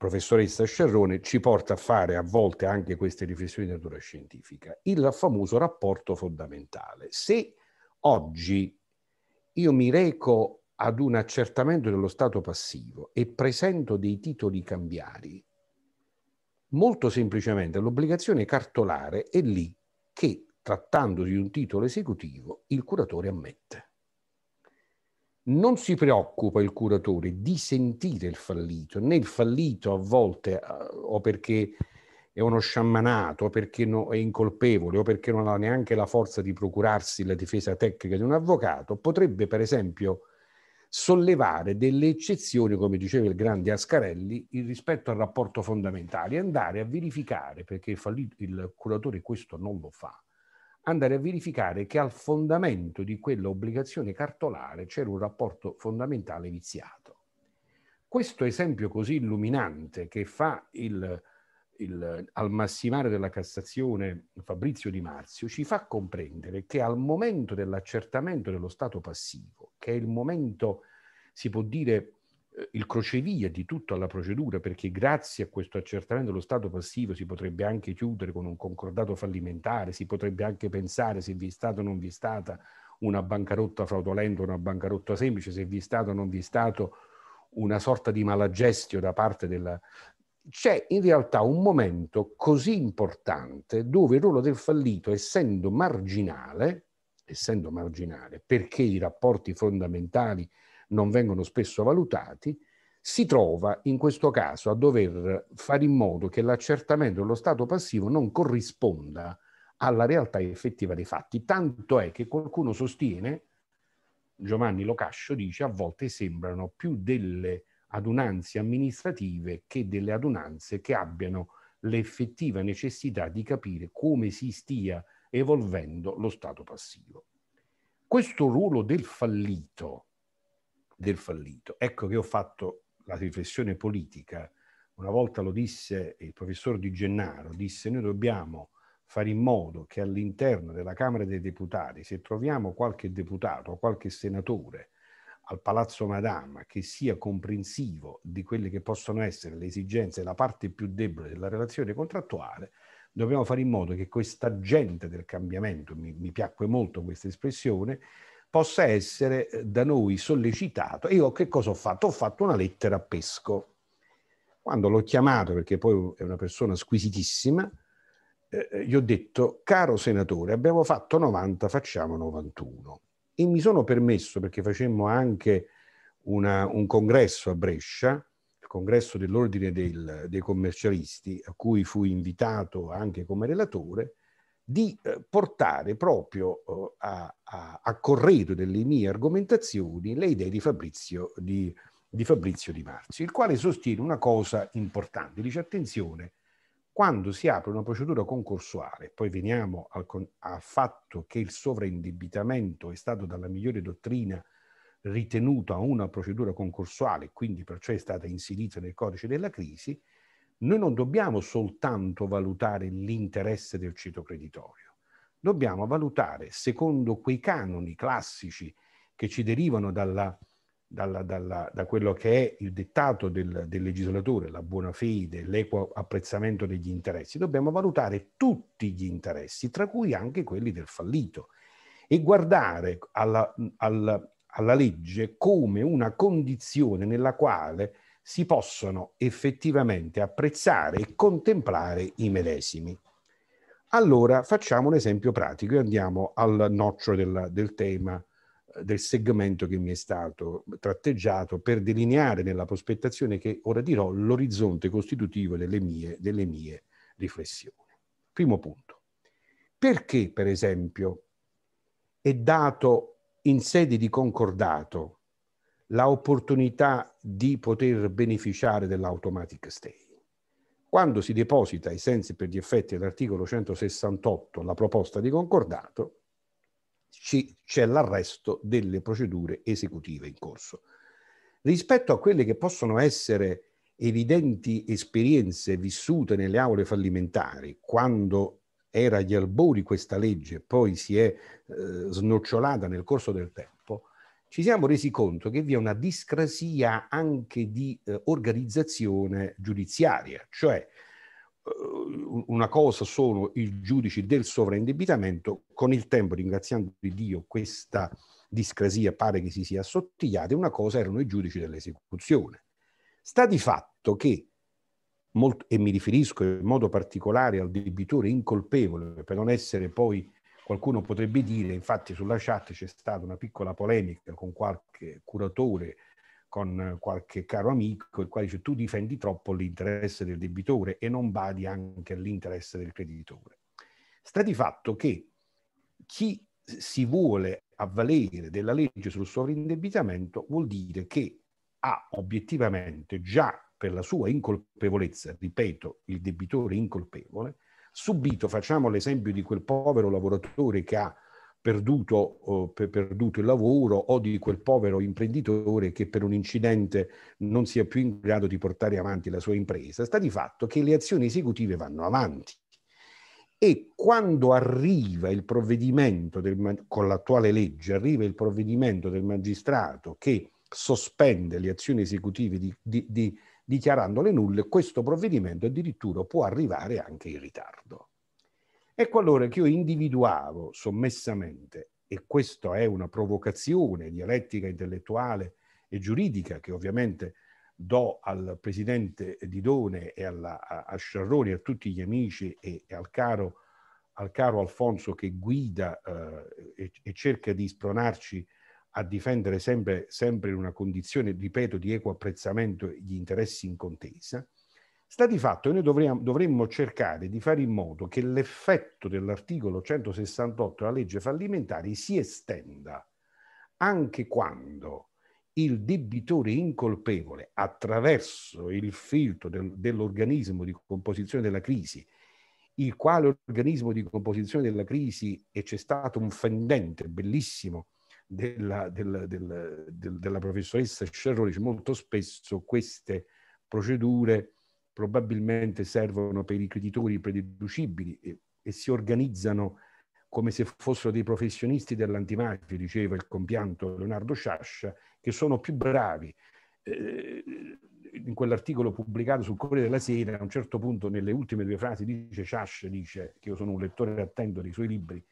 S6: professoressa Scerrone ci porta a fare a volte anche queste riflessioni di natura scientifica, il famoso rapporto fondamentale. Se oggi io mi reco ad un accertamento dello stato passivo e presento dei titoli cambiari, molto semplicemente l'obbligazione cartolare è lì che, trattandosi di un titolo esecutivo, il curatore ammette non si preoccupa il curatore di sentire il fallito, né il fallito a volte eh, o perché è uno sciammanato, o perché no, è incolpevole, o perché non ha neanche la forza di procurarsi la difesa tecnica di un avvocato, potrebbe per esempio sollevare delle eccezioni, come diceva il grande Ascarelli, rispetto al rapporto fondamentale, andare a verificare, perché il, fallito, il curatore questo non lo fa, andare a verificare che al fondamento di quell'obbligazione cartolare c'era un rapporto fondamentale viziato. Questo esempio così illuminante che fa il, il, al massimare della Cassazione Fabrizio Di Marzio ci fa comprendere che al momento dell'accertamento dello stato passivo, che è il momento, si può dire, eh, il crocevia di tutta la procedura, perché grazie a questo accertamento lo stato passivo si potrebbe anche chiudere con un concordato fallimentare, si potrebbe anche pensare se vi è stata o non vi è stata una bancarotta fraudolenta, una bancarotta semplice, se vi è stato o non vi è stato una sorta di malagestio da parte della... C'è in realtà un momento così importante dove il ruolo del fallito, essendo marginale, essendo marginale, perché i rapporti fondamentali non vengono spesso valutati, si trova in questo caso a dover fare in modo che l'accertamento dello stato passivo non corrisponda alla realtà effettiva dei fatti. Tanto è che qualcuno sostiene, Giovanni Locascio dice, a volte sembrano più delle adunanze amministrative che delle adunanze che abbiano l'effettiva necessità di capire come si stia evolvendo lo stato passivo. Questo ruolo del fallito, del fallito. Ecco che ho fatto la riflessione politica. Una volta lo disse il professor Di Gennaro, disse noi dobbiamo fare in modo che all'interno della Camera dei Deputati, se troviamo qualche deputato o qualche senatore al Palazzo Madama che sia comprensivo di quelle che possono essere le esigenze, la parte più debole della relazione contrattuale, dobbiamo fare in modo che questa gente del cambiamento, mi, mi piacque molto questa espressione, possa essere eh, da noi sollecitato. E io che cosa ho fatto? Ho fatto una lettera a Pesco. Quando l'ho chiamato, perché poi è una persona squisitissima, eh, eh gli ho detto, caro senatore, abbiamo fatto 90, facciamo 91. E mi sono permesso, perché facemmo anche una, un congresso a Brescia, il congresso dell'Ordine del, dei commercialisti, a cui fui invitato anche come relatore, di eh, portare proprio eh, a, a, a, corredo delle mie argomentazioni le idee di Fabrizio di, di Fabrizio Di Marzio, il quale sostiene una cosa importante. Dice attenzione, quando si apre una procedura concorsuale, poi veniamo al, al fatto che il sovraindebitamento è stato dalla migliore dottrina ritenuto a una procedura concorsuale, quindi perciò è stata inserita nel codice della crisi, noi non dobbiamo soltanto valutare l'interesse del cito citocreditorio, dobbiamo valutare secondo quei canoni classici che ci derivano dalla, dalla, dalla, da quello che è il dettato del, del legislatore, la buona fede, l'equo apprezzamento degli interessi, dobbiamo valutare tutti gli interessi, tra cui anche quelli del fallito, e guardare alla, alla, alla legge come una condizione nella quale si possono effettivamente apprezzare e contemplare i medesimi. Allora facciamo un esempio pratico e andiamo al noccio del, del tema, eh, del segmento che mi è stato tratteggiato per delineare nella prospettazione che ora dirò l'orizzonte costitutivo delle mie, delle mie riflessioni. Primo punto. Perché, per esempio, è dato in sede di concordato l'opportunità di poter beneficiare dell'automatic stay. Quando si deposita ai sensi per gli effetti dell'articolo 168 la proposta di concordato, c'è l'arresto delle procedure esecutive in corso. Rispetto a quelle che possono essere evidenti esperienze vissute nelle aule fallimentari, quando era agli albori questa legge, poi si è eh, snocciolata nel corso del tempo, ci siamo resi conto che vi è una discrasia anche di eh, organizzazione giudiziaria, cioè eh, una cosa sono i giudici del sovraindebitamento, con il tempo, ringraziando di Dio, questa discrasia pare che si sia assottigliata, e una cosa erano i giudici dell'esecuzione. Sta di fatto che, molto, e mi riferisco in modo particolare al debitore incolpevole, per non essere poi Qualcuno potrebbe dire, infatti sulla chat c'è stata una piccola polemica con qualche curatore, con qualche caro amico, il quale dice tu difendi troppo l'interesse del debitore e non badi anche all'interesse del creditore. Sta di fatto che chi si vuole avvalere della legge sul sovrindebitamento vuol dire che ha obiettivamente già per la sua incolpevolezza, ripeto, il debitore incolpevole, subito, facciamo l'esempio di quel povero lavoratore che ha perduto, eh, perduto il lavoro o di quel povero imprenditore che per un incidente non sia più in grado di portare avanti la sua impresa, sta di fatto che le azioni esecutive vanno avanti e quando arriva il provvedimento del, con l'attuale legge, arriva il provvedimento del magistrato che sospende le azioni esecutive di, di, di, dichiarandole nulle, questo provvedimento addirittura può arrivare anche in ritardo. Ecco allora che io individuavo sommessamente, e questa è una provocazione dialettica intellettuale e giuridica che ovviamente do al presidente Didone e alla, a, a Sciarroni, a tutti gli amici e, e al, caro, al, caro, Alfonso che guida eh, e, e, cerca di spronarci a difendere sempre, sempre in una condizione, ripeto, di equo apprezzamento gli interessi in contesa, sta di fatto che noi dovremmo, dovremmo cercare di fare in modo che l'effetto dell'articolo 168 della legge fallimentare si estenda anche quando il debitore incolpevole attraverso il filtro del, dell'organismo di composizione della crisi, il quale organismo di composizione della crisi, e c'è stato un fendente bellissimo della, della, della, della professoressa Scerroli, molto spesso queste procedure probabilmente servono per i creditori prededucibili e, e si organizzano come se fossero dei professionisti dell'antimafia, diceva il compianto Leonardo Sciascia, che sono più bravi. Eh, in quell'articolo pubblicato sul Corriere della Sera, a un certo punto, nelle ultime due frasi, dice Sciascia, dice che io sono un lettore attento dei suoi libri,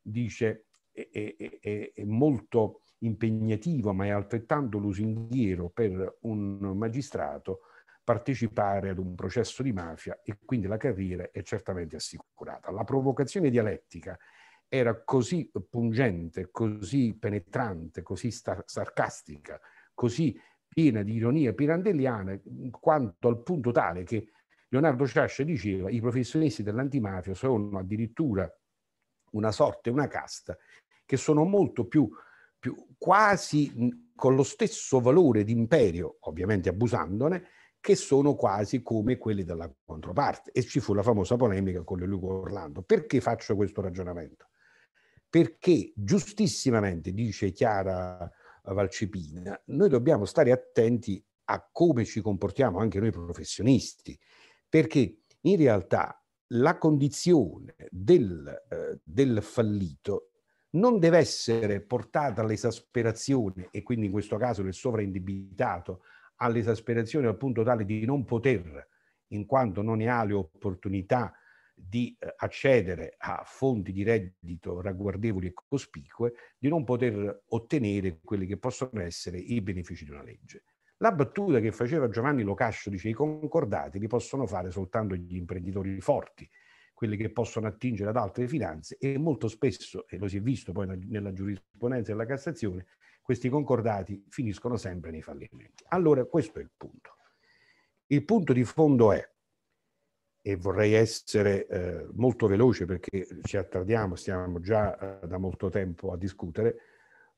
S6: dice è, è, è molto impegnativo, ma è altrettanto lusinghiero per un magistrato partecipare ad un processo di mafia e quindi la carriera è certamente assicurata. La provocazione dialettica era così pungente, così penetrante, così star- sarcastica, così piena di ironia pirandelliana, quanto al punto tale che Leonardo Sciascia diceva i professionisti dell'antimafia sono addirittura una sorte, una casta che sono molto più, più quasi con lo stesso valore di imperio, ovviamente abusandone, che sono quasi come quelli della controparte. E ci fu la famosa polemica con Luca Orlando. Perché faccio questo ragionamento? Perché giustissimamente, dice Chiara Valcipina, noi dobbiamo stare attenti a come ci comportiamo anche noi professionisti, perché in realtà la condizione del, eh, del fallito non deve essere portata all'esasperazione e quindi in questo caso del sovraindebitato all'esasperazione al punto tale di non poter, in quanto non ne ha le opportunità di eh, accedere a fonti di reddito ragguardevoli e cospicue, di non poter ottenere quelli che possono essere i benefici di una legge. La battuta che faceva Giovanni Locascio dice i concordati li possono fare soltanto gli imprenditori forti, quelle che possono attingere ad altre finanze e molto spesso, e lo si è visto poi nella giurisprudenza della Cassazione, questi concordati finiscono sempre nei fallimenti. Allora questo è il punto. Il punto di fondo è, e vorrei essere eh, molto veloce perché ci attardiamo, stiamo già eh, da molto tempo a discutere,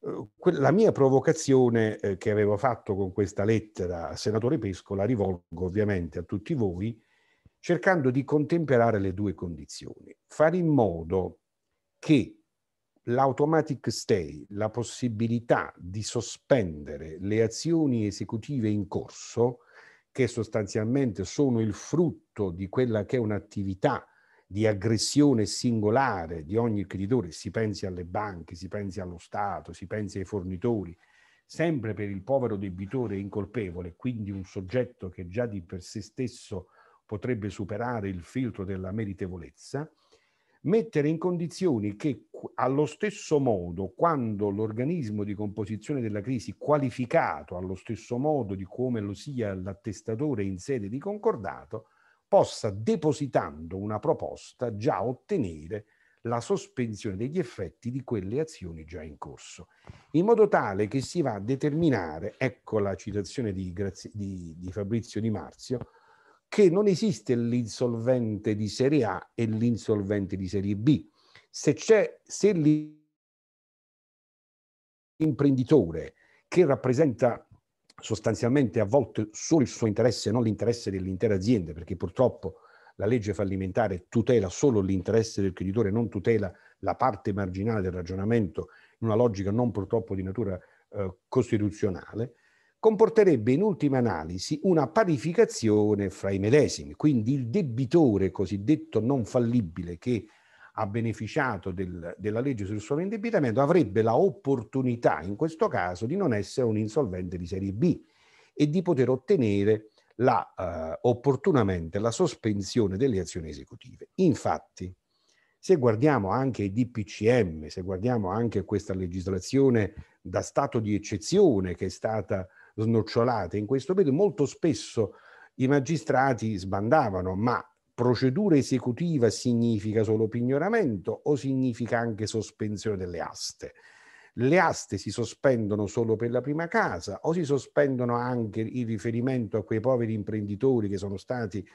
S6: eh, la mia provocazione eh, che avevo fatto con questa lettera al senatore Pesco la rivolgo ovviamente a tutti voi, cercando di contemperare le due condizioni, fare in modo che l'automatic stay, la possibilità di sospendere le azioni esecutive in corso, che sostanzialmente sono il frutto di quella che è un'attività di aggressione singolare di ogni creditore, si pensi alle banche, si pensi allo Stato, si pensi ai fornitori, sempre per il povero debitore incolpevole, quindi un soggetto che già di per sé stesso potrebbe superare il filtro della meritevolezza, mettere in condizioni che allo stesso modo, quando l'organismo di composizione della crisi qualificato allo stesso modo di come lo sia l'attestatore in sede di concordato, possa depositando una proposta già ottenere la sospensione degli effetti di quelle azioni già in corso, in modo tale che si va a determinare, ecco la citazione di, Grazia, di, di Fabrizio Di Marzio, che non esiste l'insolvente di serie A e l'insolvente di serie B. Se c'è, se l'imprenditore che rappresenta sostanzialmente a volte solo il suo interesse, non l'interesse dell'intera azienda, perché purtroppo la legge fallimentare tutela solo l'interesse del creditore, non tutela la parte marginale del ragionamento, in una logica non purtroppo di natura eh, costituzionale, comporterebbe in ultima analisi una parificazione fra i medesimi, quindi il debitore cosiddetto non fallibile che ha beneficiato del, della legge sul suo indebitamento avrebbe la opportunità in questo caso di non essere un insolvente di serie B e di poter ottenere la, eh, opportunamente la sospensione delle azioni esecutive. Infatti, se guardiamo anche i DPCM, se guardiamo anche questa legislazione da stato di eccezione che è stata snocciolate. In questo periodo molto spesso i magistrati sbandavano, ma procedura esecutiva significa solo pignoramento o significa anche sospensione delle aste? Le aste si sospendono solo per la prima casa o si sospendono anche in riferimento a quei poveri imprenditori che sono stati,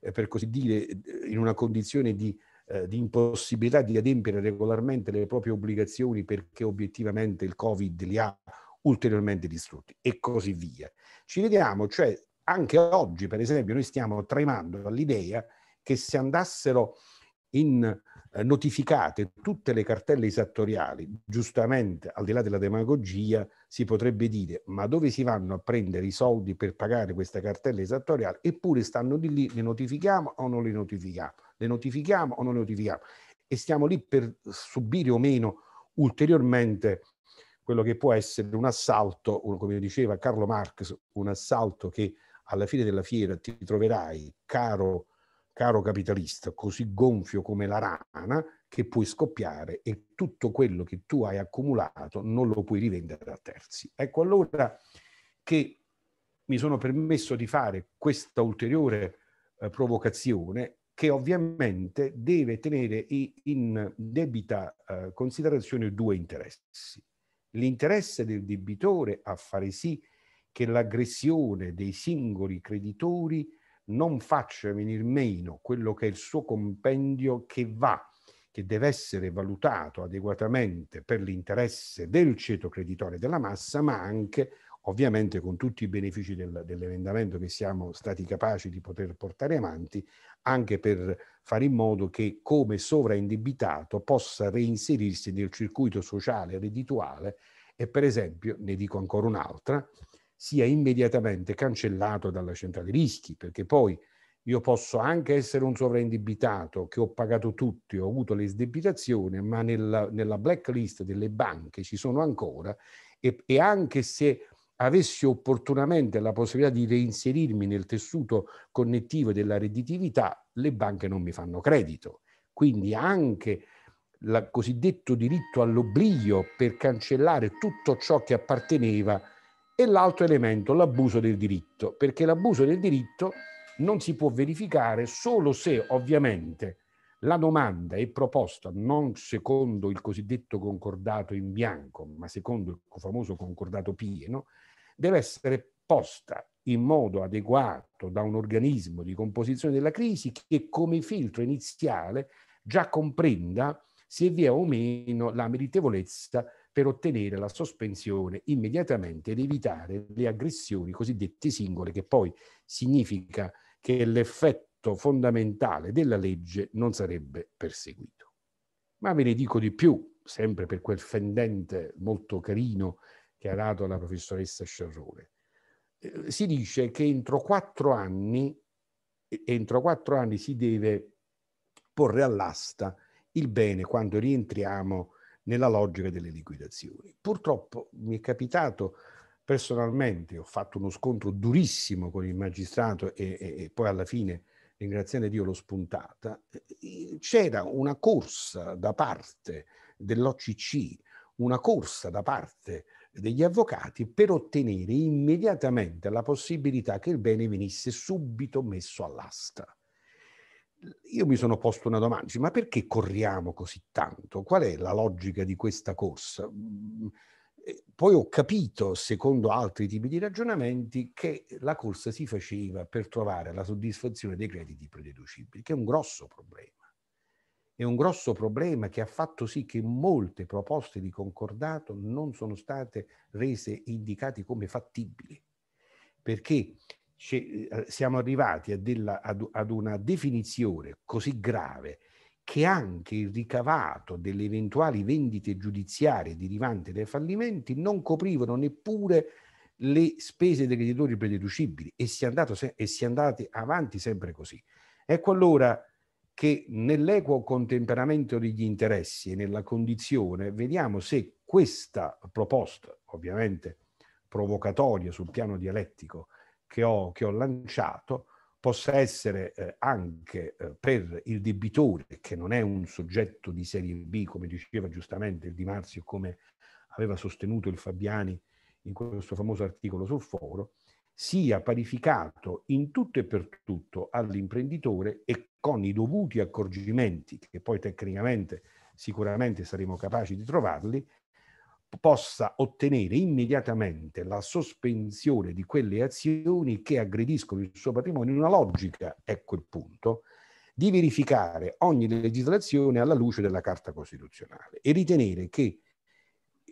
S6: eh, per così dire, in una condizione di, eh, di impossibilità di adempiere regolarmente le proprie obbligazioni perché obiettivamente il Covid li ha ulteriormente distrutti e così via. Ci vediamo, cioè anche oggi per esempio noi stiamo tremando all'idea che se andassero in eh, notificate tutte le cartelle esattoriali, giustamente al di là della demagogia, si potrebbe dire ma dove si vanno a prendere i soldi per pagare questa cartella esattoriale? Eppure stanno di lì, le notifichiamo o non le notifichiamo? Le notifichiamo o non le notifichiamo? E stiamo lì per subire o meno ulteriormente quello che può essere un assalto, come diceva Carlo Marx, un assalto che alla fine della fiera ti troverai caro, caro capitalista, così gonfio come la rana, che puoi scoppiare e tutto quello che tu hai accumulato non lo puoi rivendere a terzi. Ecco allora che mi sono permesso di fare questa ulteriore eh, provocazione che ovviamente deve tenere in debita eh, considerazione due interessi. L'interesse del debitore a fare sì che l'aggressione dei singoli creditori non faccia venir meno quello che è il suo compendio che va, che deve essere valutato adeguatamente per l'interesse del ceto creditore della massa, ma anche ovviamente con tutti i benefici del, dell'emendamento che siamo stati capaci di poter portare avanti, anche per fare in modo che come sovraindebitato possa reinserirsi nel circuito sociale reddituale e per esempio, ne dico ancora un'altra, sia immediatamente cancellato dalla centrale rischi, perché poi io posso anche essere un sovraindebitato che ho pagato tutti, ho avuto l'esdebitazione, ma nella, nella blacklist delle banche ci sono ancora e, e anche se avessi opportunamente la possibilità di reinserirmi nel tessuto connettivo della redditività, le banche non mi fanno credito. Quindi anche il cosiddetto diritto all'oblio per cancellare tutto ciò che apparteneva e l'altro elemento, l'abuso del diritto, perché l'abuso del diritto non si può verificare solo se ovviamente la domanda è proposta non secondo il cosiddetto concordato in bianco, ma secondo il famoso concordato pieno, deve essere posta in modo adeguato da un organismo di composizione della crisi che come filtro iniziale già comprenda se vi è o meno la meritevolezza per ottenere la sospensione immediatamente ed evitare le aggressioni cosiddette singole, che poi significa che l'effetto fondamentale della legge non sarebbe perseguito. Ma ve ne dico di più, sempre per quel fendente molto carino che ha dato la professoressa Sciarrone. Eh, si dice che entro quattro anni, entro quattro anni si deve porre all'asta il bene quando rientriamo nella logica delle liquidazioni. Purtroppo mi è capitato personalmente, ho fatto uno scontro durissimo con il magistrato e, e, e poi alla fine, ringraziando Dio, l'ho spuntata, c'era una corsa da parte dell'OCC, una corsa da parte degli avvocati per ottenere immediatamente la possibilità che il bene venisse subito messo all'asta. Io mi sono posto una domanda, ma perché corriamo così tanto? Qual è la logica di questa corsa? Mm, poi ho capito, secondo altri tipi di ragionamenti, che la corsa si faceva per trovare la soddisfazione dei crediti prededucibili, che è un grosso problema è un grosso problema che ha fatto sì che molte proposte di concordato non sono state rese indicate come fattibili, perché eh, siamo arrivati della, ad, ad una definizione così grave che anche il ricavato delle eventuali vendite giudiziarie derivanti dai fallimenti non coprivano neppure le spese dei creditori prededucibili e si, è andato, e si è andati avanti sempre così. Ecco allora che nell'equo contemperamento degli interessi e nella condizione vediamo se questa proposta, ovviamente provocatoria sul piano dialettico che ho, che ho lanciato, possa essere eh, anche eh, per il debitore, che non è un soggetto di serie B, come diceva giustamente il Di Marzio, come aveva sostenuto il Fabiani in questo famoso articolo sul foro, sia parificato in tutto e per tutto all'imprenditore e con i dovuti accorgimenti, che poi tecnicamente sicuramente saremo capaci di trovarli, possa ottenere immediatamente la sospensione di quelle azioni che aggrediscono il suo patrimonio in una logica, ecco il punto, di verificare ogni legislazione alla luce della Carta Costituzionale e ritenere che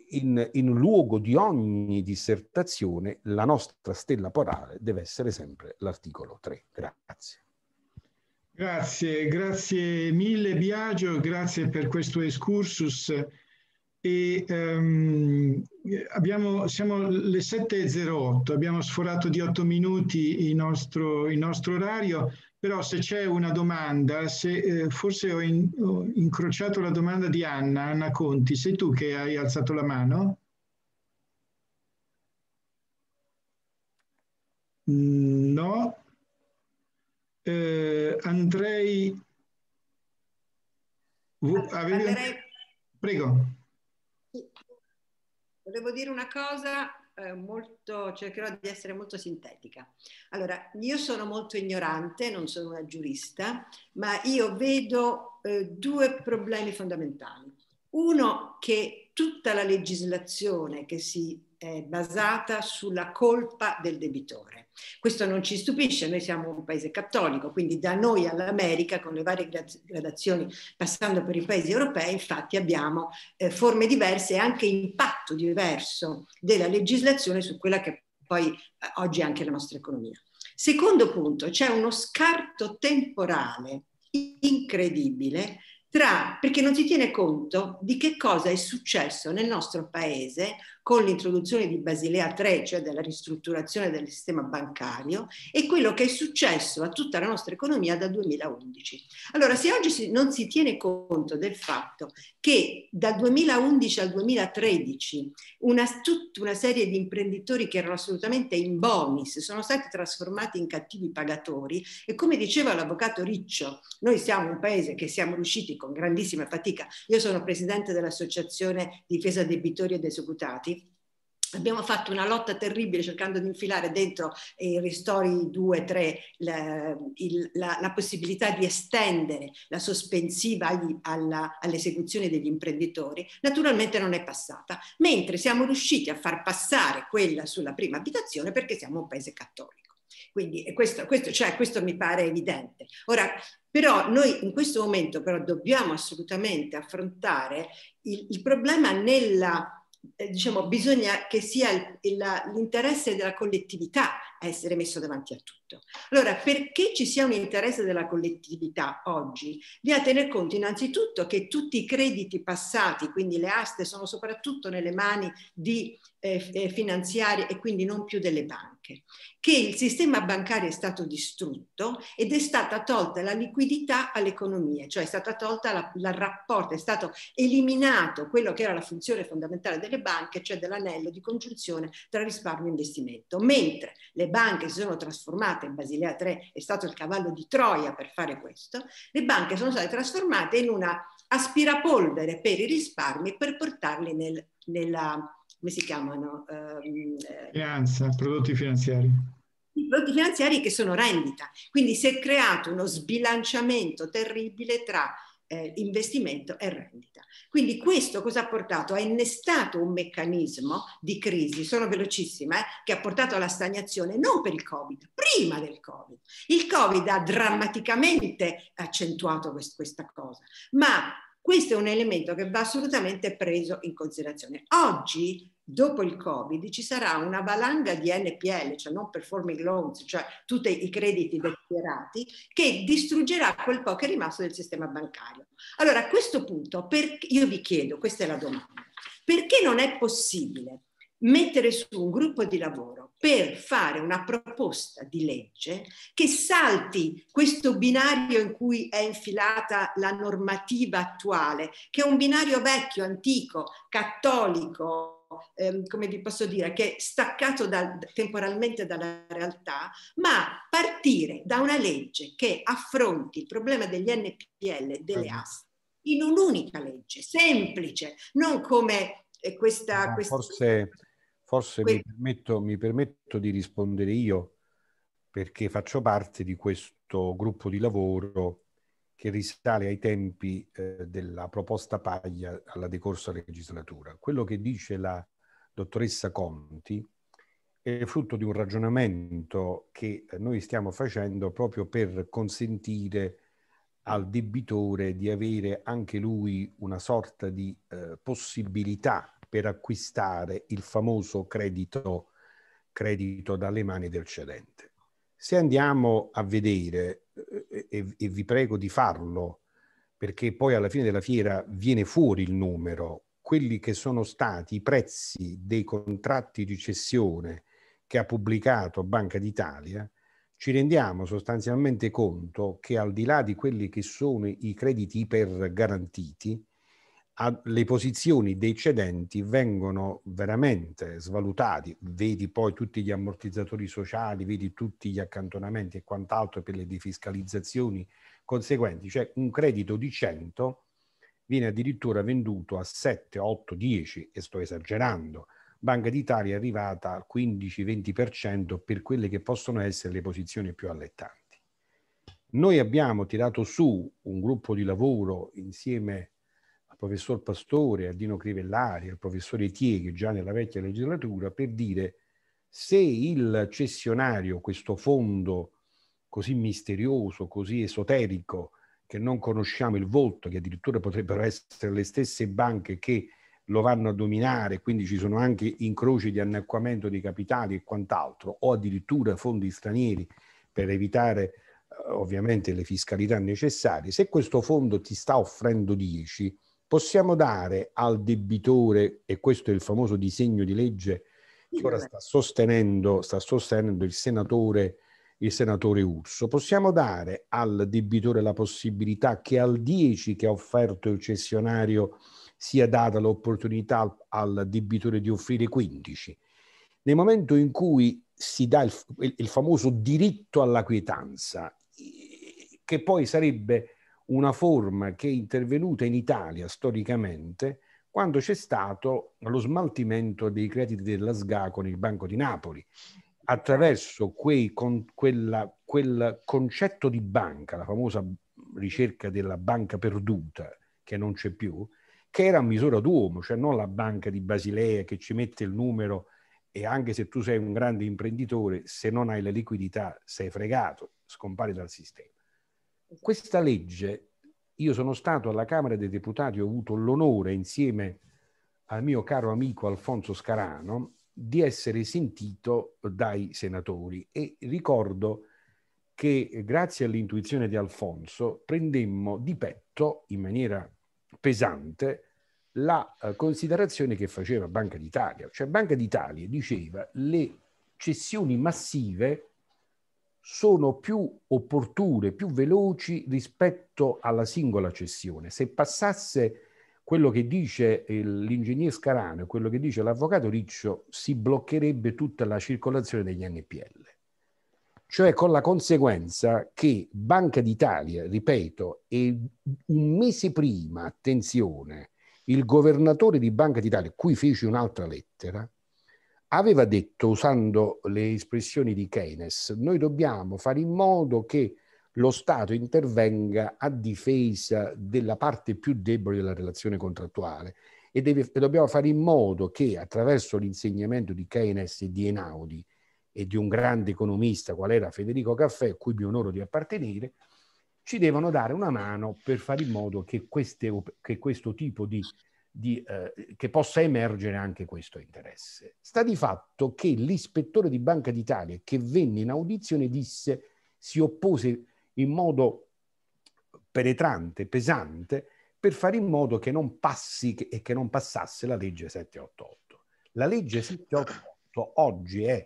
S6: in, in luogo di ogni dissertazione la nostra stella porale deve essere sempre l'articolo 3. Grazie.
S1: Grazie, grazie mille Biagio, grazie per questo excursus. E, um, abbiamo, siamo le 7.08, abbiamo sforato di 8 minuti il nostro, il nostro orario, però se c'è una domanda, se, eh, forse ho, in, ho, incrociato la domanda di Anna, Anna Conti, sei tu che hai alzato la mano? Mm, no, eh, andrei... Avevi... Parlerei... Prego.
S5: Volevo dire una cosa eh, molto, cercherò di essere molto sintetica. Allora, io sono molto ignorante, non sono una giurista, ma io vedo eh, due problemi fondamentali. Uno che tutta la legislazione che si eh, basata sulla colpa del debitore. Questo non ci stupisce, noi siamo un paese cattolico, quindi da noi all'America, con le varie gradazioni, passando per i paesi europei, infatti abbiamo eh, forme diverse e anche impatto diverso della legislazione su quella che poi eh, oggi è anche la nostra economia. Secondo punto, c'è uno scarto temporale incredibile tra, perché non si tiene conto di che cosa è successo nel nostro paese con l'introduzione di Basilea III, cioè della ristrutturazione del sistema bancario, e quello che è successo a tutta la nostra economia dal 2011. Allora, se oggi non si tiene conto del fatto che dal 2011 al 2013 una, tutta una serie di imprenditori che erano assolutamente in bonis sono stati trasformati in cattivi pagatori e come diceva l'avvocato Riccio, noi siamo un paese che siamo riusciti con grandissima fatica, io sono presidente dell'associazione difesa debitori ed esecutati, Abbiamo fatto una lotta terribile cercando di infilare dentro eh, i eh, ristori 2, 3 la, il, la, la, possibilità di estendere la sospensiva agli, alla, all'esecuzione degli imprenditori. Naturalmente non è passata, mentre siamo riusciti a far passare quella sulla prima abitazione perché siamo un paese cattolico. Quindi questo, questo, cioè, questo mi pare evidente. Ora, però noi in questo momento però, dobbiamo assolutamente affrontare il, il problema nella eh, diciamo, bisogna che sia l'interesse della collettività a essere messo davanti a tutto. Allora, perché ci sia un interesse della collettività oggi, bisogna tener conto innanzitutto che tutti i crediti passati, quindi le aste, sono soprattutto nelle mani di eh, eh finanziari e quindi non più delle banche banche, che il sistema bancario è stato distrutto ed è stata tolta la liquidità all'economia, cioè è stata tolta il rapporto, è stato eliminato quello che era la funzione fondamentale delle banche, cioè dell'anello di congiunzione tra risparmio e investimento, mentre le banche si sono trasformate, in Basilea III è stato il cavallo di Troia per fare questo, le banche sono state trasformate in una aspirapolvere per i risparmi per portarli nel, nella come si chiamano? Ehm,
S1: Finanza, prodotti finanziari.
S5: I prodotti finanziari che sono rendita. Quindi si è creato uno sbilanciamento terribile tra eh, investimento e rendita. Quindi questo cosa ha portato? Ha innestato un meccanismo di crisi, sono velocissima, eh, che ha portato alla stagnazione non per il Covid, prima del Covid. Il Covid ha drammaticamente accentuato quest- questa cosa, ma questo è un elemento che va assolutamente preso in considerazione. Oggi dopo il Covid ci sarà una valanga di NPL, cioè non performing loans, cioè tutti i crediti desiderati, che distruggerà quel po' che è rimasto del sistema bancario. Allora a questo punto per, io vi chiedo, questa è la domanda, perché non è possibile mettere su un gruppo di lavoro per fare una proposta di legge che salti questo binario in cui è infilata la normativa attuale, che è un binario vecchio, antico, cattolico, Ehm, come vi posso dire, che è staccato dal, temporalmente dalla realtà, ma partire da una legge che affronti il problema degli NPL, e delle certo. AS, in un'unica legge, semplice, non come eh, questa... questa...
S6: Forse Forse mi, permetto, mi permetto di rispondere io perché faccio parte di questo gruppo di lavoro che risale ai tempi eh, della proposta Paglia alla decorsa legislatura. Quello che dice la dottoressa Conti è frutto di un ragionamento che noi stiamo facendo proprio per consentire al debitore di avere anche lui una sorta di eh, possibilità per acquistare il famoso credito, credito dalle mani del cedente. Se andiamo a vedere, eh, e, e vi prego di farlo, perché poi alla fine della fiera viene fuori il numero, quelli che sono stati i prezzi dei contratti di cessione che ha pubblicato Banca d'Italia, ci rendiamo sostanzialmente conto che al di là di quelli che sono i crediti ipergarantiti, a, le posizioni dei cedenti vengono veramente svalutati, vedi poi tutti gli ammortizzatori sociali, vedi tutti gli accantonamenti e quant'altro per le defiscalizzazioni conseguenti, cioè un credito di 100 viene addirittura venduto a 7, 8, 10 e sto esagerando. Banca d'Italia è arrivata al 15-20% per quelle che possono essere le posizioni più allettanti. Noi abbiamo tirato su un gruppo di lavoro insieme professor Pastore, a Dino Crivellari, al professore Tieghi già nella vecchia legislatura per dire se il cessionario, questo fondo così misterioso, così esoterico, che non conosciamo il volto, che addirittura potrebbero essere le stesse banche che lo vanno a dominare, quindi ci sono anche incroci di annacquamento di capitali e quant'altro, o addirittura fondi stranieri per evitare eh, ovviamente le fiscalità necessarie, se questo fondo ti sta offrendo 10, possiamo dare al debitore, e questo è il famoso disegno di legge che ora sta sostenendo, sta sostenendo il, senatore, il senatore Urso, possiamo dare al debitore la possibilità che al 10 che ha offerto il cessionario sia data l'opportunità al debitore di offrire 15. Nel momento in cui si dà il, il, famoso diritto alla quietanza, che poi sarebbe una forma che è intervenuta in Italia storicamente quando c'è stato lo smaltimento dei crediti della SGA con il Banco di Napoli, attraverso quei, con, quella, quel concetto di banca, la famosa ricerca della banca perduta, che non c'è più, che era a misura d'uomo, cioè non la banca di Basilea che ci mette il numero e anche se tu sei un grande imprenditore, se non hai la liquidità sei fregato, scompari dal sistema questa legge, io sono stato alla Camera dei Deputati, ho avuto l'onore insieme al mio caro amico Alfonso Scarano di essere sentito dai senatori e ricordo che grazie all'intuizione di Alfonso prendemmo di petto in maniera pesante la eh, considerazione che faceva Banca d'Italia. Cioè Banca d'Italia diceva le cessioni massive sono più opportune, più veloci rispetto alla singola cessione. Se passasse quello che dice eh, l'ingegner Scarano e quello che dice l'avvocato Riccio, si bloccherebbe tutta la circolazione degli NPL. Cioè con la conseguenza che Banca d'Italia, ripeto, e un mese prima, attenzione, il governatore di Banca d'Italia, cui fece un'altra lettera, aveva detto, usando le espressioni di Keynes, noi dobbiamo fare in modo che lo Stato intervenga a difesa della parte più debole della relazione contrattuale e, deve, e dobbiamo fare in modo che attraverso l'insegnamento di Keynes e di Einaudi e di un grande economista qual era Federico Caffè, a cui mi onoro di appartenere, ci devono dare una mano per fare in modo che, queste, che questo tipo di di, eh, che possa emergere anche questo interesse. Sta di fatto che l'ispettore di Banca d'Italia che venne in audizione disse, si oppose in modo penetrante, pesante, per fare in modo che non passi e che non passasse la legge 788. La legge 788 oggi è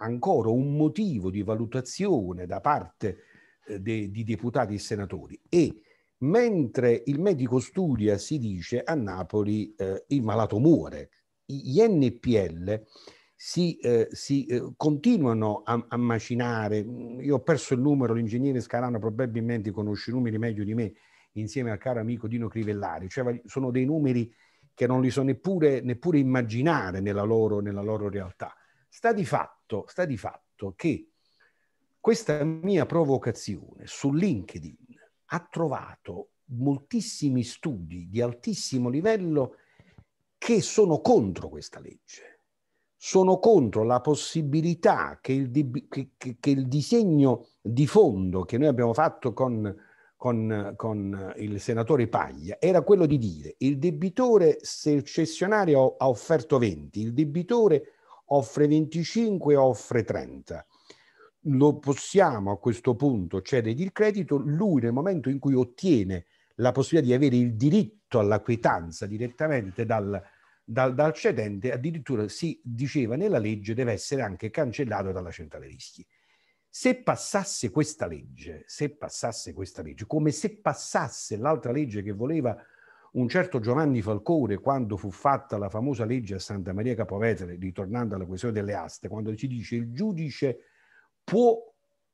S6: ancora un motivo di valutazione da parte eh, dei, di deputati e senatori e Mentre il medico studia, si dice a Napoli eh, il malato muore. Gli NPL si, eh, si eh, continuano a, a, macinare. Io ho perso il numero, l'ingegnere Scarano probabilmente conosce i numeri meglio di me, insieme al caro amico Dino Crivellari. Cioè, sono dei numeri che non li so neppure, neppure immaginare nella loro, nella loro realtà. Sta di fatto, sta di fatto che questa mia provocazione su LinkedIn ha trovato moltissimi studi di altissimo livello che sono contro questa legge, sono contro la possibilità che il, di, che, che il disegno di fondo che noi abbiamo fatto con, con, con, il senatore Paglia era quello di dire il debitore, se il cessionario ha offerto 20, il debitore offre 25 offre 30 lo possiamo a questo punto cedere il credito, lui nel momento in cui ottiene la possibilità di avere il diritto alla quietanza direttamente dal, dal, dal cedente, addirittura si diceva nella legge deve essere anche cancellato dalla centrale rischi. Se passasse questa legge, se passasse questa legge, come se passasse l'altra legge che voleva un certo Giovanni Falcone quando fu fatta la famosa legge a Santa Maria Capovetere, ritornando alla questione delle aste, quando ci dice il giudice può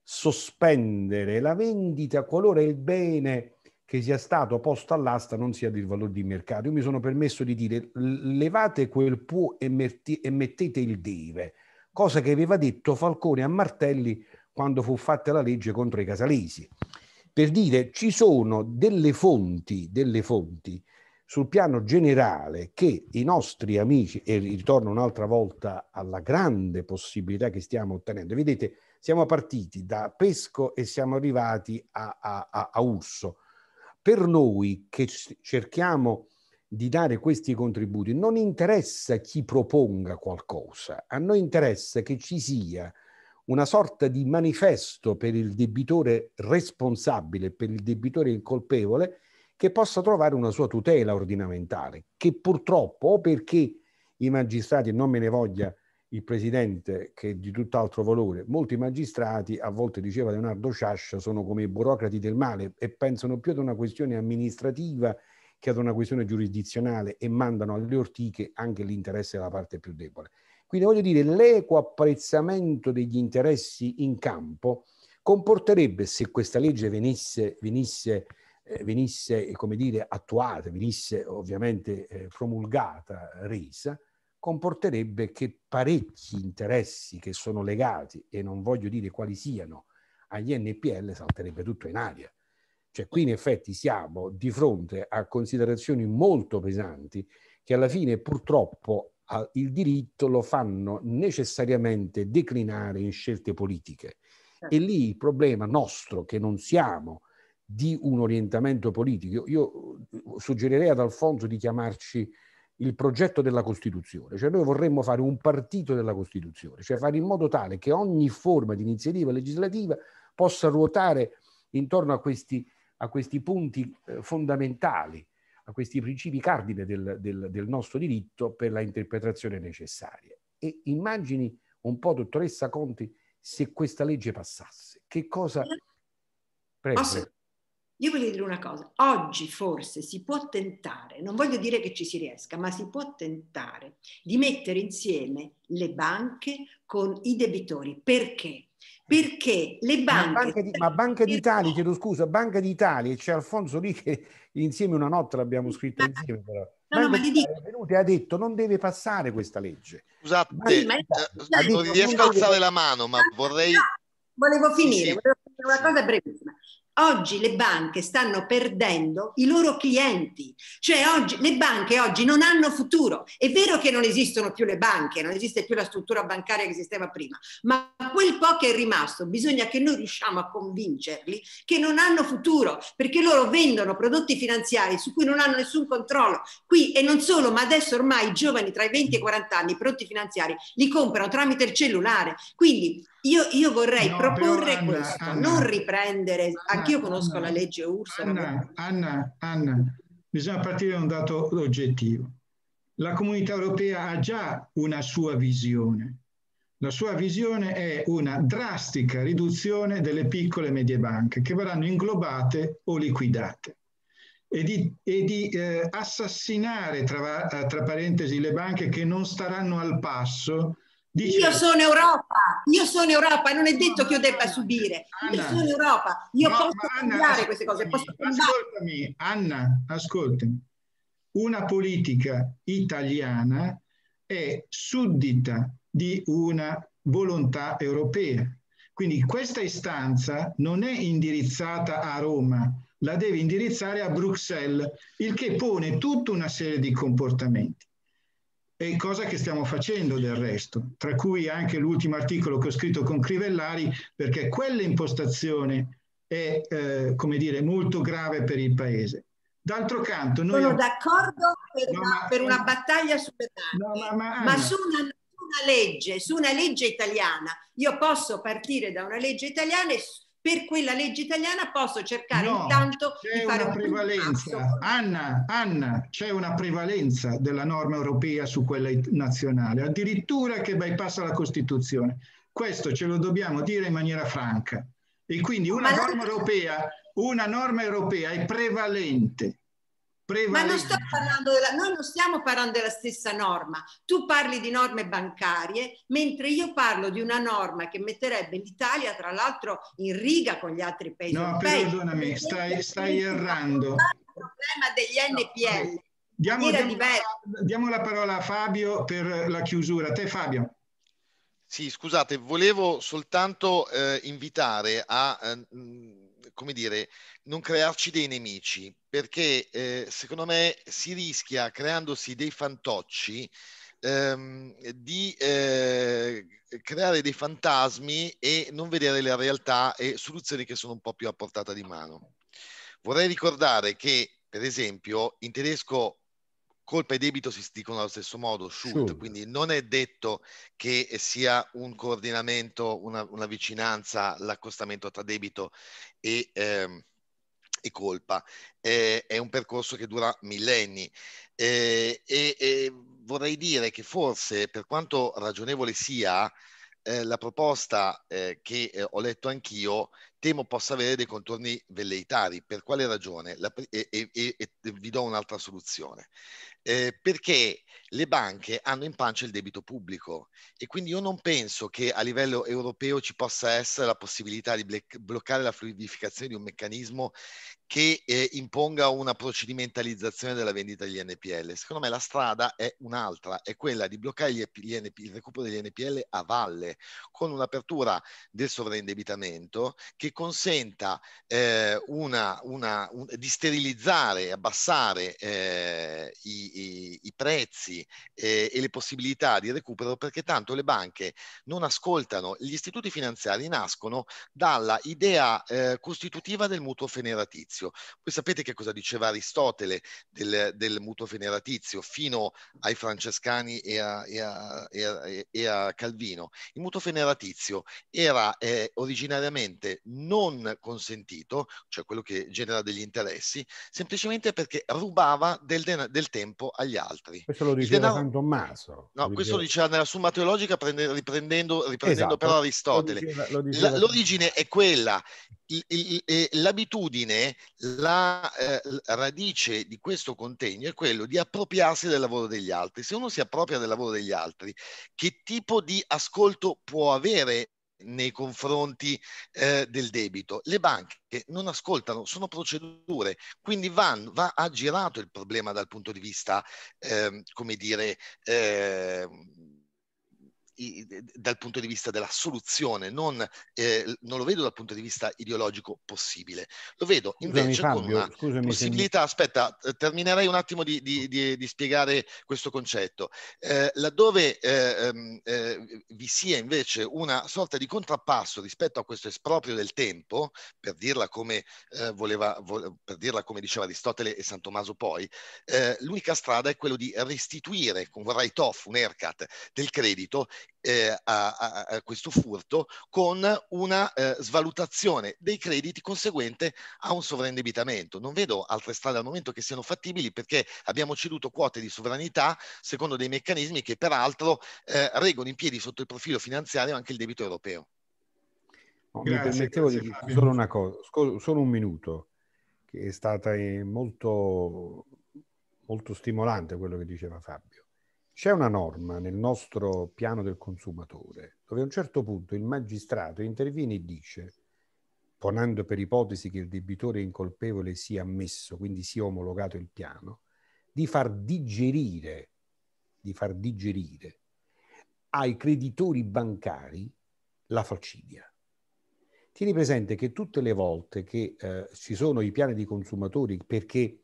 S6: sospendere la vendita qualora il bene che sia stato posto all'asta non sia del valore di mercato. Io mi sono permesso di dire levate quel può e, metti, e mettete il deve, cosa che aveva detto Falcone a Martelli quando fu fatta la legge contro i casalesi. Per dire ci sono delle fonti, delle fonti sul piano generale che i nostri amici, e ritorno un'altra volta alla grande possibilità che stiamo ottenendo, vedete, siamo partiti da Pesco e siamo arrivati a, a, a, a Urso. Per noi che cerchiamo di dare questi contributi non interessa chi proponga qualcosa, a noi interessa che ci sia una sorta di manifesto per il debitore responsabile, per il debitore incolpevole, che possa trovare una sua tutela ordinamentale, che purtroppo, o perché i magistrati, non me ne voglia il presidente che è di tutt'altro valore. Molti magistrati, a volte diceva Leonardo Sciascia, sono come i burocrati del male e pensano più ad una questione amministrativa che ad una questione giurisdizionale e mandano alle ortiche anche l'interesse della parte più debole. Quindi voglio dire, l'equo apprezzamento degli interessi in campo comporterebbe, se questa legge venisse, venisse, eh, venisse come dire, attuata, venisse ovviamente eh, promulgata, resa, comporterebbe che parecchi interessi che sono legati, e non voglio dire quali siano, agli NPL salterebbe tutto in aria. Cioè qui in effetti siamo di fronte a considerazioni molto pesanti che alla fine purtroppo il diritto lo fanno necessariamente declinare in scelte politiche. E lì il problema nostro, che non siamo di un orientamento politico, io suggerirei ad Alfonso di chiamarci il progetto della Costituzione, cioè noi vorremmo fare un partito della Costituzione, cioè fare in modo tale che ogni forma di iniziativa legislativa possa ruotare intorno a questi, a questi punti eh, fondamentali, a questi principi cardine del, del, del nostro diritto per la interpretazione necessaria. E immagini un po', dottoressa Conti, se questa legge passasse, che cosa... Eh, Prego.
S5: Io voglio dire una cosa, oggi forse si può tentare, non voglio dire che ci si riesca, ma si può tentare di mettere insieme le banche con i debitori. Perché? Perché le banche... Ma Banca, di, ma banca d'Italia, chiedo
S6: scusa, Banca d'Italia, c'è Alfonso lì che insieme una notte l'abbiamo scritta ma... insieme però. No, no, ma gli dico... Benute ha detto non deve passare questa legge. Scusate, ma, ma... Detto, eh, non
S5: riesco a alzare la
S8: mano, ma vorrei... No,
S5: volevo finire, sì, sì. volevo finire una cosa brevissima. Oggi le banche stanno perdendo i loro clienti, cioè oggi, le banche oggi non hanno futuro. È vero che non esistono più le banche, non esiste più la struttura bancaria che esisteva prima, ma quel po' che è rimasto bisogna che noi riusciamo a convincerli che non hanno futuro, perché loro vendono prodotti finanziari su cui non hanno nessun controllo. Qui e non solo, ma adesso ormai i giovani tra i 20 e i 40 anni i prodotti finanziari li comprano tramite il cellulare. Quindi io, io vorrei no, proporre Anna, questo, Anna, non riprendere, Anna, anch'io conosco la legge Ursula. Anna,
S1: Anna, Anna, bisogna partire da un dato oggettivo. La comunità europea ha già una sua visione. La sua visione è una drastica riduzione delle piccole e medie banche che verranno inglobate o liquidate e di, e di eh, assassinare, tra, tra, parentesi, le banche che non staranno al passo Dice... Io sono Europa,
S5: io sono Europa, non è detto no, che io debba Anna, subire, io sono Europa, io no, posso cambiare queste cose. Posso ascoltami, Anna, ascoltami. Una
S1: politica italiana è suddita di una volontà europea. Quindi questa istanza non è indirizzata a Roma, la deve indirizzare a Bruxelles, il che pone tutta una serie di comportamenti e cosa che stiamo facendo del resto, tra cui anche l'ultimo articolo che ho scritto con Crivellari, perché quell'impostazione è, eh, come dire, molto grave per il Paese. D'altro canto... Noi Sono
S5: d'accordo per, no, una, ma, per una eh, battaglia sulle no, ma, ma, ma su una legge, su una legge italiana. Io posso partire da una legge italiana e per quella legge italiana posso cercare no, intanto di fare una un
S1: prevalenza. Passo. Anna, Anna, c'è una prevalenza della norma europea su quella nazionale, addirittura che bypassa la Costituzione. Questo ce lo dobbiamo dire in maniera franca. E quindi una, norma, europea, una norma europea è prevalente
S5: Prevalente. Ma non sto parlando della, noi non stiamo parlando della stessa norma. Tu parli di norme bancarie, mentre io parlo di una norma che metterebbe l'Italia, tra l'altro, in riga con gli altri paesi. No, perdonami, stai, stai errando. Il problema degli NPL. No,
S1: diamo, diamo, diamo la parola a Fabio per la chiusura. Te, Fabio.
S8: Sì, scusate, volevo soltanto eh, invitare a eh, come dire, non crearci dei nemici, perché eh, secondo me si rischia, creandosi dei fantocci, ehm, di eh, creare dei fantasmi e non vedere la realtà e soluzioni che sono un po' più a portata di mano. Vorrei ricordare che, per esempio, in tedesco colpa e debito si dicono allo stesso modo, shoot, sure. quindi non è detto che sia un coordinamento, una, una vicinanza, l'accostamento tra debito e, ehm, e colpa. Eh, è un percorso che dura millenni eh, e, e, vorrei dire che forse per quanto ragionevole sia, eh, la proposta eh, che eh, ho letto anch'io temo possa avere dei contorni velleitari. Per quale ragione? La, e, e, e, vi do un'altra soluzione eh, perché le banche hanno in pancia il debito pubblico e quindi io non penso che a livello europeo ci possa essere la possibilità di bloccare la fluidificazione di un meccanismo che eh, imponga una procedimentalizzazione della vendita degli NPL. Secondo me la strada è un'altra, è quella di bloccare NP, il recupero degli NPL a valle con un'apertura del sovraindebitamento che consenta eh, una, una, un, di sterilizzare, abbassare eh, i, i, i, prezzi eh, e le possibilità di recupero perché tanto le banche non ascoltano, gli istituti finanziari nascono dalla idea eh, costitutiva del mutuo feneratizio federatizio. Voi sapete che cosa diceva Aristotele del, del mutuo federatizio fino ai francescani e a, e a, e a, e a Calvino. Il mutuo federatizio era eh, originariamente non consentito, cioè quello che genera degli interessi, semplicemente perché rubava del, den- del tempo agli
S6: altri. Questo lo diceva denaro... San Tommaso.
S8: No, lo questo lo diceva nella Summa Teologica prende... riprendendo, riprendendo esatto. però Aristotele. Lo diceva, lo diceva... L'origine è quella, il, il, l'abitudine la eh, radice di questo contegno è quello di appropriarsi del lavoro degli altri. Se uno si appropria del lavoro degli altri, che tipo di ascolto può avere nei confronti eh, del debito. Le banche non ascoltano, sono procedure, quindi van, va aggirato il problema dal punto di vista, eh, come dire, eh, dal punto di vista della soluzione, non, eh, non, lo vedo dal punto di vista ideologico possibile. Lo vedo invece scusami, Fabio, con
S6: una scusami, possibilità,
S8: mi... aspetta, eh, terminerei un attimo di, di, di, di spiegare questo concetto. Eh, laddove eh, ehm, eh, vi sia invece una sorta di contrappasso rispetto a questo esproprio del tempo, per dirla come, voleva, vo- per dirla come diceva Aristotele e San Tommaso poi, l'unica strada è quella di restituire con un Write-off, un haircut del credito eh, a, a, questo furto con una eh, svalutazione dei crediti conseguente a un sovraindebitamento. Non vedo altre strade al momento che siano fattibili perché abbiamo ceduto quote di sovranità secondo dei meccanismi che peraltro eh, reggono in piedi sotto il profilo finanziario anche il debito europeo.
S6: No, grazie, mi permettevo grazie, di dire solo una cosa, solo un minuto, che è stata eh, molto, molto stimolante quello che diceva Fabio. C'è una norma nel nostro piano del consumatore dove a un certo punto il magistrato interviene e dice, ponendo per ipotesi che il debitore incolpevole sia ammesso, quindi sia omologato il piano, di far digerire, di far digerire ai creditori bancari la falcidia. Tieni presente che tutte le volte che eh, ci sono i piani di consumatori perché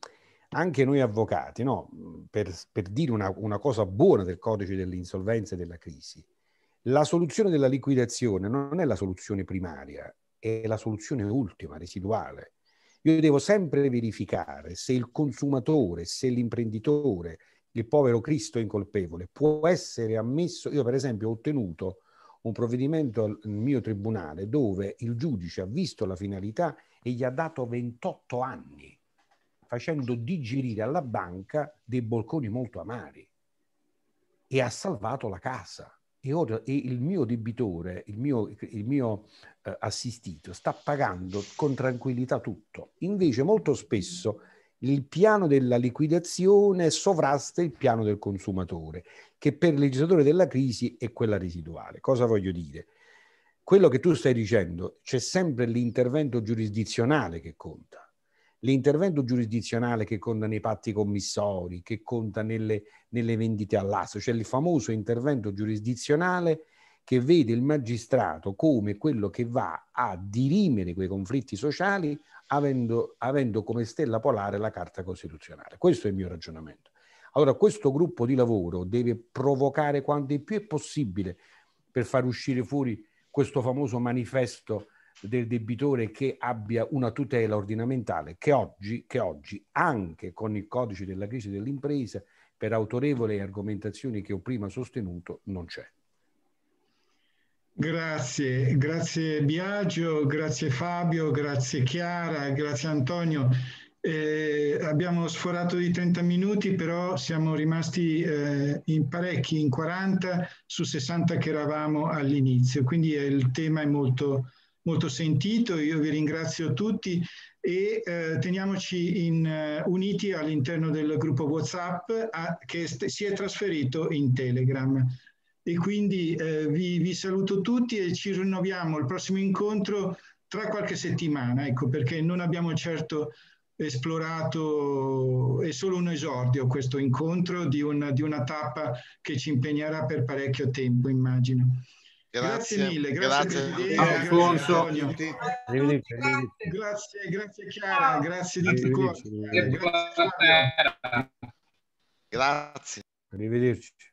S6: anche noi avvocati, no? per, per, dire una, una cosa buona del codice dell'insolvenza e della crisi, la soluzione della liquidazione non è la soluzione primaria, è la soluzione ultima, residuale. Io devo sempre verificare se il consumatore, se l'imprenditore, il povero Cristo incolpevole, può essere ammesso. Io per esempio ho ottenuto un provvedimento al mio tribunale dove il giudice ha visto la finalità e gli ha dato 28 anni facendo digerire alla banca dei bolconi molto amari e ha salvato la casa. E ora e il mio debitore, il mio, il mio eh, assistito, sta pagando con tranquillità tutto. Invece molto spesso il piano della liquidazione sovrasta il piano del consumatore, che per il legislatore della crisi è quella residuale. Cosa voglio dire? Quello che tu stai dicendo, c'è sempre l'intervento giurisdizionale che conta l'intervento giurisdizionale che conta nei patti commissori, che conta nelle, nelle vendite all'asso, cioè il famoso intervento giurisdizionale che vede il magistrato come quello che va a dirimere quei conflitti sociali avendo, avendo come stella polare la Carta Costituzionale. Questo è il mio ragionamento. Allora questo gruppo di lavoro deve provocare quanto più è possibile per far uscire fuori questo famoso manifesto del debitore che abbia una tutela ordinamentale che oggi, che oggi anche con il codice della crisi dell'impresa, per autorevole argomentazioni che ho prima sostenuto, non c'è.
S1: Grazie, grazie Biagio, grazie Fabio, grazie Chiara, grazie Antonio. Eh, abbiamo sforato di 30 minuti, però siamo rimasti eh, in parecchi, in 40 su 60 che eravamo all'inizio, quindi il tema è molto, molto sentito, io vi ringrazio tutti e eh, teniamoci in, uh, uniti all'interno del gruppo Whatsapp a, che est- si è trasferito in Telegram. E quindi eh, vi, vi saluto tutti e ci rinnoviamo al prossimo incontro tra qualche settimana, ecco perché non abbiamo certo esplorato, è solo un esordio questo incontro di una, di una tappa che ci impegnerà per parecchio tempo, immagino. Grazie, mille, grazie, grazie Alfonso. Grazie,
S8: grazie,
S1: grazie
S6: Chiara,
S4: grazie di tutto. Grazie.
S6: Arrivederci.